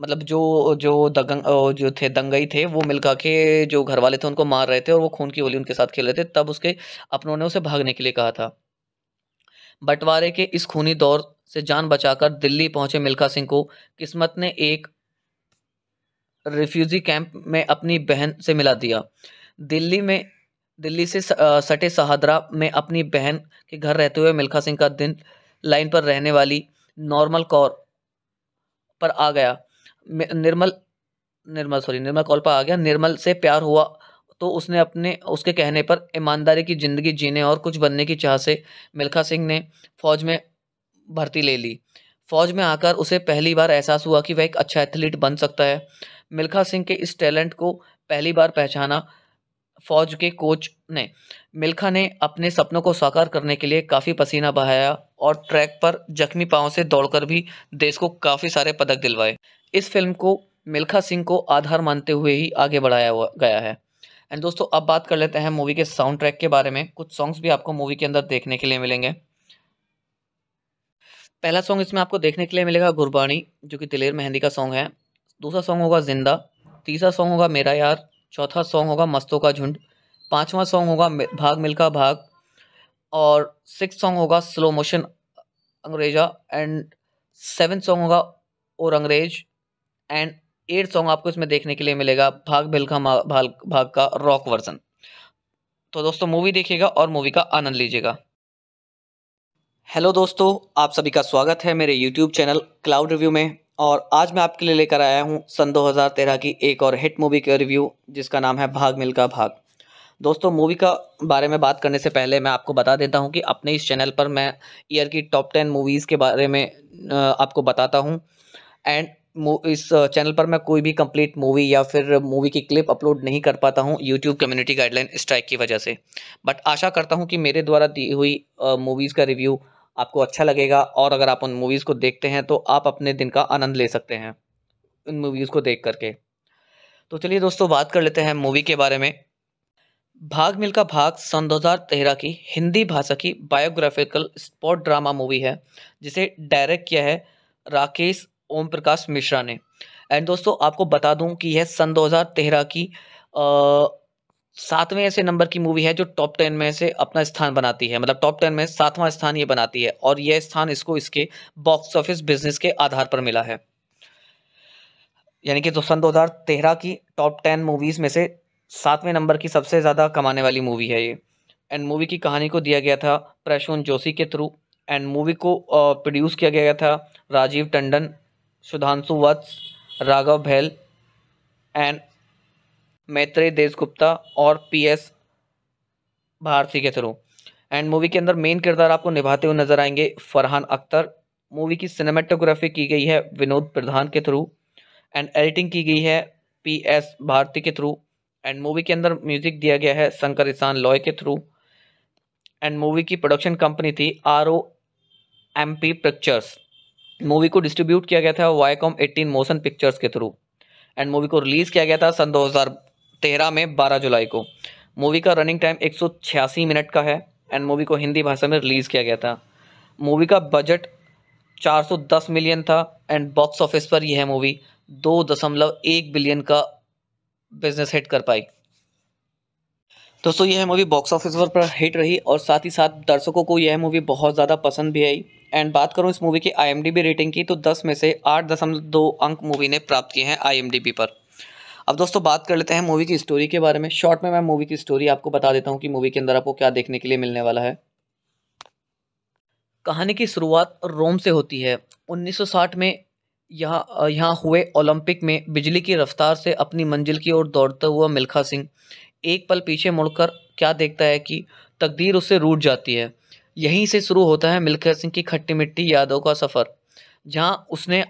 मतलब जो जो दगंग जो थे दंगई थे वो मिलका के जो घर वाले थे उनको मार रहे थे और वो खून की होली उनके साथ खेल रहे थे तब उसके अपनों ने उसे भागने के लिए कहा था बंटवारे के इस खूनी दौर से जान बचाकर दिल्ली पहुंचे मिल्खा सिंह को किस्मत ने एक रिफ्यूजी कैंप में अपनी बहन से मिला दिया दिल्ली में दिल्ली से सटे सहादरा में अपनी बहन के घर रहते हुए मिल्खा सिंह का दिन लाइन पर रहने वाली नॉर्मल कौर पर आ गया निर्मल निर्मल सॉरी निर्मल कॉल पर आ गया निर्मल से प्यार हुआ तो उसने अपने उसके कहने पर ईमानदारी की ज़िंदगी जीने और कुछ बनने की चाह से मिल्खा सिंह ने फौज में भर्ती ले ली फौज में आकर उसे पहली बार एहसास हुआ कि वह एक अच्छा एथलीट बन सकता है मिल्खा सिंह के इस टैलेंट को पहली बार पहचाना फौज के कोच ने मिल्खा ने अपने सपनों को साकार करने के लिए काफ़ी पसीना बहाया और ट्रैक पर जख्मी पाँव से दौड़कर भी देश को काफ़ी सारे पदक दिलवाए इस फिल्म को मिल्खा सिंह को आधार मानते हुए ही आगे बढ़ाया हुआ गया है एंड दोस्तों अब बात कर लेते हैं मूवी के साउंड ट्रैक के बारे में कुछ सॉन्ग्स भी आपको मूवी के अंदर देखने के लिए मिलेंगे पहला सॉन्ग इसमें आपको देखने के लिए मिलेगा गुरबाणी जो कि दिलेर मेहंदी का सॉन्ग है दूसरा सॉन्ग होगा जिंदा तीसरा सॉन्ग होगा मेरा यार चौथा सॉन्ग होगा मस्तों का झुंड पांचवा सॉन्ग होगा भाग मिल्खा भाग और सिक्स सॉन्ग होगा slow motion अंग्रेजा and seven song होगा और अंग्रेज एंड एट सॉन्ग आपको इसमें देखने के लिए मिलेगा भाग भिलखा भाग भाग का रॉक वर्जन तो दोस्तों मूवी देखिएगा और मूवी का आनंद लीजिएगा हेलो दोस्तों आप सभी का स्वागत है मेरे यूट्यूब चैनल क्लाउड रिव्यू में और आज मैं आपके लिए लेकर आया हूँ सन 2013 की एक और हिट मूवी का रिव्यू जिसका नाम है भाग मिल्खा भाग दोस्तों मूवी का बारे में बात करने से पहले मैं आपको बता देता हूँ कि अपने इस चैनल पर मैं ईयर की टॉप टेन मूवीज़ के बारे में आपको बताता हूँ एंड इस चैनल पर मैं कोई भी कंप्लीट मूवी या फिर मूवी की क्लिप अपलोड नहीं कर पाता हूँ यूट्यूब कम्युनिटी गाइडलाइन स्ट्राइक की वजह से बट आशा करता हूँ कि मेरे द्वारा दी हुई मूवीज़ का रिव्यू आपको अच्छा लगेगा और अगर आप उन मूवीज़ को देखते हैं तो आप अपने दिन का आनंद ले सकते हैं उन मूवीज़ को देख करके तो चलिए दोस्तों बात कर लेते हैं मूवी के बारे में भाग मिल्खा भाग सन 2013 की हिंदी भाषा की बायोग्राफिकल स्पॉट ड्रामा मूवी है जिसे डायरेक्ट किया है राकेश ओम प्रकाश मिश्रा ने एंड दोस्तों आपको बता दूं कि यह सन 2013 की सातवें ऐसे नंबर की मूवी है जो टॉप टेन में से अपना स्थान बनाती है मतलब टॉप टेन में सातवां स्थान ये बनाती है और यह स्थान इसको इसके बॉक्स ऑफिस बिजनेस के आधार पर मिला है यानी कि तो सन दो की टॉप टेन मूवीज़ में से सातवें नंबर की सबसे ज़्यादा कमाने वाली मूवी है ये एंड मूवी की कहानी को दिया गया था प्रशून जोशी के थ्रू एंड मूवी को प्रोड्यूस किया गया था राजीव टंडन सुधांशु वत्स राघव भैल एंड मैत्रेय देशगुप्ता और पी एस भारती के थ्रू एंड मूवी के अंदर मेन किरदार आपको निभाते हुए नजर आएंगे फरहान अख्तर मूवी की सिनेमेटोग्राफी की गई है विनोद प्रधान के थ्रू एंड एडिटिंग की गई है पी एस भारती के थ्रू एंड मूवी के अंदर म्यूजिक दिया गया है शंकर ईसान लॉय के थ्रू एंड मूवी की प्रोडक्शन कंपनी थी R O M P pictures movie को डिस्ट्रीब्यूट किया गया था वाईकॉम एटीन मोशन पिक्चर्स के थ्रू एंड मूवी को रिलीज़ किया गया था सन 2013 में 12 जुलाई को मूवी का रनिंग टाइम 186 मिनट का है एंड मूवी को हिंदी भाषा में रिलीज़ किया गया था मूवी का बजट 410 मिलियन था एंड बॉक्स ऑफिस पर यह मूवी दो दशमलव एक बिलियन का बिजनेस हिट कर पाई दोस्तों यह मूवी बॉक्स ऑफिस पर हिट रही और साथ ही साथ दर्शकों को यह मूवी बहुत ज़्यादा पसंद भी आई एंड बात करूँ इस मूवी की आई रेटिंग की तो दस में से आठ अंक मूवी ने प्राप्त किए हैं आई पर अब दोस्तों बात कर लेते हैं मूवी की स्टोरी के बारे में शॉर्ट में मैं मूवी की स्टोरी आपको बता देता हूँ कि मूवी के अंदर आपको क्या देखने के लिए मिलने वाला है कहानी की शुरुआत रोम से होती है 1960 में यहाँ यहाँ हुए ओलंपिक में बिजली की रफ्तार से अपनी मंजिल की ओर दौड़ता हुआ मिल्खा सिंह एक पल पीछे मुड़कर क्या देखता है कि तकदीर उससे रूट जाती है यहीं से शुरू होता है मिल्खा सिंह की खट्टी मिट्टी यादों का सफ़र जहां उसने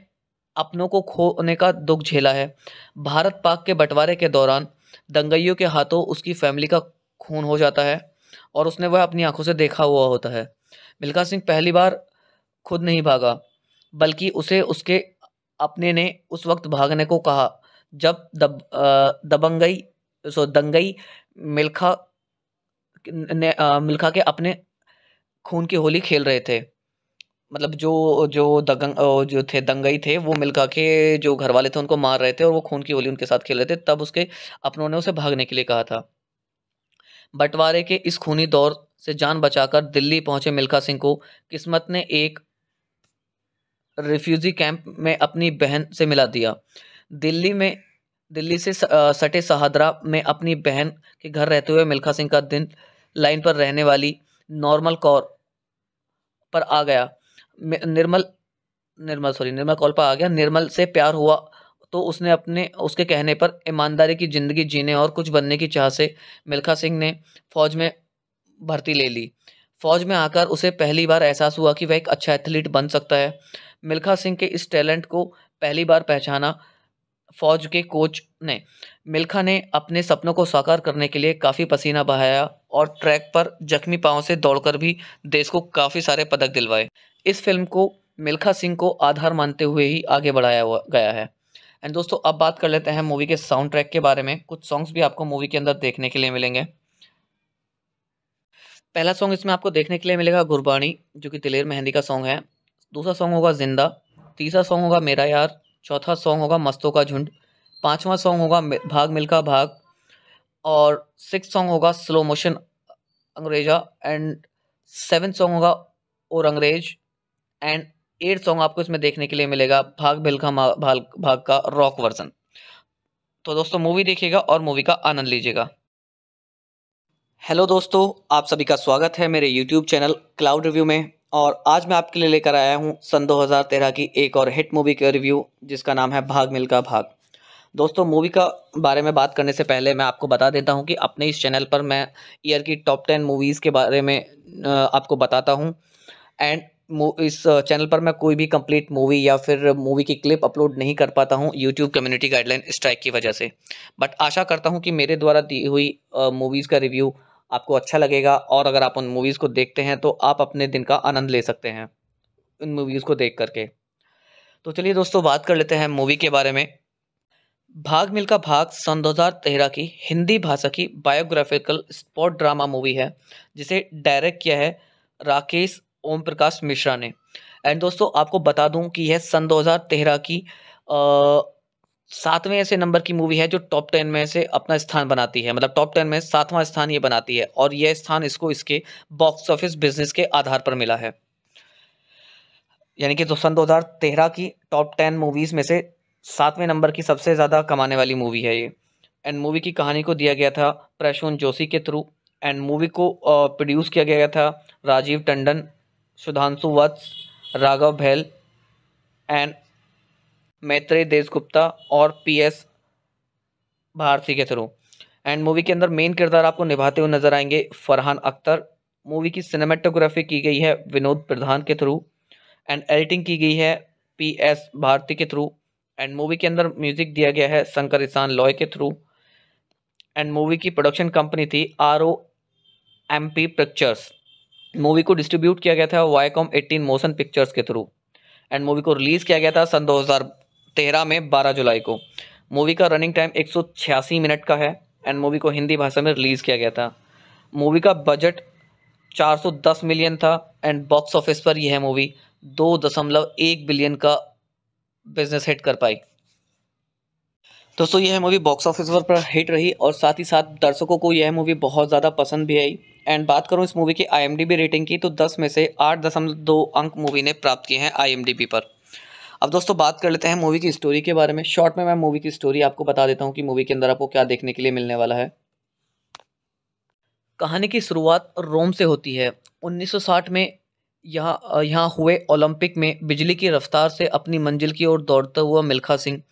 अपनों को खोने का दुख झेला है भारत पाक के बंटवारे के दौरान दंगइयों के हाथों उसकी फैमिली का खून हो जाता है और उसने वह अपनी आंखों से देखा हुआ होता है मिल्खा सिंह पहली बार खुद नहीं भागा बल्कि उसे उसके अपने ने उस वक्त भागने को कहा जब दब दबंगई सो दंगई मिल्खा ने मिल्खा के अपने खून की होली खेल रहे थे मतलब जो जो दंग जो थे दंगई थे वो मिल्खा के जो घर वाले थे उनको मार रहे थे और वो खून की होली उनके साथ खेल रहे थे तब उसके अपनों ने उसे भागने के लिए कहा था बंटवारे के इस खूनी दौर से जान बचाकर दिल्ली पहुंचे मिल्खा सिंह को किस्मत ने एक रिफ्यूजी कैंप में अपनी बहन से मिला दिया दिल्ली में दिल्ली से सटे सहादरा में अपनी बहन के घर रहते हुए मिल्खा सिंह का दिन लाइन पर रहने वाली नॉर्मल कौर पर आ गया निर्मल निर्मल सॉरी निर्मल कॉल पर आ गया निर्मल से प्यार हुआ तो उसने अपने उसके कहने पर ईमानदारी की ज़िंदगी जीने और कुछ बनने की चाह से मिल्खा सिंह ने फौज में भर्ती ले ली फौज में आकर उसे पहली बार एहसास हुआ कि वह एक अच्छा एथलीट बन सकता है मिल्खा सिंह के इस टैलेंट को पहली बार पहचाना फौज के कोच ने मिल्खा ने अपने सपनों को साकार करने के लिए काफ़ी पसीना बहाया और ट्रैक पर जख्मी पाँव से दौड़कर भी देश को काफ़ी सारे पदक दिलवाए इस फिल्म को मिल्खा सिंह को आधार मानते हुए ही आगे बढ़ाया हुआ गया है एंड दोस्तों अब बात कर लेते हैं मूवी के साउंड ट्रैक के बारे में कुछ सॉन्ग्स भी आपको मूवी के अंदर देखने के लिए मिलेंगे पहला सॉन्ग इसमें आपको देखने के लिए मिलेगा गुरबाणी जो कि दिलेर मेहंदी का सॉन्ग है दूसरा सॉन्ग होगा जिंदा तीसरा सॉन्ग होगा मेरा यार चौथा सॉन्ग होगा मस्तों का झुंड पांचवा सॉन्ग होगा भाग मिल्खा भाग और सिक्स सॉन्ग होगा slow motion अंग्रेजा and seven song होगा और अंग्रेज एंड एट सॉन्ग आपको इसमें देखने के लिए मिलेगा भाग बिलखा भाग भाग का रॉक वर्जन तो दोस्तों मूवी देखिएगा और मूवी का आनंद लीजिएगा हेलो दोस्तों आप सभी का स्वागत है मेरे यूट्यूब चैनल क्लाउड रिव्यू में और आज मैं आपके लिए लेकर आया हूँ सन 2013 की एक और हिट मूवी का रिव्यू जिसका नाम है भाग मिल्खा भाग दोस्तों मूवी का बारे में बात करने से पहले मैं आपको बता देता हूँ कि अपने इस चैनल पर मैं ईयर की टॉप टेन मूवीज़ के बारे में आपको बताता हूँ एंड इस चैनल पर मैं कोई भी कंप्लीट मूवी या फिर मूवी की क्लिप अपलोड नहीं कर पाता हूँ यूट्यूब कम्युनिटी गाइडलाइन स्ट्राइक की वजह से बट आशा करता हूँ कि मेरे द्वारा दी हुई मूवीज़ का रिव्यू आपको अच्छा लगेगा और अगर आप उन मूवीज़ को देखते हैं तो आप अपने दिन का आनंद ले सकते हैं उन मूवीज़ को देख करके तो चलिए दोस्तों बात कर लेते हैं मूवी के बारे में भाग मिल्खा भाग सन दो की हिंदी भाषा की बायोग्राफिकल स्पॉट ड्रामा मूवी है जिसे डायरेक्ट किया है राकेश ओम प्रकाश मिश्रा ने एंड दोस्तों आपको बता दूं कि यह सन 2013 की सातवें ऐसे नंबर की मूवी है जो टॉप टेन में से अपना स्थान बनाती है मतलब टॉप टेन में सातवां स्थान ये बनाती है और यह स्थान इसको इसके बॉक्स ऑफिस बिजनेस के आधार पर मिला है यानी कि दो सन तेरह की टॉप टेन मूवीज़ में से सातवें नंबर की सबसे ज़्यादा कमाने वाली मूवी है ये एंड मूवी की कहानी को दिया गया था प्रशून जोशी के थ्रू एंड मूवी को प्रोड्यूस किया गया था राजीव टंडन सुधांशु वत्स राघव भैल एंड मैत्रेय देशगुप्ता और पी एस भारती के थ्रू एंड मूवी के अंदर मेन किरदार आपको निभाते हुए नजर आएंगे फरहान अख्तर मूवी की सिनेमेटोग्राफी की गई है विनोद प्रधान के थ्रू एंड एडिटिंग की गई है पी एस भारती के थ्रू एंड मूवी के अंदर म्यूजिक दिया गया है शंकर ईशान लॉय के थ्रू एंड मूवी की प्रोडक्शन कंपनी थी R O M P pictures movie को डिस्ट्रीब्यूट किया गया था वाईकॉम एटीन मोशन पिक्चर्स के थ्रू एंड मूवी को रिलीज़ किया गया था सन हज़ार तेरह में बारह जुलाई को मूवी का रनिंग टाइम एक मिनट का है एंड मूवी को हिंदी भाषा में रिलीज़ किया गया था मूवी का बजट 410 मिलियन था एंड बॉक्स ऑफिस पर यह मूवी दो दशमलव एक बिलियन का बिजनेस हिट कर पाई दोस्तों यह मूवी बॉक्स ऑफिस पर हिट रही और साथ ही साथ दर्शकों को यह मूवी बहुत ज़्यादा पसंद भी आई एंड बात करूँ इस मूवी की आईएमडीबी रेटिंग की तो 10 में से 8.2 अंक मूवी ने प्राप्त किए हैं आईएमडीबी पर अब दोस्तों बात कर लेते हैं मूवी की स्टोरी के बारे में शॉर्ट में मैं मूवी की स्टोरी आपको बता देता हूँ कि मूवी के अंदर आपको क्या देखने के लिए मिलने वाला है कहानी की शुरुआत रोम से होती है 1960 में यहाँ यहाँ हुए ओलंपिक में बिजली की रफ्तार से अपनी मंजिल की ओर दौड़ता हुआ मिल्खा सिंह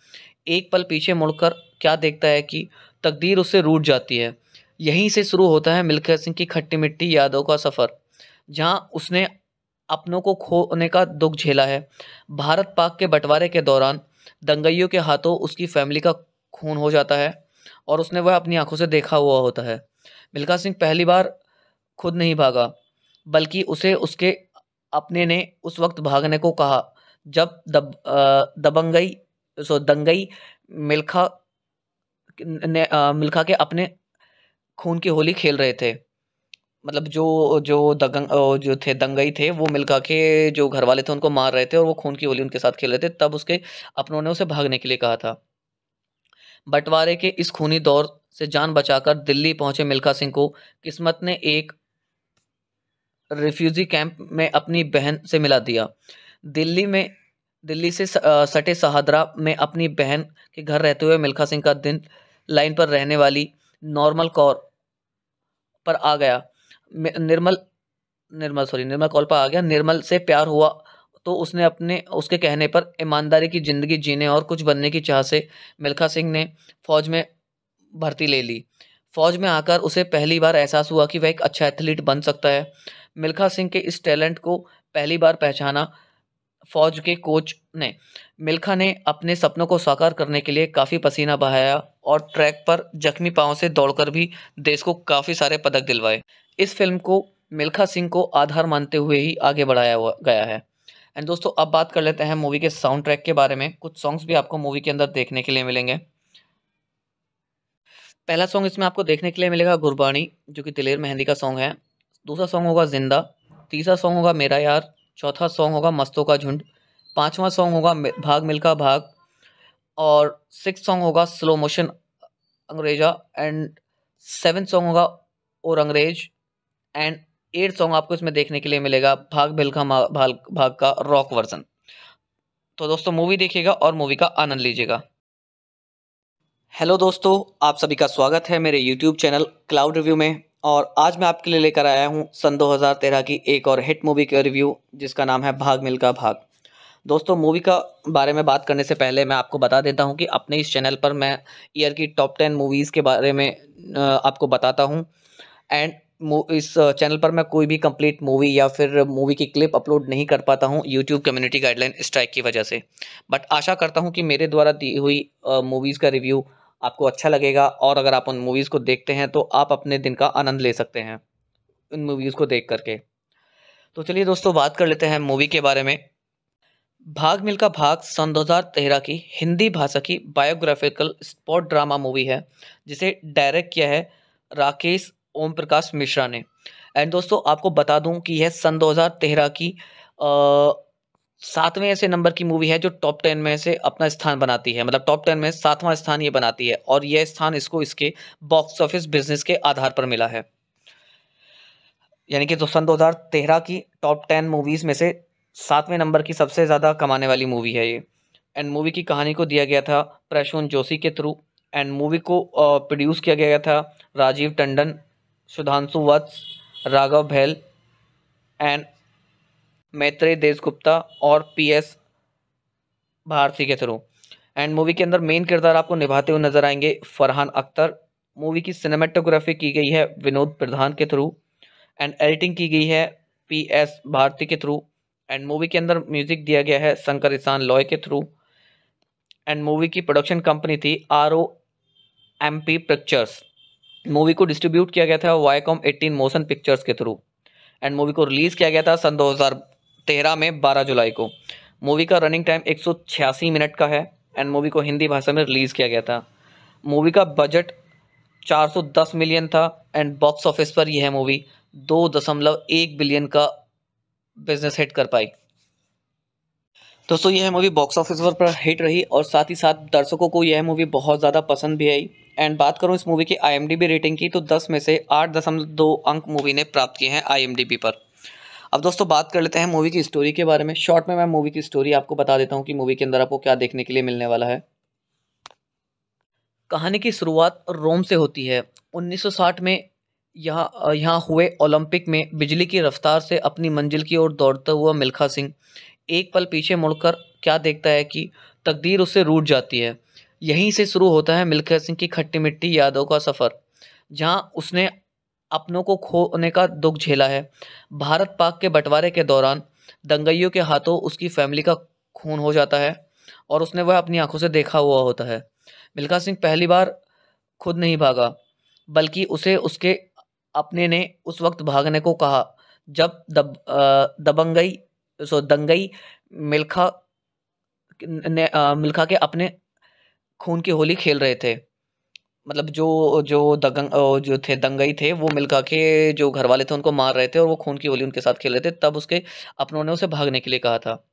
एक पल पीछे मुड़कर क्या देखता है कि तकदीर उससे रूट जाती है यहीं से शुरू होता है मिल्खा सिंह की खट्टी मिट्टी यादों का सफ़र जहाँ उसने अपनों को खोने का दुख झेला है भारत पाक के बंटवारे के दौरान दंगइयों के हाथों उसकी फैमिली का खून हो जाता है और उसने वह अपनी आंखों से देखा हुआ होता है मिल्खा सिंह पहली बार खुद नहीं भागा बल्कि उसे उसके अपने ने उस वक्त भागने को कहा जब दब दबंगई सो दंगई मिल्खा ने मिल्खा के अपने खून की होली खेल रहे थे मतलब जो जो दंग जो थे दंगई थे वो मिलका के जो घर वाले थे उनको मार रहे थे और वो खून की होली उनके साथ खेल रहे थे तब उसके अपनों ने उसे भागने के लिए कहा था बंटवारे के इस खूनी दौर से जान बचाकर दिल्ली पहुंचे मिल्खा सिंह को किस्मत ने एक रिफ्यूजी कैंप में अपनी बहन से मिला दिया दिल्ली में दिल्ली से सटे सहादरा में अपनी बहन के घर रहते हुए मिल्खा सिंह का दिन लाइन पर रहने वाली नॉर्मल कौर पर आ गया निर्मल निर्मल सॉरी निर्मल कॉल पर आ गया निर्मल से प्यार हुआ तो उसने अपने उसके कहने पर ईमानदारी की ज़िंदगी जीने और कुछ बनने की चाह से मिल्खा सिंह ने फौज में भर्ती ले ली फौज में आकर उसे पहली बार एहसास हुआ कि वह एक अच्छा एथलीट बन सकता है मिल्खा सिंह के इस टैलेंट को पहली बार पहचाना फौज के कोच ने मिल्खा ने अपने सपनों को साकार करने के लिए काफ़ी पसीना बहाया और ट्रैक पर जख्मी पाँव से दौड़कर भी देश को काफ़ी सारे पदक दिलवाए इस फिल्म को मिल्खा सिंह को आधार मानते हुए ही आगे बढ़ाया गया है एंड दोस्तों अब बात कर लेते हैं मूवी के साउंड ट्रैक के बारे में कुछ सॉन्ग्स भी आपको मूवी के अंदर देखने के लिए मिलेंगे पहला सॉन्ग इसमें आपको देखने के लिए मिलेगा गुरबाणी जो कि दिलेर मेहंदी का सॉन्ग है दूसरा सॉन्ग होगा जिंदा तीसरा सॉन्ग होगा मेरा यार चौथा सॉन्ग होगा मस्तों का झुंड पांचवा सॉन्ग होगा भाग मिल्खा भाग और सिक्स सॉन्ग होगा slow motion अंग्रेजा and seven song होगा और अंग्रेज एंड एट सॉन्ग आपको इसमें देखने के लिए मिलेगा भाग बिलखा भाग भाग का रॉक वर्जन तो दोस्तों मूवी देखिएगा और मूवी का आनंद लीजिएगा हेलो दोस्तों आप सभी का स्वागत है मेरे यूट्यूब चैनल क्लाउड रिव्यू में और आज मैं आपके लिए लेकर आया हूँ सन 2013 की एक और हिट मूवी का रिव्यू जिसका नाम है भाग मिल का भाग दोस्तों मूवी का बारे में बात करने से पहले मैं आपको बता देता हूँ कि अपने इस चैनल पर मैं ईयर की टॉप टेन मूवीज़ के बारे में आपको बताता हूँ एंड इस चैनल पर मैं कोई भी कंप्लीट मूवी या फिर मूवी की क्लिप अपलोड नहीं कर पाता हूँ यूट्यूब कम्युनिटी गाइडलाइन स्ट्राइक की वजह से बट आशा करता हूँ कि मेरे द्वारा दी हुई मूवीज़ का रिव्यू आपको अच्छा लगेगा और अगर आप उन मूवीज़ को देखते हैं तो आप अपने दिन का आनंद ले सकते हैं उन मूवीज़ को देख करके तो चलिए दोस्तों बात कर लेते हैं मूवी के बारे में भाग मिल्खा भाग सन 2013 की हिंदी भाषा की बायोग्राफिकल स्पॉट ड्रामा मूवी है जिसे डायरेक्ट किया है राकेश ओम प्रकाश मिश्रा ने एंड दोस्तों आपको बता दूं कि यह सन 2013 की सातवें ऐसे नंबर की मूवी है जो टॉप टेन में से अपना स्थान बनाती है मतलब टॉप टेन में सातवां स्थान ये बनाती है और यह स्थान इसको इसके बॉक्स ऑफिस बिजनेस के आधार पर मिला है यानी कि तो सन 2013 की टॉप टेन मूवीज़ में से सातवें नंबर की सबसे ज़्यादा कमाने वाली मूवी है ये एंड मूवी की कहानी को दिया गया था प्रशून जोशी के थ्रू एंड मूवी को प्रोड्यूस किया गया था राजीव टंडन सुधांशु वत्स राघव भैल एंड मैत्रेय देश गुप्ता और पी एस भारती के थ्रू एंड मूवी के अंदर मेन किरदार आपको निभाते हुए नजर आएंगे फरहान अख्तर मूवी की सिनेमेटोग्राफी की गई है विनोद प्रधान के थ्रू एंड एडिटिंग की गई है पी एस भारती के थ्रू एंड मूवी के अंदर म्यूजिक दिया गया है शंकर ईसान लॉय के थ्रू एंड मूवी की प्रोडक्शन कंपनी थी R O M P pictures movie को डिस्ट्रीब्यूट किया गया था वाईकॉम एटीन मोशन पिक्चर्स के थ्रू एंड मूवी को रिलीज़ किया गया था सन 2013 में 12 जुलाई को मूवी का रनिंग टाइम एक मिनट का है एंड मूवी को हिंदी भाषा में रिलीज़ किया गया था मूवी का बजट 410 मिलियन था एंड बॉक्स ऑफिस पर यह मूवी दो दशमलव एक बिलियन का बिजनेस हिट कर पाई दोस्तों यह मूवी बॉक्स ऑफिस पर हिट रही और साथ ही साथ दर्शकों को यह मूवी बहुत ज़्यादा पसंद भी आई एंड बात करूँ इस मूवी की आई रेटिंग की तो दस में से आठ दशमलव दो अंक मूवी ने प्राप्त किए हैं आई पर अब दोस्तों बात कर लेते हैं मूवी की स्टोरी के बारे में शॉर्ट में मैं मूवी की स्टोरी आपको बता देता हूँ कि मूवी के अंदर आपको क्या देखने के लिए मिलने वाला है कहानी की शुरुआत रोम से होती है 1960 में यहाँ यहाँ हुए ओलंपिक में बिजली की रफ्तार से अपनी मंजिल की ओर दौड़ता हुआ मिल्खा सिंह एक पल पीछे मुड़कर क्या देखता है कि तकदीर उससे रूट जाती है यहीं से शुरू होता है मिल्खा सिंह की खट्टी मिट्टी यादों का सफ़र जहाँ उसने अपनों को खोने का दुख झेला है भारत पाक के बंटवारे के दौरान दंगइयों के हाथों उसकी फैमिली का खून हो जाता है और उसने वह अपनी आंखों से देखा हुआ होता है मिल्खा सिंह पहली बार खुद नहीं भागा बल्कि उसे उसके अपने ने उस वक्त भागने को कहा जब दब दबंगई सो दंगई मिल्खा ने मिल्खा के अपने खून की होली खेल रहे थे मतलब जो जो दंग जो थे दंगई थे वो मिल्खा के जो घर वाले थे उनको मार रहे थे और वो खून की होली उनके साथ खेल रहे थे तब उसके अपनों ने उसे भागने के लिए कहा था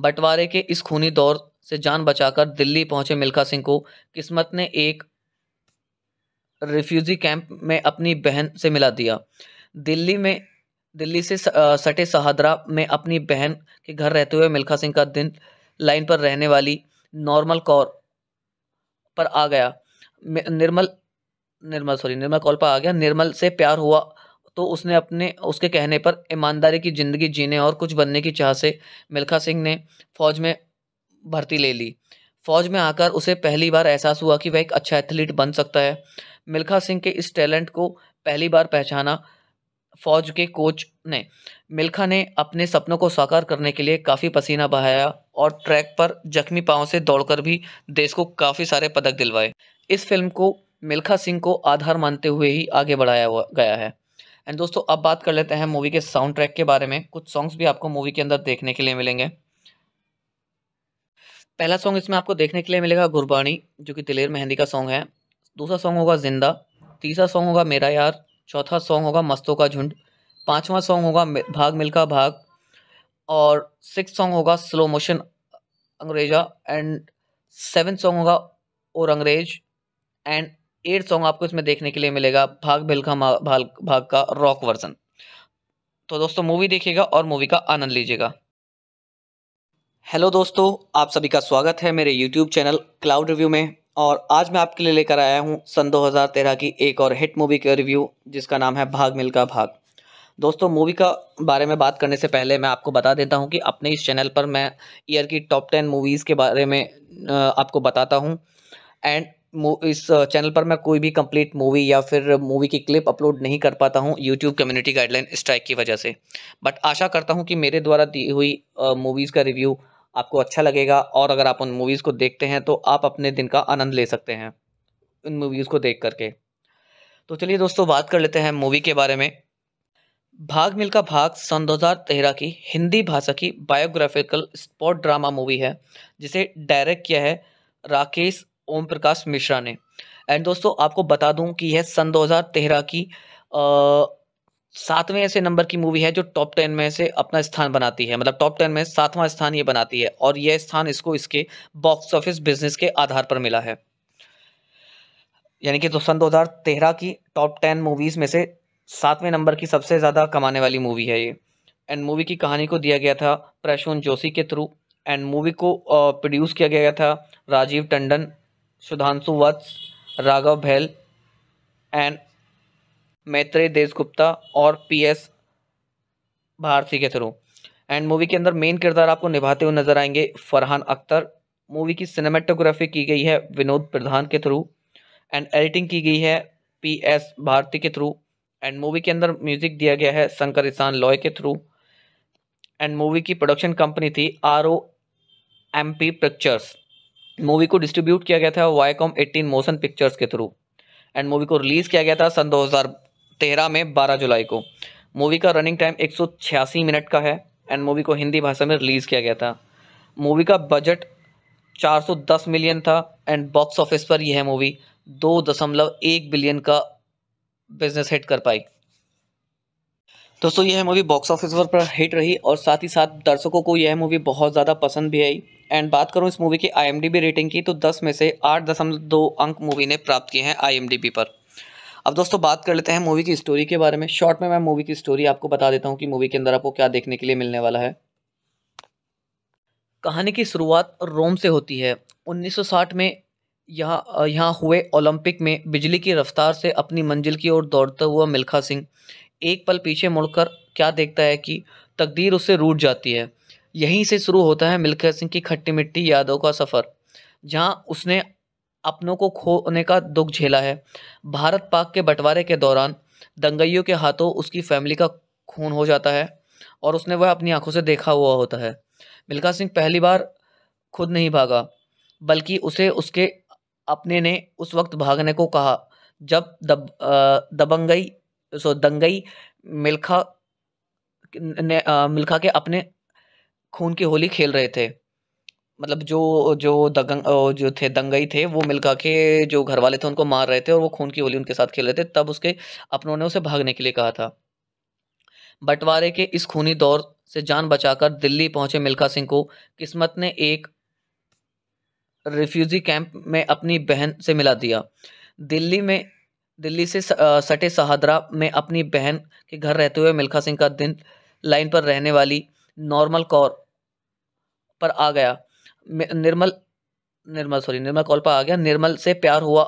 बंटवारे के इस खूनी दौर से जान बचाकर दिल्ली पहुंचे मिल्खा सिंह को किस्मत ने एक रिफ्यूजी कैंप में अपनी बहन से मिला दिया दिल्ली में दिल्ली से सटे सहादरा में अपनी बहन के घर रहते हुए मिल्खा सिंह का दिन लाइन पर रहने वाली नॉर्मल कौर पर आ गया निर्मल निर्मल सॉरी निर्मल कॉल पर आ गया निर्मल से प्यार हुआ तो उसने अपने उसके कहने पर ईमानदारी की ज़िंदगी जीने और कुछ बनने की चाह से मिल्खा सिंह ने फौज में भर्ती ले ली फौज में आकर उसे पहली बार एहसास हुआ कि वह एक अच्छा एथलीट बन सकता है मिल्खा सिंह के इस टैलेंट को पहली बार पहचाना फौज के कोच ने मिल्खा ने अपने सपनों को साकार करने के लिए काफ़ी पसीना बहाया और ट्रैक पर जख्मी पाँव से दौड़कर भी देश को काफ़ी सारे पदक दिलवाए इस फिल्म को मिल्खा सिंह को आधार मानते हुए ही आगे बढ़ाया गया है एंड दोस्तों अब बात कर लेते हैं मूवी के साउंड ट्रैक के बारे में कुछ सॉन्ग्स भी आपको मूवी के अंदर देखने के लिए मिलेंगे पहला सॉन्ग इसमें आपको देखने के लिए मिलेगा गुरबाणी जो कि दिलेर मेहंदी का सॉन्ग है दूसरा सॉन्ग होगा जिंदा तीसरा सॉन्ग होगा मेरा यार चौथा सॉन्ग होगा मस्तों का झुंड पांचवा सॉन्ग होगा भाग मिल्खा भाग और सिक्स सॉन्ग होगा slow motion अंग्रेजा and seven song होगा और अंग्रेज एंड एट सॉन्ग आपको इसमें देखने के लिए मिलेगा भाग भिलखा भाग भाग का रॉक वर्जन तो दोस्तों मूवी देखिएगा और मूवी का आनंद लीजिएगा हेलो दोस्तों आप सभी का स्वागत है मेरे यूट्यूब चैनल क्लाउड रिव्यू में और आज मैं आपके लिए लेकर आया हूँ सन 2013 की एक और हिट मूवी का रिव्यू जिसका नाम है भाग मिल्खा भाग दोस्तों मूवी का बारे में बात करने से पहले मैं आपको बता देता हूँ कि अपने इस चैनल पर मैं ईयर की टॉप टेन मूवीज़ के बारे में आपको बताता हूँ एंड इस चैनल पर मैं कोई भी कंप्लीट मूवी या फिर मूवी की क्लिप अपलोड नहीं कर पाता हूँ यूट्यूब कम्युनिटी गाइडलाइन स्ट्राइक की वजह से बट आशा करता हूँ कि मेरे द्वारा दी हुई मूवीज़ का रिव्यू आपको अच्छा लगेगा और अगर आप उन मूवीज़ को देखते हैं तो आप अपने दिन का आनंद ले सकते हैं उन मूवीज़ को देख करके तो चलिए दोस्तों बात कर लेते हैं मूवी के बारे में भाग मिल्खा भाग सन 2013 की हिंदी भाषा की बायोग्राफिकल स्पॉट ड्रामा मूवी है जिसे डायरेक्ट किया है राकेश ओम प्रकाश मिश्रा ने एंड दोस्तों आपको बता दूं कि यह सन 2013 की आ, सातवें ऐसे नंबर की मूवी है जो टॉप टेन में से अपना स्थान बनाती है मतलब टॉप टेन में सातवां स्थान ये बनाती है और यह स्थान इसको इसके बॉक्स ऑफिस बिजनेस के आधार पर मिला है यानी कि तो दो सन तेरह की टॉप टेन मूवीज़ में से सातवें नंबर की सबसे ज़्यादा कमाने वाली मूवी है ये एंड मूवी की कहानी को दिया गया था प्रशून जोशी के थ्रू एंड मूवी को प्रोड्यूस किया गया था राजीव टंडन सुधांशु वत्स राघव भैल एंड मैत्रेय देशगुप्ता और पी एस भारती के थ्रू एंड मूवी के अंदर मेन किरदार आपको निभाते हुए नजर आएंगे फरहान अख्तर मूवी की सिनेमेटोग्राफी की गई है विनोद प्रधान के थ्रू एंड एडिटिंग की गई है पी एस भारती के थ्रू एंड मूवी के अंदर म्यूजिक दिया गया है शंकर ईसान लॉय के थ्रू एंड मूवी की प्रोडक्शन कंपनी थी R O M P pictures movie को डिस्ट्रीब्यूट किया गया था वाईकॉम एटीन मोशन पिक्चर्स के थ्रू एंड मूवी को रिलीज़ किया गया था सन हज़ार तेरह में बारह जुलाई को मूवी का रनिंग टाइम एक सौ छियासी मिनट का है एंड मूवी को हिंदी भाषा में रिलीज़ किया गया था मूवी का बजट 410 मिलियन था एंड बॉक्स ऑफिस पर यह मूवी दो दशमलव एक बिलियन का बिजनेस हिट कर पाई दोस्तों यह मूवी बॉक्स ऑफिस पर हिट रही और साथ ही साथ दर्शकों को यह मूवी बहुत ज़्यादा पसंद भी आई एंड बात करूँ इस मूवी की आईएमडीबी रेटिंग की तो 10 में से 8.2 अंक मूवी ने प्राप्त किए हैं आईएमडीबी पर अब दोस्तों बात कर लेते हैं मूवी की स्टोरी के बारे में शॉर्ट में मैं मूवी की स्टोरी आपको बता देता हूँ कि मूवी के अंदर आपको क्या देखने के लिए मिलने वाला है कहानी की शुरुआत रोम से होती है 1960 में यहाँ यहाँ हुए ओलंपिक में बिजली की रफ्तार से अपनी मंजिल की ओर दौड़ता हुआ मिल्खा सिंह एक पल पीछे मुड़कर क्या देखता है कि तकदीर उससे रूट जाती है यहीं से शुरू होता है मिल्खा सिंह की खट्टी मिट्टी यादों का सफ़र जहाँ उसने अपनों को खोने का दुख झेला है भारत पाक के बंटवारे के दौरान दंगइयों के हाथों उसकी फैमिली का खून हो जाता है और उसने वह अपनी आंखों से देखा हुआ होता है मिल्खा सिंह पहली बार खुद नहीं भागा बल्कि उसे उसके अपने ने उस वक्त भागने को कहा जब दब दबंगई सो दंगई मिल्खा ने मिल्खा के अपने खून की होली खेल रहे थे मतलब जो जो दगंग जो थे दंगई थे वो मिल के जो घर वाले थे उनको मार रहे थे और वो खून की होली उनके साथ खेल रहे थे तब उसके अपनों ने उसे भागने के लिए कहा था बंटवारे के इस खूनी दौर से जान बचाकर दिल्ली पहुंचे मिल्खा सिंह को किस्मत ने एक रिफ्यूजी कैंप में अपनी बहन से मिला दिया दिल्ली में दिल्ली से सटे सहादरा में अपनी बहन के घर रहते हुए मिल्खा सिंह का दिन लाइन पर रहने वाली नॉर्मल कौर पर आ गया निर्मल निर्मल सॉरी निर्मल कॉल पर आ गया निर्मल से प्यार हुआ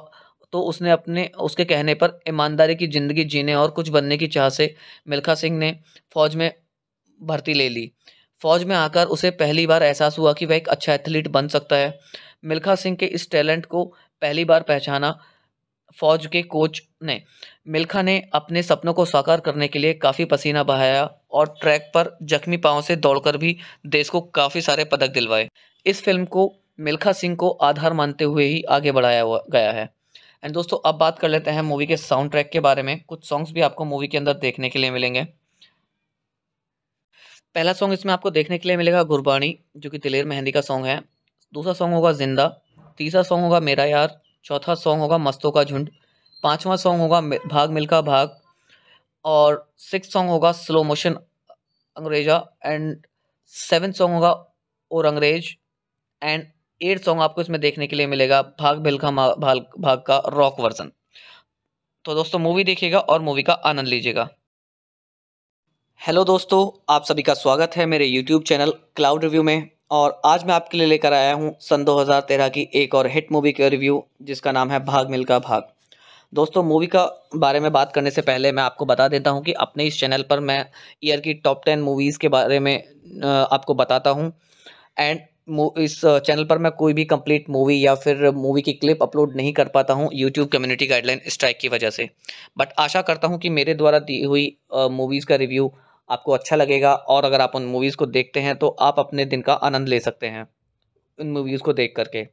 तो उसने अपने उसके कहने पर ईमानदारी की ज़िंदगी जीने और कुछ बनने की चाह से मिल्खा सिंह ने फौज में भर्ती ले ली फौज में आकर उसे पहली बार एहसास हुआ कि वह एक अच्छा एथलीट बन सकता है मिल्खा सिंह के इस टैलेंट को पहली बार पहचाना फौज के कोच ने मिल्खा ने अपने सपनों को साकार करने के लिए काफ़ी पसीना बहाया और ट्रैक पर जख्मी पाँव से दौड़कर भी देश को काफ़ी सारे पदक दिलवाए इस फिल्म को मिल्खा सिंह को आधार मानते हुए ही आगे बढ़ाया हुआ गया है एंड दोस्तों अब बात कर लेते हैं मूवी के साउंड ट्रैक के बारे में कुछ सॉन्ग्स भी आपको मूवी के अंदर देखने के लिए मिलेंगे पहला सॉन्ग इसमें आपको देखने के लिए मिलेगा गुरबाणी जो कि दिलेर मेहंदी का सॉन्ग है दूसरा सॉन्ग होगा जिंदा तीसरा सॉन्ग होगा मेरा यार चौथा सॉन्ग होगा मस्तों का झुंड पांचवा सॉन्ग होगा भाग मिल्खा भाग और सिक्स सॉन्ग होगा slow motion अंग्रेजा and seven song होगा और अंग्रेज एंड एट सॉन्ग आपको इसमें देखने के लिए मिलेगा भाग भिलखा भाग भाग का रॉक वर्जन तो दोस्तों मूवी देखिएगा और मूवी का आनंद लीजिएगा हेलो दोस्तों आप सभी का स्वागत है मेरे यूट्यूब चैनल क्लाउड रिव्यू में और आज मैं आपके लिए लेकर आया हूँ सन 2013 की एक और हिट मूवी का रिव्यू जिसका नाम है भाग मिल्खा भाग दोस्तों मूवी का बारे में बात करने से पहले मैं आपको बता देता हूँ कि अपने इस चैनल पर मैं ईयर की टॉप टेन मूवीज़ के बारे में आपको बताता हूँ एंड इस चैनल पर मैं कोई भी कंप्लीट मूवी या फिर मूवी की क्लिप अपलोड नहीं कर पाता हूँ यूट्यूब कम्युनिटी गाइडलाइन स्ट्राइक की वजह से बट आशा करता हूँ कि मेरे द्वारा दी हुई मूवीज़ का रिव्यू आपको अच्छा लगेगा और अगर आप उन मूवीज़ को देखते हैं तो आप अपने दिन का आनंद ले सकते हैं उन मूवीज़ को देख करके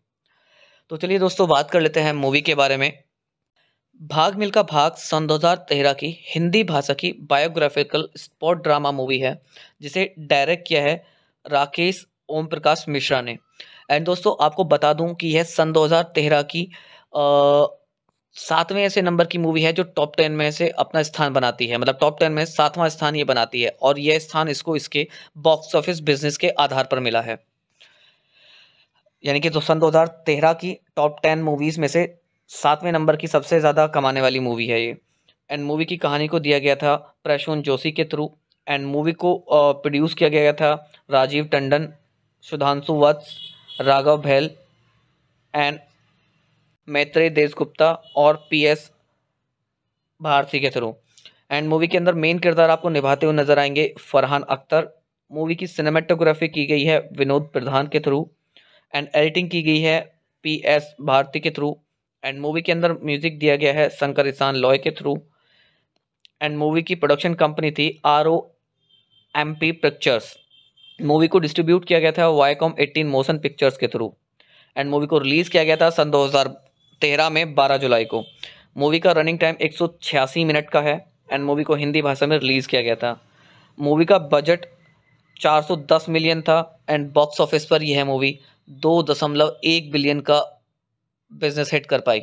तो चलिए दोस्तों बात कर लेते हैं मूवी के बारे में भाग मिल्खा भाग सन दो की हिंदी भाषा की बायोग्राफिकल स्पॉट ड्रामा मूवी है जिसे डायरेक्ट किया है राकेश ओम प्रकाश मिश्रा ने एंड दोस्तों आपको बता दूं कि यह सन 2013 की सातवें ऐसे नंबर की मूवी है जो टॉप टेन में से अपना स्थान बनाती है मतलब टॉप टेन में सातवां स्थान ये बनाती है और यह स्थान इसको इसके बॉक्स ऑफिस बिजनेस के आधार पर मिला है यानी कि तो सन 2013 की टॉप टेन मूवीज़ में से सातवें नंबर की सबसे ज़्यादा कमाने वाली मूवी है ये एंड मूवी की कहानी को दिया गया था प्रशून जोशी के थ्रू एंड मूवी को प्रोड्यूस किया गया था राजीव टंडन सुधांशु वत्स राघव भैल एंड मैत्रेय देशगुप्ता और पी एस भारती के थ्रू एंड मूवी के अंदर मेन किरदार आपको निभाते हुए नजर आएंगे फरहान अख्तर मूवी की सिनेमेटोग्राफी की गई है विनोद प्रधान के थ्रू एंड एडिटिंग की गई है पी एस भारती के थ्रू एंड मूवी के अंदर म्यूजिक दिया गया है शंकर ईशान लॉय के थ्रू एंड मूवी की प्रोडक्शन कंपनी थी R O M P pictures movie को डिस्ट्रीब्यूट किया गया था वाईकॉम एटीन मोशन पिक्चर्स के थ्रू एंड मूवी को रिलीज़ किया गया था सन 2013 में 12 जुलाई को मूवी का रनिंग टाइम एक मिनट का है एंड मूवी को हिंदी भाषा में रिलीज़ किया गया था मूवी का बजट 410 मिलियन था एंड बॉक्स ऑफिस पर यह मूवी दो दशमलव एक बिलियन का बिजनेस हिट कर पाई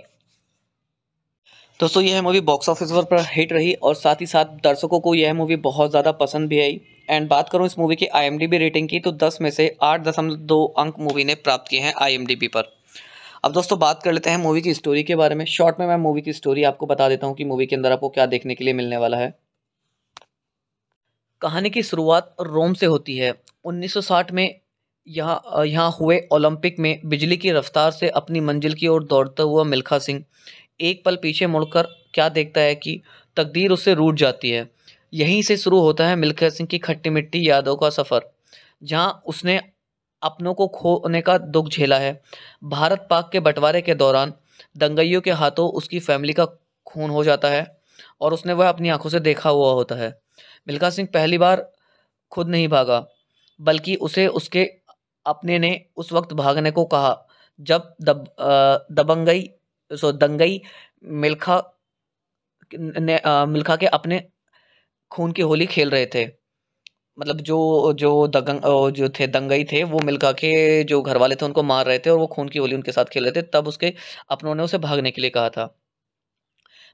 दोस्तों यह मूवी बॉक्स ऑफिस पर हिट रही और साथ ही साथ दर्शकों को यह मूवी बहुत ज़्यादा पसंद भी आई एंड बात करूँ इस मूवी की आई रेटिंग की तो दस में से आठ अंक मूवी ने प्राप्त किए हैं आई पर अब दोस्तों बात कर लेते हैं मूवी की स्टोरी के बारे में शॉर्ट में मैं मूवी की स्टोरी आपको बता देता हूँ कि मूवी के अंदर आपको क्या देखने के लिए मिलने वाला है कहानी की शुरुआत रोम से होती है 1960 में यहाँ यहाँ हुए ओलंपिक में बिजली की रफ्तार से अपनी मंजिल की ओर दौड़ता हुआ मिल्खा सिंह एक पल पीछे मुड़कर क्या देखता है कि तकदीर उससे रूट जाती है यहीं से शुरू होता है मिल्खा सिंह की खट्टी मिट्टी यादों का सफ़र जहां उसने अपनों को खोने का दुख झेला है भारत पाक के बंटवारे के दौरान दंगइयों के हाथों उसकी फैमिली का खून हो जाता है और उसने वह अपनी आंखों से देखा हुआ होता है मिल्खा सिंह पहली बार खुद नहीं भागा बल्कि उसे उसके अपने ने उस वक्त भागने को कहा जब दब दबंगई सो दंगई मिल्खा ने आ, मिल्खा के अपने खून की होली खेल रहे थे मतलब जो जो दंग जो थे दंगई थे वो मिल्खा के जो घर वाले थे उनको मार रहे थे और वो खून की होली उनके साथ खेल रहे थे तब उसके अपनों ने उसे भागने के लिए कहा था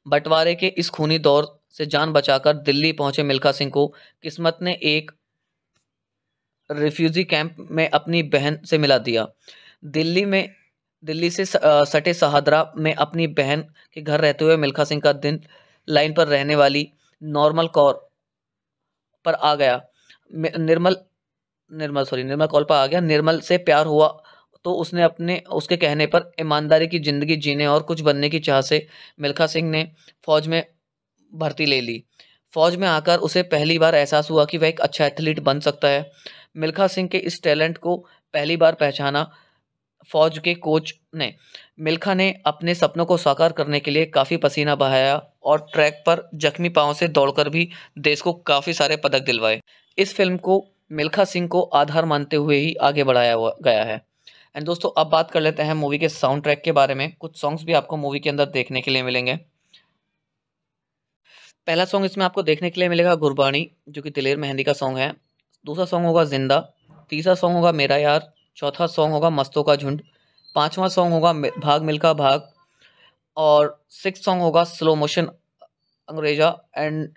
बंटवारे के इस खूनी दौर से जान बचाकर दिल्ली पहुंचे मिल्खा सिंह को किस्मत ने एक रिफ्यूजी कैंप में अपनी बहन से मिला दिया दिल्ली में दिल्ली से सटे सहादरा में अपनी बहन के घर रहते हुए मिल्खा सिंह का दिन लाइन पर रहने वाली नॉर्मल कौर पर आ गया निर्मल निर्मल सॉरी निर्मल कॉल पर आ गया निर्मल से प्यार हुआ तो उसने अपने उसके कहने पर ईमानदारी की ज़िंदगी जीने और कुछ बनने की चाह से मिल्खा सिंह ने फौज में भर्ती ले ली फौज में आकर उसे पहली बार एहसास हुआ कि वह एक अच्छा एथलीट बन सकता है मिल्खा सिंह के इस टैलेंट को पहली बार पहचाना फौज के कोच ने मिल्खा ने अपने सपनों को साकार करने के लिए काफ़ी पसीना बहाया और ट्रैक पर जख्मी पाँव से दौड़कर भी देश को काफ़ी सारे पदक दिलवाए इस फिल्म को मिल्खा सिंह को आधार मानते हुए ही आगे बढ़ाया गया है एंड दोस्तों अब बात कर लेते हैं मूवी के साउंड ट्रैक के बारे में कुछ सॉन्ग्स भी आपको मूवी के अंदर देखने के लिए मिलेंगे पहला सॉन्ग इसमें आपको देखने के लिए मिलेगा गुरबाणी जो कि दिलेर मेहंदी का सॉन्ग है दूसरा सॉन्ग होगा जिंदा तीसरा सॉन्ग होगा मेरा यार चौथा सॉन्ग होगा मस्तों का झुंड पांचवा सॉन्ग होगा भाग मिल्खा भाग और सिक्स सॉन्ग होगा slow motion अंग्रेजा and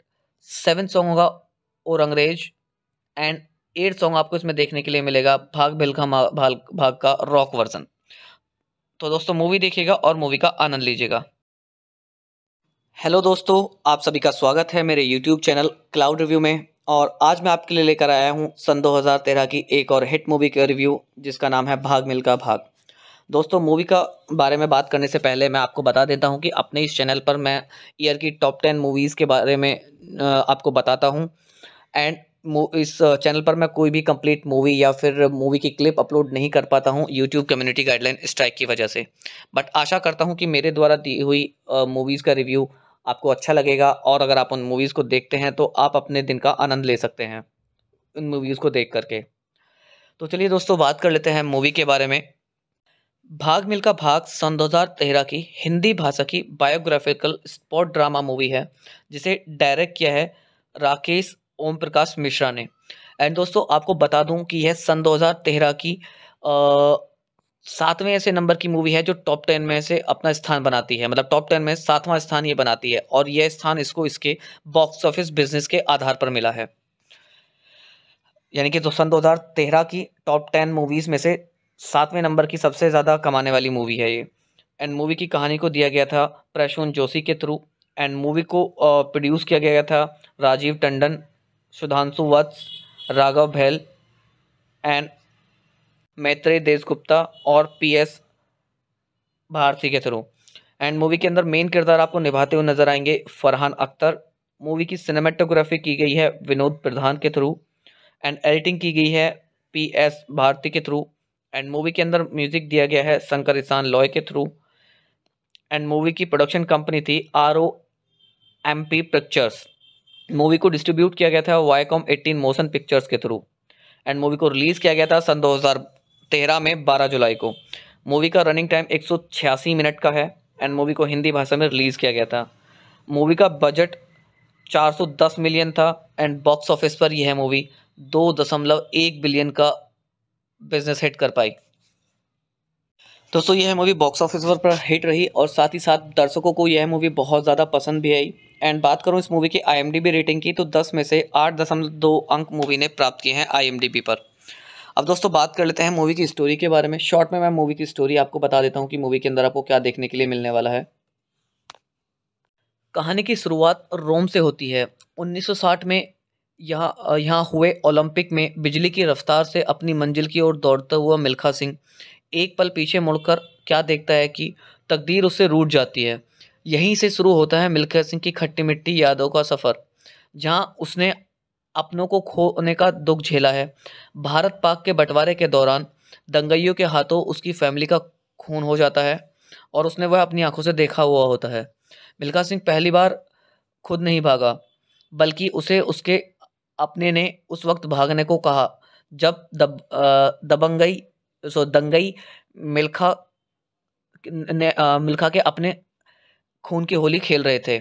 seven song होगा और अंग्रेज एंड एट सॉन्ग आपको इसमें देखने के लिए मिलेगा भाग भिलखा भाग भाग का रॉक वर्जन तो दोस्तों मूवी देखिएगा और मूवी का आनंद लीजिएगा हेलो दोस्तों आप सभी का स्वागत है मेरे यूट्यूब चैनल क्लाउड रिव्यू में और आज मैं आपके लिए लेकर आया हूँ सन 2013 की एक और हिट मूवी का रिव्यू जिसका नाम है भाग मिल का भाग दोस्तों मूवी का बारे में बात करने से पहले मैं आपको बता देता हूँ कि अपने इस चैनल पर मैं ईयर की टॉप टेन मूवीज़ के बारे में आपको बताता हूँ एंड इस चैनल पर मैं कोई भी कंप्लीट मूवी या फिर मूवी की क्लिप अपलोड नहीं कर पाता हूँ यूट्यूब कम्युनिटी गाइडलाइन स्ट्राइक की वजह से बट आशा करता हूँ कि मेरे द्वारा दी हुई मूवीज़ का रिव्यू आपको अच्छा लगेगा और अगर आप उन मूवीज़ को देखते हैं तो आप अपने दिन का आनंद ले सकते हैं उन मूवीज़ को देख करके तो चलिए दोस्तों बात कर लेते हैं मूवी के बारे में भाग मिल्खा भाग सन दो की हिंदी भाषा की बायोग्राफिकल स्पॉट ड्रामा मूवी है जिसे डायरेक्ट किया है राकेश ओम प्रकाश मिश्रा ने एंड दोस्तों आपको बता दूं कि यह सन 2013 की सातवें ऐसे नंबर की मूवी है जो टॉप टेन में से अपना स्थान बनाती है मतलब टॉप टेन में सातवां स्थान ये बनाती है और यह स्थान इसको इसके बॉक्स ऑफिस बिजनेस के आधार पर मिला है यानी कि तो सन तेरह की टॉप टेन मूवीज़ में से सातवें नंबर की सबसे ज़्यादा कमाने वाली मूवी है ये एंड मूवी की कहानी को दिया गया था प्रशून जोशी के थ्रू एंड मूवी को प्रोड्यूस किया गया था राजीव टंडन सुधांशु वत्स राघव भैल एंड मैत्रेय देशगुप्ता और पी एस भारती के थ्रू एंड मूवी के अंदर मेन किरदार आपको निभाते हुए नजर आएंगे फरहान अख्तर मूवी की सिनेमेटोग्राफी की गई है विनोद प्रधान के थ्रू एंड एडिटिंग की गई है पी एस भारती के थ्रू एंड मूवी के अंदर म्यूजिक दिया गया है शंकर ईशान लॉय के थ्रू एंड मूवी की प्रोडक्शन कंपनी थी R O M P pictures movie को डिस्ट्रीब्यूट किया गया था वाईकॉम एटीन मोशन पिक्चर्स के थ्रू एंड मूवी को रिलीज़ किया गया था सन तेरह में बारह जुलाई को मूवी का रनिंग टाइम एक मिनट का है एंड मूवी को हिंदी भाषा में रिलीज़ किया गया था मूवी का बजट 410 मिलियन था एंड बॉक्स ऑफिस पर यह मूवी दो दशमलव एक बिलियन का बिजनेस हिट कर पाई दोस्तों यह मूवी बॉक्स ऑफिस पर हिट रही और साथ ही साथ दर्शकों को यह मूवी बहुत ज़्यादा पसंद भी आई एंड बात करूँ इस मूवी की आईएमडीबी रेटिंग की तो 10 में से 8.2 अंक मूवी ने प्राप्त किए हैं आईएमडीबी पर अब दोस्तों बात कर लेते हैं मूवी की स्टोरी के बारे में शॉर्ट में मैं मूवी की स्टोरी आपको बता देता हूँ कि मूवी के अंदर आपको क्या देखने के लिए मिलने वाला है कहानी की शुरुआत रोम से होती है 1960 में यहाँ यहाँ हुए ओलंपिक में बिजली की रफ्तार से अपनी मंजिल की ओर दौड़ता हुआ मिल्खा सिंह एक पल पीछे मुड़कर क्या देखता है कि तकदीर उससे रूट जाती है यहीं से शुरू होता है मिल्खा सिंह की खट्टी मिट्टी यादों का सफ़र जहाँ उसने अपनों को खोने का दुख झेला है भारत पाक के बंटवारे के दौरान दंगइयों के हाथों उसकी फैमिली का खून हो जाता है और उसने वह अपनी आंखों से देखा हुआ होता है मिल्खा सिंह पहली बार खुद नहीं भागा बल्कि उसे उसके अपने ने उस वक्त भागने को कहा जब दब दबंगई सो दंगई मिल्खा ने मिल्खा के अपने खून की होली खेल रहे थे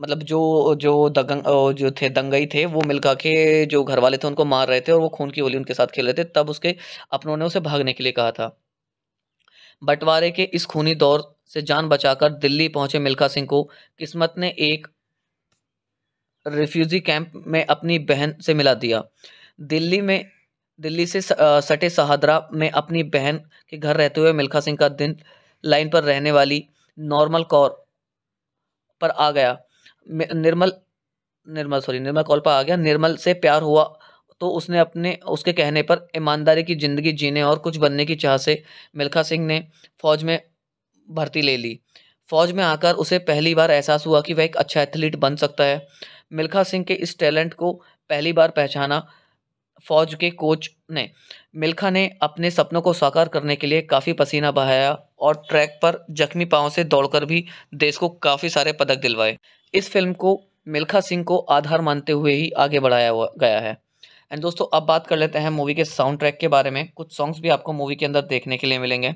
मतलब जो जो दंग जो थे दंगई थे वो मिलका के जो घर वाले थे उनको मार रहे थे और वो खून की होली उनके साथ खेल रहे थे तब उसके अपनों ने उसे भागने के लिए कहा था बंटवारे के इस खूनी दौर से जान बचाकर दिल्ली पहुंचे मिल्खा सिंह को किस्मत ने एक रिफ्यूजी कैंप में अपनी बहन से मिला दिया दिल्ली में दिल्ली से सटे सहादरा में अपनी बहन के घर रहते हुए मिल्खा सिंह का दिन लाइन पर रहने वाली नॉर्मल कौर पर आ गया निर्मल निर्मल सॉरी निर्मल कॉल पर आ गया निर्मल से प्यार हुआ तो उसने अपने उसके कहने पर ईमानदारी की ज़िंदगी जीने और कुछ बनने की चाह से मिल्खा सिंह ने फौज में भर्ती ले ली फौज में आकर उसे पहली बार एहसास हुआ कि वह एक अच्छा एथलीट बन सकता है मिल्खा सिंह के इस टैलेंट को पहली बार पहचाना फौज के कोच ने मिल्खा ने अपने सपनों को साकार करने के लिए काफ़ी पसीना बहाया और ट्रैक पर जख्मी पाँव से दौड़कर भी देश को काफ़ी सारे पदक दिलवाए इस फिल्म को मिल्खा सिंह को आधार मानते हुए ही आगे बढ़ाया गया है एंड दोस्तों अब बात कर लेते हैं मूवी के साउंड ट्रैक के बारे में कुछ सॉन्ग्स भी आपको मूवी के अंदर देखने के लिए मिलेंगे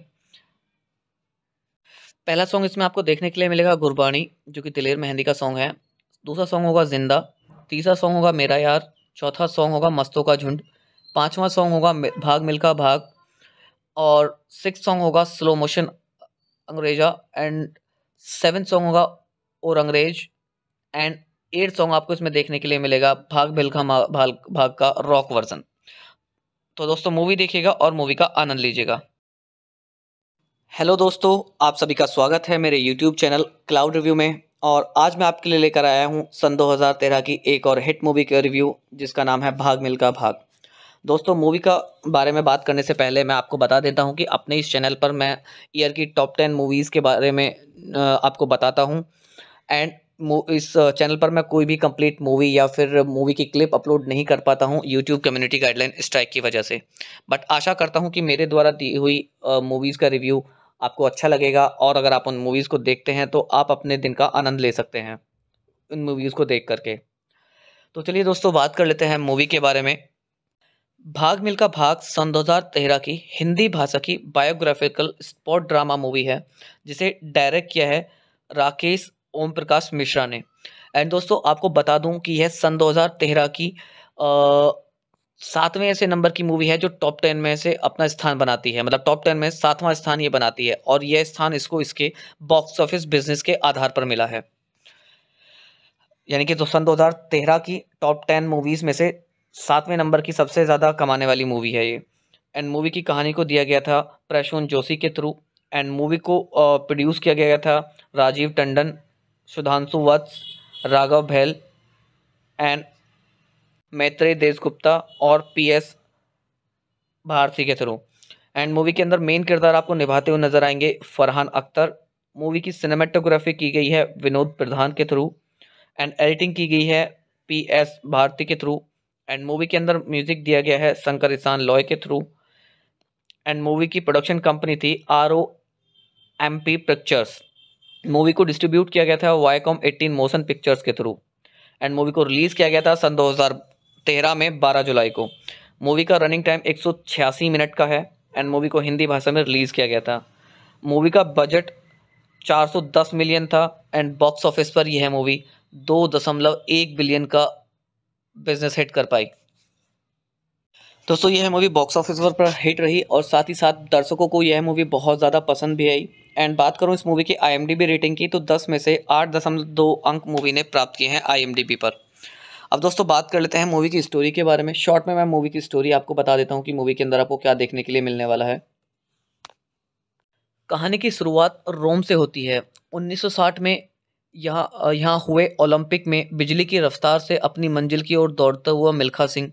पहला सॉन्ग इसमें आपको देखने के लिए मिलेगा गुरबाणी जो कि दिलेर मेहंदी का सॉन्ग है दूसरा सॉन्ग होगा जिंदा तीसरा सॉन्ग होगा मेरा यार चौथा सॉन्ग होगा मस्तों का झुंड पांचवा सॉन्ग होगा भाग मिल्खा भाग और सिक्स सॉन्ग होगा slow motion अंग्रेजा and seven song होगा और अंग्रेज एंड एट सॉन्ग आपको इसमें देखने के लिए मिलेगा भाग भिलखा भाग भाग का रॉक वर्जन तो दोस्तों मूवी देखिएगा और मूवी का आनंद लीजिएगा हेलो दोस्तों आप सभी का स्वागत है मेरे यूट्यूब चैनल क्लाउड रिव्यू में और आज मैं आपके लिए लेकर आया हूँ सन 2013 की एक और हिट मूवी का रिव्यू जिसका नाम है भाग मिल्खा भाग दोस्तों मूवी का बारे में बात करने से पहले मैं आपको बता देता हूँ कि अपने इस चैनल पर मैं ईयर की टॉप टेन मूवीज़ के बारे में आपको बताता हूँ एंड इस चैनल पर मैं कोई भी कंप्लीट मूवी या फिर मूवी की क्लिप अपलोड नहीं कर पाता हूँ यूट्यूब कम्युनिटी गाइडलाइन स्ट्राइक की वजह से बट आशा करता हूँ कि मेरे द्वारा दी हुई मूवीज़ का रिव्यू आपको अच्छा लगेगा और अगर आप उन मूवीज़ को देखते हैं तो आप अपने दिन का आनंद ले सकते हैं उन मूवीज़ को देख करके तो चलिए दोस्तों बात कर लेते हैं मूवी के बारे में भाग मिल्खा भाग सन 2013 की हिंदी भाषा की बायोग्राफिकल स्पॉट ड्रामा मूवी है जिसे डायरेक्ट किया है राकेश ओम प्रकाश मिश्रा ने एंड दोस्तों आपको बता दूं कि यह सन 2013 की सातवें ऐसे नंबर की मूवी है जो टॉप टेन में से अपना स्थान बनाती है मतलब टॉप टेन में सातवां स्थान ये बनाती है और यह स्थान इसको इसके बॉक्स ऑफिस बिजनेस के आधार पर मिला है यानी कि तो सन 2013 की टॉप टेन मूवीज़ में से सातवें नंबर की सबसे ज़्यादा कमाने वाली मूवी है ये एंड मूवी की कहानी को दिया गया था प्रशून जोशी के थ्रू एंड मूवी को प्रोड्यूस किया गया था राजीव टंडन सुधांशु वत्स राघव भैल एंड मैत्रेय देशगुप्ता और पी एस भारती के थ्रू एंड मूवी के अंदर मेन किरदार आपको निभाते हुए नजर आएंगे फरहान अख्तर मूवी की सिनेमेटोग्राफी की गई है विनोद प्रधान के थ्रू एंड एडिटिंग की गई है पी एस भारती के थ्रू एंड मूवी के अंदर म्यूजिक दिया गया है शंकर ईसान लॉय के थ्रू एंड मूवी की प्रोडक्शन कंपनी थी R O M P pictures movie को डिस्ट्रीब्यूट किया गया था वाईकॉम एटीन मोशन पिक्चर्स के थ्रू एंड मूवी को रिलीज़ किया गया था सन 2013 में 12 जुलाई को मूवी का रनिंग टाइम एक मिनट का है एंड मूवी को हिंदी भाषा में रिलीज़ किया गया था मूवी का बजट 410 मिलियन था एंड बॉक्स ऑफिस पर यह मूवी दो दशमलव एक बिलियन का बिजनेस हिट कर पाई दोस्तों यह मूवी बॉक्स ऑफिस पर हिट रही और साथ ही साथ दर्शकों को यह मूवी बहुत ज़्यादा पसंद भी आई एंड बात करूँ इस मूवी की आई रेटिंग की तो दस में से दो अंक मूवी ने प्राप्त किए हैं आई पर अब दोस्तों बात कर लेते हैं मूवी की स्टोरी के बारे में शॉर्ट में मैं मूवी की स्टोरी आपको बता देता हूँ कि मूवी के अंदर आपको क्या देखने के लिए मिलने वाला है कहानी की शुरुआत रोम से होती है 1960 में यहाँ यहाँ हुए ओलंपिक में बिजली की रफ्तार से अपनी मंजिल की ओर दौड़ता हुआ मिल्खा सिंह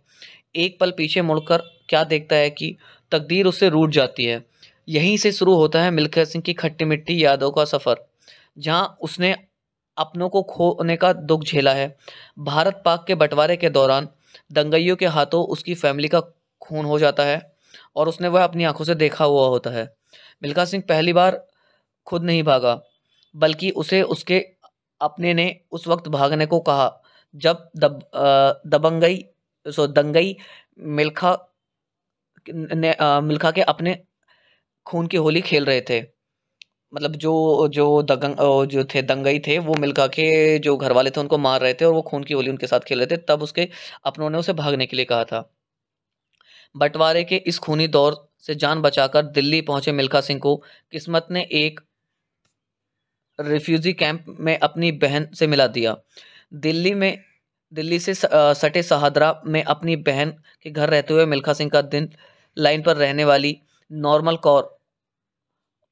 एक पल पीछे मुड़कर क्या देखता है कि तकदीर उससे रूट जाती है यहीं से शुरू होता है मिल्खा सिंह की खट्टी मिट्टी यादों का सफ़र जहाँ उसने अपनों को खोने का दुख झेला है भारत पाक के बंटवारे के दौरान दंगइयों के हाथों उसकी फैमिली का खून हो जाता है और उसने वह अपनी आंखों से देखा हुआ होता है मिल्खा सिंह पहली बार खुद नहीं भागा बल्कि उसे उसके अपने ने उस वक्त भागने को कहा जब दब दबंगई सो दंगई मिल्खा ने मिल्खा के अपने खून की होली खेल रहे थे मतलब जो जो दंग जो थे दंगई थे वो मिल्खा के जो घर वाले थे उनको मार रहे थे और वो खून की होली उनके साथ खेल रहे थे तब उसके अपनों ने उसे भागने के लिए कहा था बंटवारे के इस खूनी दौर से जान बचाकर दिल्ली पहुंचे मिल्खा सिंह को किस्मत ने एक रिफ्यूजी कैंप में अपनी बहन से मिला दिया दिल्ली में दिल्ली से सटे सहादरा में अपनी बहन के घर रहते हुए मिल्खा सिंह का दिन लाइन पर रहने वाली नॉर्मल कौर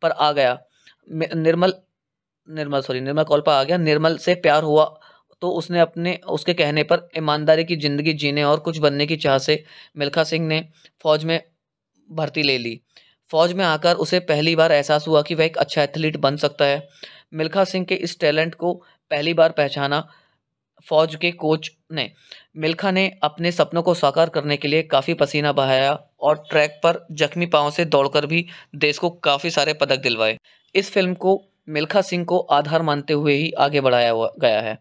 पर आ गया निर्मल निर्मल सॉरी निर्मल कॉल पर आ गया निर्मल से प्यार हुआ तो उसने अपने उसके कहने पर ईमानदारी की ज़िंदगी जीने और कुछ बनने की चाह से मिल्खा सिंह ने फौज में भर्ती ले ली फौज में आकर उसे पहली बार एहसास हुआ कि वह एक अच्छा एथलीट बन सकता है मिल्खा सिंह के इस टैलेंट को पहली बार पहचाना फौज के कोच ने मिल्खा ने अपने सपनों को साकार करने के लिए काफ़ी पसीना बहाया और ट्रैक पर जख्मी पाँव से दौड़कर भी देश को काफ़ी सारे पदक दिलवाए इस फिल्म को मिल्खा सिंह को आधार मानते हुए ही आगे बढ़ाया हुआ गया है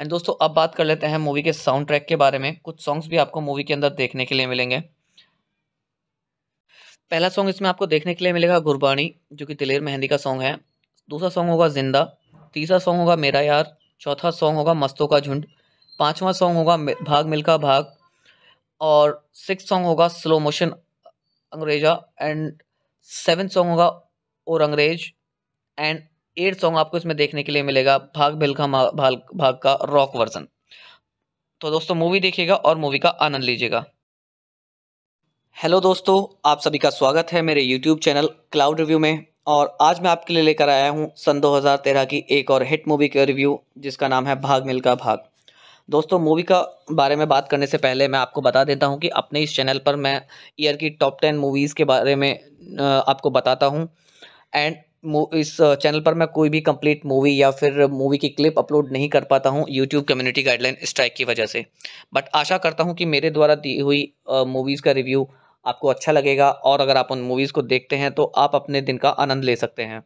एंड दोस्तों अब बात कर लेते हैं मूवी के साउंड ट्रैक के बारे में कुछ सॉन्ग्स भी आपको मूवी के अंदर देखने के लिए मिलेंगे पहला सॉन्ग इसमें आपको देखने के लिए मिलेगा गुरबाणी जो कि दिलेर मेहंदी का सॉन्ग है दूसरा सॉन्ग होगा जिंदा तीसरा सॉन्ग होगा मेरा यार चौथा सॉन्ग होगा मस्तों का झुंड पांचवा सॉन्ग होगा भाग मिल्खा भाग और सिक्स सॉन्ग होगा slow motion अंग्रेजा and seven song होगा और अंग्रेज एंड एट सॉन्ग आपको इसमें देखने के लिए मिलेगा भाग मिलका भाग भाग का रॉक वर्जन तो दोस्तों मूवी देखिएगा और मूवी का आनंद लीजिएगा हेलो दोस्तों आप सभी का स्वागत है मेरे यूट्यूब चैनल क्लाउड रिव्यू में और आज मैं आपके लिए लेकर आया हूँ सन 2013 की एक और हिट मूवी के रिव्यू जिसका नाम है भाग मिल्खा भाग दोस्तों मूवी का बारे में बात करने से पहले मैं आपको बता देता हूँ कि अपने इस चैनल पर मैं ईयर की टॉप टेन मूवीज़ के बारे में आपको बताता हूँ एंड इस चैनल पर मैं कोई भी कंप्लीट मूवी या फिर मूवी की क्लिप अपलोड नहीं कर पाता हूँ यूट्यूब कम्युनिटी गाइडलाइन स्ट्राइक की वजह से बट आशा करता हूँ कि मेरे द्वारा दी हुई मूवीज़ का रिव्यू आपको अच्छा लगेगा और अगर आप उन मूवीज़ को देखते हैं तो आप अपने दिन का आनंद ले सकते हैं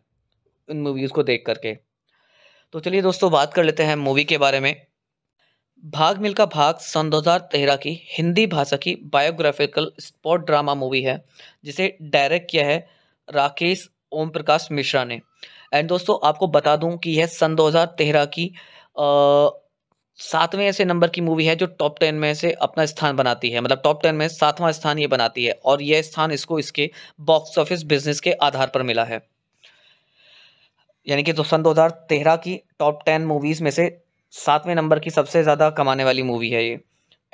उन मूवीज़ को देख करके तो चलिए दोस्तों बात कर लेते हैं मूवी के बारे में भाग मिल्खा भाग सन दो की हिंदी भाषा की बायोग्राफिकल स्पॉट ड्रामा मूवी है जिसे डायरेक्ट किया है राकेश ओम प्रकाश मिश्रा ने एंड दोस्तों आपको बता दूं कि यह सन 2013 की सातवें ऐसे नंबर की मूवी है जो टॉप टेन में से अपना स्थान बनाती है मतलब टॉप टेन में सातवां स्थान ये बनाती है और यह स्थान इसको इसके बॉक्स ऑफिस बिजनेस के आधार पर मिला है यानी कि तो सन तेरह की टॉप टेन मूवीज़ में से सातवें नंबर की सबसे ज़्यादा कमाने वाली मूवी है ये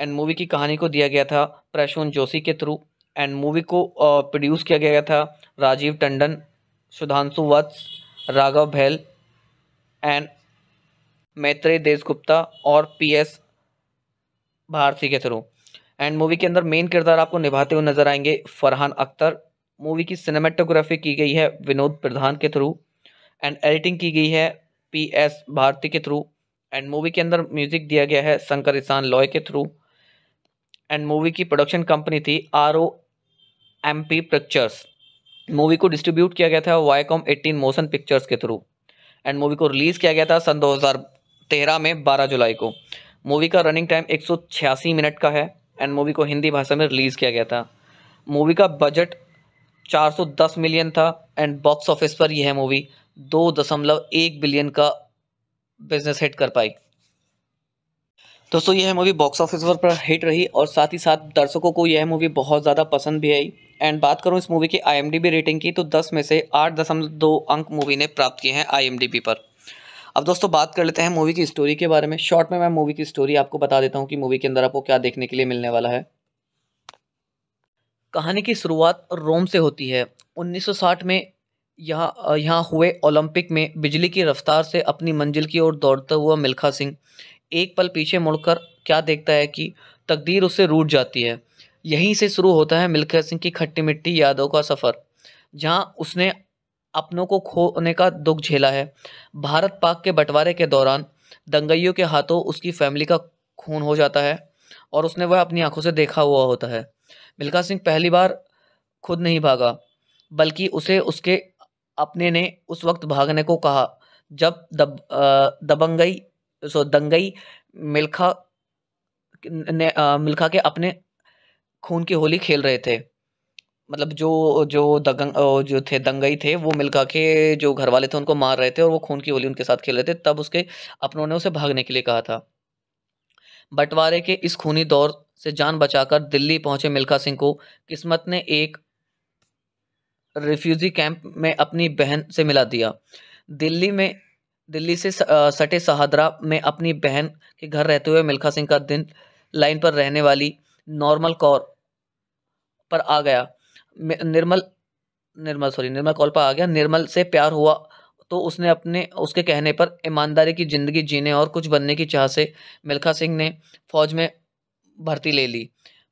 एंड मूवी की कहानी को दिया गया था प्रशून जोशी के थ्रू एंड मूवी को प्रोड्यूस किया गया था राजीव टंडन सुधांशु वत्स राघव भैल एंड मैत्रेय देशगुप्ता और पी एस भारती के थ्रू एंड मूवी के अंदर मेन किरदार आपको निभाते हुए नजर आएंगे फरहान अख्तर मूवी की सिनेमेटोग्राफी की गई है विनोद प्रधान के थ्रू एंड एडिटिंग की गई है पी एस भारती के थ्रू एंड मूवी के अंदर म्यूजिक दिया गया है शंकर ईसान लॉय के थ्रू एंड मूवी की प्रोडक्शन कंपनी थी R O M P pictures movie को डिस्ट्रीब्यूट किया गया था वाईकॉम एटीन मोशन पिक्चर्स के थ्रू एंड मूवी को रिलीज़ किया गया था सन हज़ार तेरह में बारह जुलाई को मूवी का रनिंग टाइम एक सौ छियासी मिनट का है एंड मूवी को हिंदी भाषा में रिलीज़ किया गया था मूवी का बजट 410 मिलियन था एंड बॉक्स ऑफिस पर यह मूवी दो दशमलव एक बिलियन का बिजनेस हिट कर पाई दोस्तों यह मूवी बॉक्स ऑफिस पर हिट रही और साथ ही साथ दर्शकों को यह मूवी बहुत ज़्यादा पसंद भी आई एंड बात करूँ इस मूवी की आईएमडीबी रेटिंग की तो 10 में से 8.2 अंक मूवी ने प्राप्त किए हैं आईएमडीबी पर अब दोस्तों बात कर लेते हैं मूवी की स्टोरी के बारे में शॉर्ट में मैं मूवी की स्टोरी आपको बता देता हूँ कि मूवी के अंदर आपको क्या देखने के लिए मिलने वाला है कहानी की शुरुआत रोम से होती है 1960 में यहाँ यहाँ हुए ओलंपिक में बिजली की रफ्तार से अपनी मंजिल की ओर दौड़ता हुआ मिल्खा सिंह एक पल पीछे मुड़कर क्या देखता है कि तकदीर उससे रूट जाती है यहीं से शुरू होता है मिल्खा सिंह की खट्टी मिट्टी यादों का सफ़र जहाँ उसने अपनों को खोने का दुख झेला है भारत पाक के बंटवारे के दौरान दंगइयों के हाथों उसकी फैमिली का खून हो जाता है और उसने वह अपनी आंखों से देखा हुआ होता है मिल्खा सिंह पहली बार खुद नहीं भागा बल्कि उसे उसके अपने ने उस वक्त भागने को कहा जब दब दबंगई सो दंगई मिल्खा ने मिल्खा के अपने खून की होली खेल रहे थे मतलब जो जो दगंग जो थे दंगई थे वो मिल के जो घर वाले थे उनको मार रहे थे और वो खून की होली उनके साथ खेल रहे थे तब उसके अपनों ने उसे भागने के लिए कहा था बंटवारे के इस खूनी दौर से जान बचाकर दिल्ली पहुंचे मिल्खा सिंह को किस्मत ने एक रिफ्यूजी कैंप में अपनी बहन से मिला दिया दिल्ली में दिल्ली से सटे सहादरा में अपनी बहन के घर रहते हुए मिल्खा सिंह का दिन लाइन पर रहने वाली नॉर्मल कौर पर आ गया निर्मल निर्मल सॉरी निर्मल कॉल पर आ गया निर्मल से प्यार हुआ तो उसने अपने उसके कहने पर ईमानदारी की ज़िंदगी जीने और कुछ बनने की चाह से मिल्खा सिंह ने फौज में भर्ती ले ली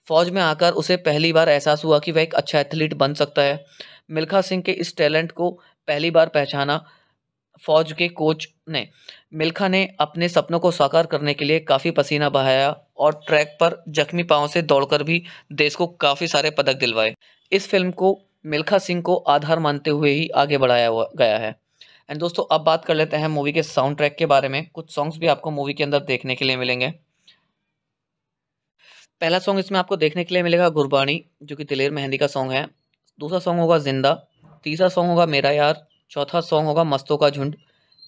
फौज में आकर उसे पहली बार एहसास हुआ कि वह एक अच्छा एथलीट बन सकता है मिल्खा सिंह के इस टैलेंट को पहली बार पहचाना फौज के कोच ने मिल्खा ने अपने सपनों को साकार करने के लिए काफ़ी पसीना बहाया और ट्रैक पर जख्मी पाँव से दौड़कर भी देश को काफ़ी सारे पदक दिलवाए इस फिल्म को मिल्खा सिंह को आधार मानते हुए ही आगे बढ़ाया हुआ गया है एंड दोस्तों अब बात कर लेते हैं मूवी के साउंड ट्रैक के बारे में कुछ सॉन्ग्स भी आपको मूवी के अंदर देखने के लिए मिलेंगे पहला सॉन्ग इसमें आपको देखने के लिए मिलेगा गुरबाणी जो कि दिलेर मेहंदी का सॉन्ग है दूसरा सॉन्ग होगा जिंदा तीसरा सॉन्ग होगा मेरा यार चौथा सॉन्ग होगा मस्तों का झुंड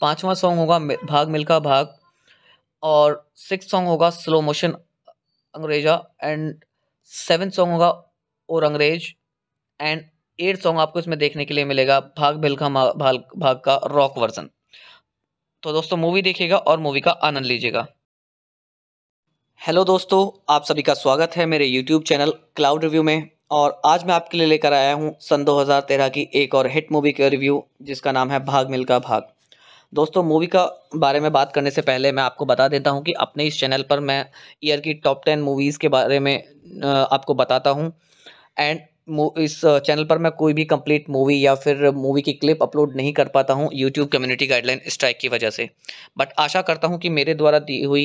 पांचवा सॉन्ग होगा भाग मिल्खा भाग और सिक्स सॉन्ग होगा slow motion अंग्रेजा and seven song होगा और अंग्रेज एंड एट सॉन्ग आपको इसमें देखने के लिए मिलेगा भाग भिलखा भाग भाग का रॉक वर्जन तो दोस्तों मूवी देखिएगा और मूवी का आनंद लीजिएगा हेलो दोस्तों आप सभी का स्वागत है मेरे यूट्यूब चैनल क्लाउड रिव्यू में और आज मैं आपके लिए लेकर आया हूँ सन 2013 की एक और हिट मूवी का रिव्यू जिसका नाम है भाग मिल्खा भाग दोस्तों मूवी का बारे में बात करने से पहले मैं आपको बता देता हूँ कि अपने इस चैनल पर मैं ईयर की टॉप टेन मूवीज़ के बारे में आपको बताता हूँ एंड इस चैनल पर मैं कोई भी कंप्लीट मूवी या फिर मूवी की क्लिप अपलोड नहीं कर पाता हूँ यूट्यूब कम्युनिटी गाइडलाइन स्ट्राइक की वजह से बट आशा करता हूँ कि मेरे द्वारा दी हुई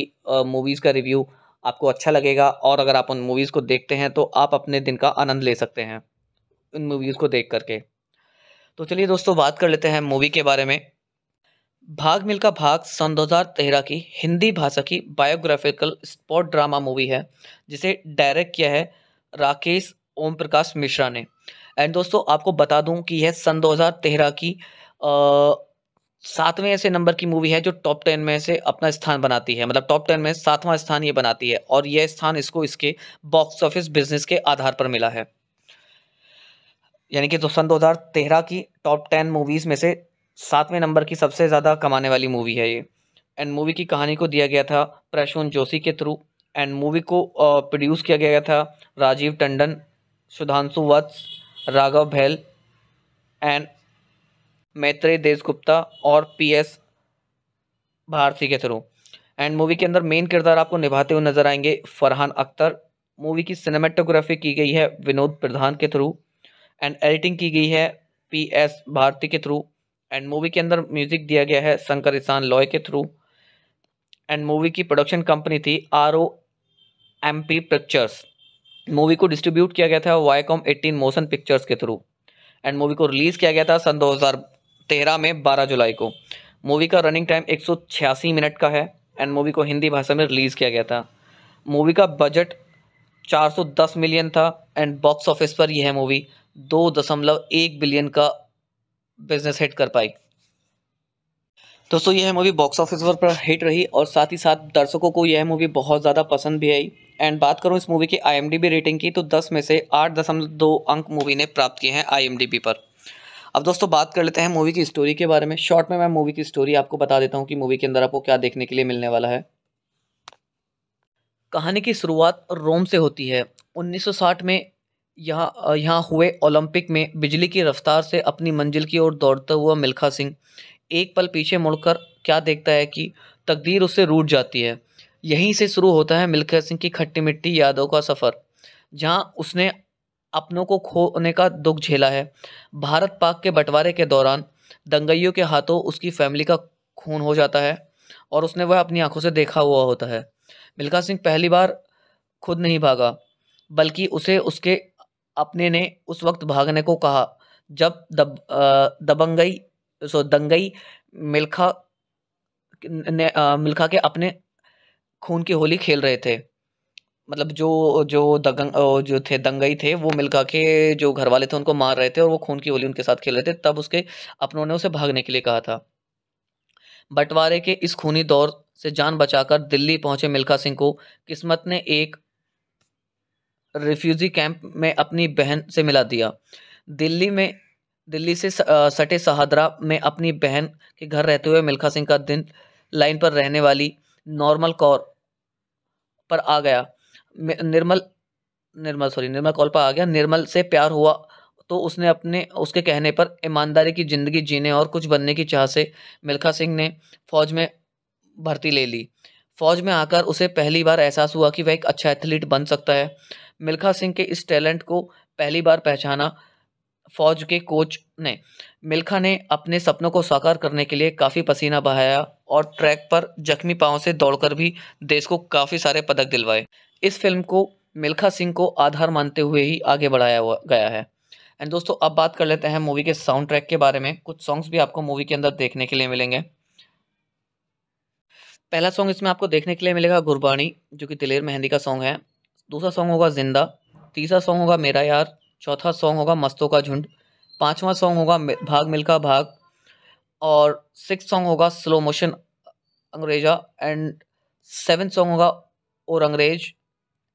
मूवीज़ का रिव्यू आपको अच्छा लगेगा और अगर आप उन मूवीज़ को देखते हैं तो आप अपने दिन का आनंद ले सकते हैं उन मूवीज़ को देख करके तो चलिए दोस्तों बात कर लेते हैं मूवी के बारे में भाग मिल्खा भाग सन दो की हिंदी भाषा की बायोग्राफिकल स्पॉट ड्रामा मूवी है जिसे डायरेक्ट किया है राकेश ओम प्रकाश मिश्रा ने एंड दोस्तों आपको बता दूं कि यह सन 2013 की सातवें ऐसे नंबर की मूवी है जो टॉप टेन में से अपना स्थान बनाती है मतलब टॉप टेन में सातवां स्थान ये बनाती है और यह स्थान इसको इसके बॉक्स ऑफिस बिजनेस के आधार पर मिला है यानी कि तो सन 2013 की टॉप टेन मूवीज़ में से सातवें नंबर की सबसे ज़्यादा कमाने वाली मूवी है ये एंड मूवी की कहानी को दिया गया था प्रशून जोशी के थ्रू एंड मूवी को प्रोड्यूस किया गया था राजीव टंडन सुधांशु वत्स राघव भैल एंड मैत्रेय देशगुप्ता और पी एस भारती के थ्रू एंड मूवी के अंदर मेन किरदार आपको निभाते हुए नजर आएंगे फरहान अख्तर मूवी की सिनेमेटोग्राफी की गई है विनोद प्रधान के थ्रू एंड एडिटिंग की गई है पी एस भारती के थ्रू एंड मूवी के अंदर म्यूजिक दिया गया है शंकर ईशान लॉय के थ्रू एंड मूवी की प्रोडक्शन कंपनी थी R O M P pictures movie को डिस्ट्रीब्यूट किया गया था वाईकॉम एटीन मोशन पिक्चर्स के थ्रू एंड मूवी को रिलीज़ किया गया था सन 2013 में 12 जुलाई को मूवी का रनिंग टाइम एक मिनट का है एंड मूवी को हिंदी भाषा में रिलीज़ किया गया था मूवी का बजट 410 मिलियन था एंड बॉक्स ऑफिस पर यह मूवी दो दशमलव एक बिलियन का बिजनेस हिट कर पाई दोस्तों यह मूवी बॉक्स ऑफिस पर हिट रही और साथ ही साथ दर्शकों को यह मूवी बहुत ज़्यादा पसंद भी आई एंड बात करूँ इस मूवी की आई रेटिंग की तो दस में से आठ दशमलव दो अंक मूवी ने प्राप्त किए हैं आई पर अब दोस्तों बात कर लेते हैं मूवी की स्टोरी के बारे में शॉर्ट में मैं मूवी की स्टोरी आपको बता देता हूँ कि मूवी के अंदर आपको क्या देखने के लिए मिलने वाला है कहानी की शुरुआत रोम से होती है 1960 में यहाँ यहाँ हुए ओलंपिक में बिजली की रफ्तार से अपनी मंजिल की ओर दौड़ता हुआ मिल्खा सिंह एक पल पीछे मुड़कर क्या देखता है कि तकदीर उससे रूट जाती है यहीं से शुरू होता है मिल्खा सिंह की खट्टी मिट्टी यादों का सफ़र जहाँ उसने अपनों को खोने का दुख झेला है भारत पाक के बंटवारे के दौरान दंगइयों के हाथों उसकी फैमिली का खून हो जाता है और उसने वह अपनी आंखों से देखा हुआ होता है मिल्खा सिंह पहली बार खुद नहीं भागा बल्कि उसे उसके अपने ने उस वक्त भागने को कहा जब दब दबंगई सो दंगई मिल्खा ने मिल्खा के अपने खून की होली खेल रहे थे मतलब जो जो दंग जो थे दंगई थे वो मिलकर के जो घर वाले थे उनको मार रहे थे और वो खून की होली उनके साथ खेल रहे थे तब उसके अपनों ने उसे भागने के लिए कहा था बंटवारे के इस खूनी दौर से जान बचाकर दिल्ली पहुंचे मिल्खा सिंह को किस्मत ने एक रिफ्यूजी कैंप में अपनी बहन से मिला दिया दिल्ली में दिल्ली से सटे सहादरा में अपनी बहन के घर रहते हुए मिल्खा सिंह का दिन लाइन पर रहने वाली नॉर्मल कौर पर आ गया निर्मल निर्मल सॉरी निर्मल कॉल पर आ गया निर्मल से प्यार हुआ तो उसने अपने उसके कहने पर ईमानदारी की ज़िंदगी जीने और कुछ बनने की चाह से मिल्खा सिंह ने फौज में भर्ती ले ली फौज में आकर उसे पहली बार एहसास हुआ कि वह एक अच्छा एथलीट बन सकता है मिल्खा सिंह के इस टैलेंट को पहली बार पहचाना फौज के कोच ने मिल्खा ने अपने सपनों को साकार करने के लिए काफ़ी पसीना बहाया और ट्रैक पर जख्मी पाँव से दौड़कर भी देश को काफ़ी सारे पदक दिलवाए इस फिल्म को मिल्खा सिंह को आधार मानते हुए ही आगे बढ़ाया गया है एंड दोस्तों अब बात कर लेते हैं मूवी के साउंड ट्रैक के बारे में कुछ सॉन्ग्स भी आपको मूवी के अंदर देखने के लिए मिलेंगे पहला सॉन्ग इसमें आपको देखने के लिए मिलेगा गुरबाणी जो कि दिलेर मेहंदी का सॉन्ग है दूसरा सॉन्ग होगा जिंदा तीसरा सॉन्ग होगा मेरा यार चौथा सॉन्ग होगा मस्तों का झुंड पाँचवा सॉन्ग होगा भाग मिल्खा भाग और सिक्स सॉन्ग होगा slow motion अंग्रेजा and seven song होगा और अंग्रेज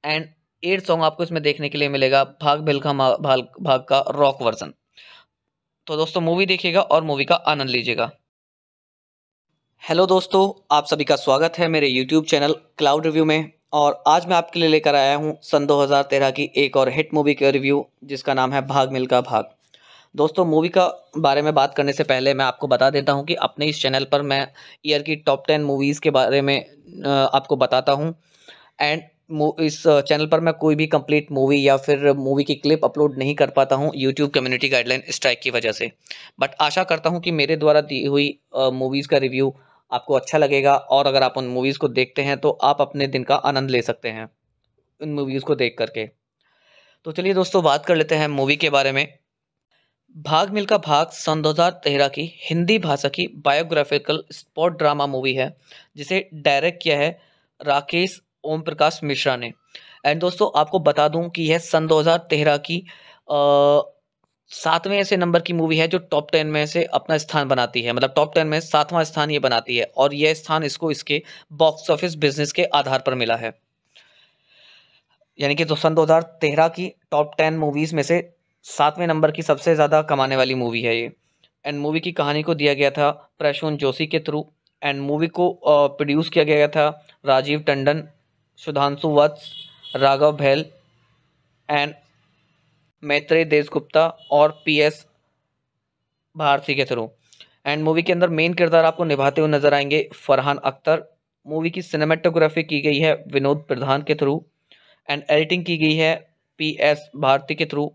एंड एट सॉन्ग आपको इसमें देखने के लिए मिलेगा भाग बिलखा भाग भाग का रॉक वर्जन तो दोस्तों मूवी देखिएगा और मूवी का आनंद लीजिएगा हेलो दोस्तों आप सभी का स्वागत है मेरे यूट्यूब चैनल क्लाउड रिव्यू में और आज मैं आपके लिए लेकर आया हूँ सन 2013 की एक और हिट मूवी का रिव्यू जिसका नाम है भाग मिल्खा भाग दोस्तों मूवी का बारे में बात करने से पहले मैं आपको बता देता हूँ कि अपने इस चैनल पर मैं ईयर की टॉप टेन मूवीज़ के बारे में आपको बताता हूँ एंड इस चैनल पर मैं कोई भी कंप्लीट मूवी या फिर मूवी की क्लिप अपलोड नहीं कर पाता हूँ यूट्यूब कम्युनिटी गाइडलाइन स्ट्राइक की वजह से बट आशा करता हूँ कि मेरे द्वारा दी हुई मूवीज़ का रिव्यू आपको अच्छा लगेगा और अगर आप उन मूवीज़ को देखते हैं तो आप अपने दिन का आनंद ले सकते हैं उन मूवीज़ को देख करके तो चलिए दोस्तों बात कर लेते हैं मूवी के बारे में भाग मिल्खा भाग सन दो की हिंदी भाषा की बायोग्राफिकल स्पॉट ड्रामा मूवी है जिसे डायरेक्ट किया है राकेश ओम प्रकाश मिश्रा ने एंड दोस्तों आपको बता दूं कि यह सन दो की सातवें ऐसे नंबर की मूवी है जो टॉप टेन में से अपना स्थान बनाती है मतलब टॉप टेन में सातवां स्थान ये बनाती है और यह स्थान इसको इसके बॉक्स ऑफिस बिजनेस के आधार पर मिला है यानी कि तो सन दो की टॉप टेन मूवीज़ में से सातवें नंबर की सबसे ज़्यादा कमाने वाली मूवी है ये एंड मूवी की कहानी को दिया गया था प्रशून जोशी के थ्रू एंड मूवी को प्रोड्यूस किया गया था राजीव टंडन सुधांशु वत्स राघव भैल एंड मैत्रेय देशगुप्ता और पी एस भारती के थ्रू एंड मूवी के अंदर मेन किरदार आपको निभाते हुए नजर आएंगे फरहान अख्तर मूवी की सिनेमेटोग्राफी की गई है विनोद प्रधान के थ्रू एंड एडिटिंग की गई है पी एस भारती के थ्रू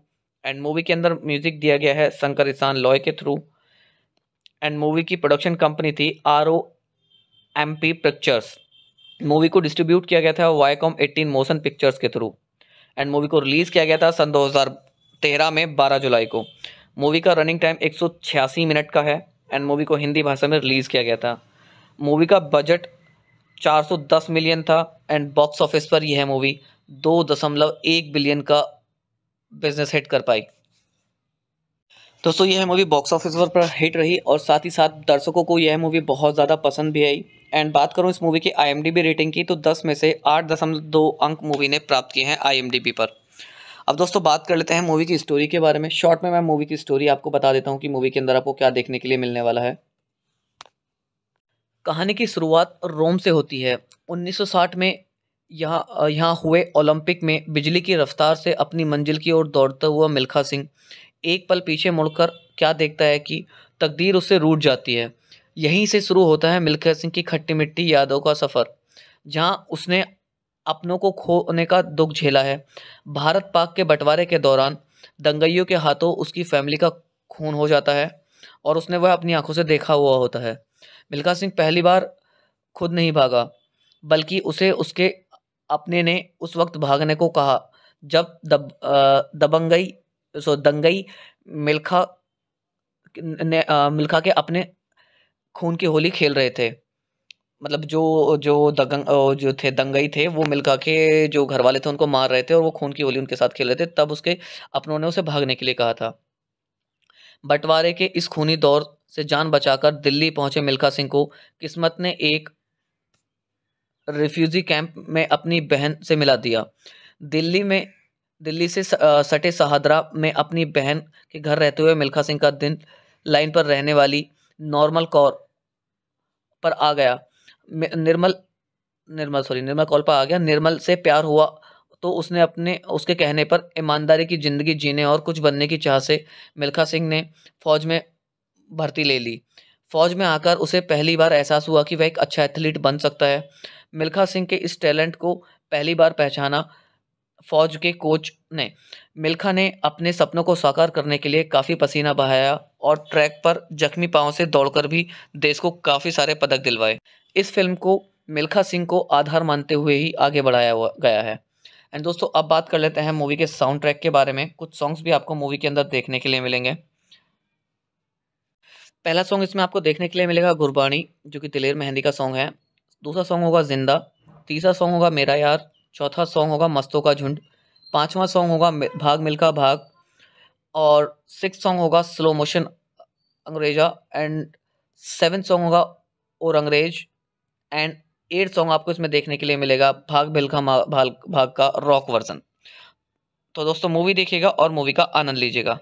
एंड मूवी के अंदर म्यूजिक दिया गया है शंकर ईशान लॉय के थ्रू एंड मूवी की प्रोडक्शन कंपनी थी R O M P pictures movie को डिस्ट्रीब्यूट किया गया था वाईकॉम एटीन मोशन पिक्चर्स के थ्रू एंड मूवी को रिलीज़ किया गया था सन 2013 में 12 जुलाई को मूवी का रनिंग टाइम एक मिनट का है एंड मूवी को हिंदी भाषा में रिलीज़ किया गया था मूवी का बजट 410 मिलियन था एंड बॉक्स ऑफिस पर यह मूवी दो दशमलव एक बिलियन का बिजनेस हिट कर पाई दोस्तों यह मूवी बॉक्स ऑफिस पर हिट रही और साथ ही साथ दर्शकों को यह मूवी बहुत ज़्यादा पसंद भी आई एंड बात करूँ इस मूवी की आईएमडीबी रेटिंग की तो 10 में से आठ दशमलव दो अंक मूवी ने प्राप्त किए हैं आईएमडीबी पर अब दोस्तों बात कर लेते हैं मूवी की स्टोरी के बारे में शॉर्ट में मैं मूवी की स्टोरी आपको बता देता हूँ कि मूवी के अंदर आपको क्या देखने के लिए मिलने वाला है कहानी की शुरुआत रोम से होती है 1960 में यहाँ यहाँ हुए ओलंपिक में बिजली की रफ्तार से अपनी मंजिल की ओर दौड़ता हुआ मिल्खा सिंह एक पल पीछे मुड़कर क्या देखता है कि तकदीर उससे रूट जाती है यहीं से शुरू होता है मिल्खा सिंह की खट्टी मिट्टी यादों का सफ़र जहाँ उसने अपनों को खोने का दुख झेला है भारत पाक के बंटवारे के दौरान दंगइयों के हाथों उसकी फैमिली का खून हो जाता है और उसने वह अपनी आंखों से देखा हुआ होता है मिल्खा सिंह पहली बार खुद नहीं भागा बल्कि उसे उसके अपने ने उस वक्त भागने को कहा जब दब दबंगई सो दंगई मिल्खा ने मिल्खा के अपने खून की होली खेल रहे थे मतलब जो जो दगंग जो थे दंगई थे वो मिल्खा के जो घर वाले थे उनको मार रहे थे और वो खून की होली उनके साथ खेल रहे थे तब उसके अपनों ने उसे भागने के लिए कहा था बंटवारे के इस खूनी दौर से जान बचाकर दिल्ली पहुंचे मिल्खा सिंह को किस्मत ने एक रिफ्यूजी कैंप में अपनी बहन से मिला दिया दिल्ली में दिल्ली से सटे सहादरा में अपनी बहन के घर रहते हुए मिल्खा सिंह का दिन लाइन पर रहने वाली नॉर्मल कौर पर आ गया निर्मल निर्मल सॉरी निर्मल कॉल पर आ गया निर्मल से प्यार हुआ तो उसने अपने उसके कहने पर ईमानदारी की ज़िंदगी जीने और कुछ बनने की चाह से मिल्खा सिंह ने फौज में भर्ती ले ली फौज में आकर उसे पहली बार एहसास हुआ कि वह एक अच्छा एथलीट बन सकता है मिल्खा सिंह के इस टैलेंट को पहली बार पहचाना फौज के कोच ने मिल्खा ने अपने सपनों को साकार करने के लिए काफ़ी पसीना बहाया और ट्रैक पर जख्मी पाँव से दौड़कर भी देश को काफ़ी सारे पदक दिलवाए इस फिल्म को मिल्खा सिंह को आधार मानते हुए ही आगे बढ़ाया गया है एंड दोस्तों अब बात कर लेते हैं मूवी के साउंड ट्रैक के बारे में कुछ सॉन्ग्स भी आपको मूवी के अंदर देखने के लिए मिलेंगे पहला सॉन्ग इसमें आपको देखने के लिए मिलेगा गुरबाणी जो कि दिलेर मेहंदी का सॉन्ग है दूसरा सॉन्ग होगा जिंदा तीसरा सॉन्ग होगा मेरा यार चौथा सॉन्ग होगा मस्तों का झुंड पांचवा सॉन्ग होगा भाग मिल्खा भाग और सिक्स सॉन्ग होगा slow motion अंग्रेजा and seven song होगा और अंग्रेज एंड एट सॉन्ग आपको इसमें देखने के लिए मिलेगा भाग भिलखा भाग भाग का रॉक वर्जन तो दोस्तों मूवी देखिएगा और मूवी का आनंद लीजिएगा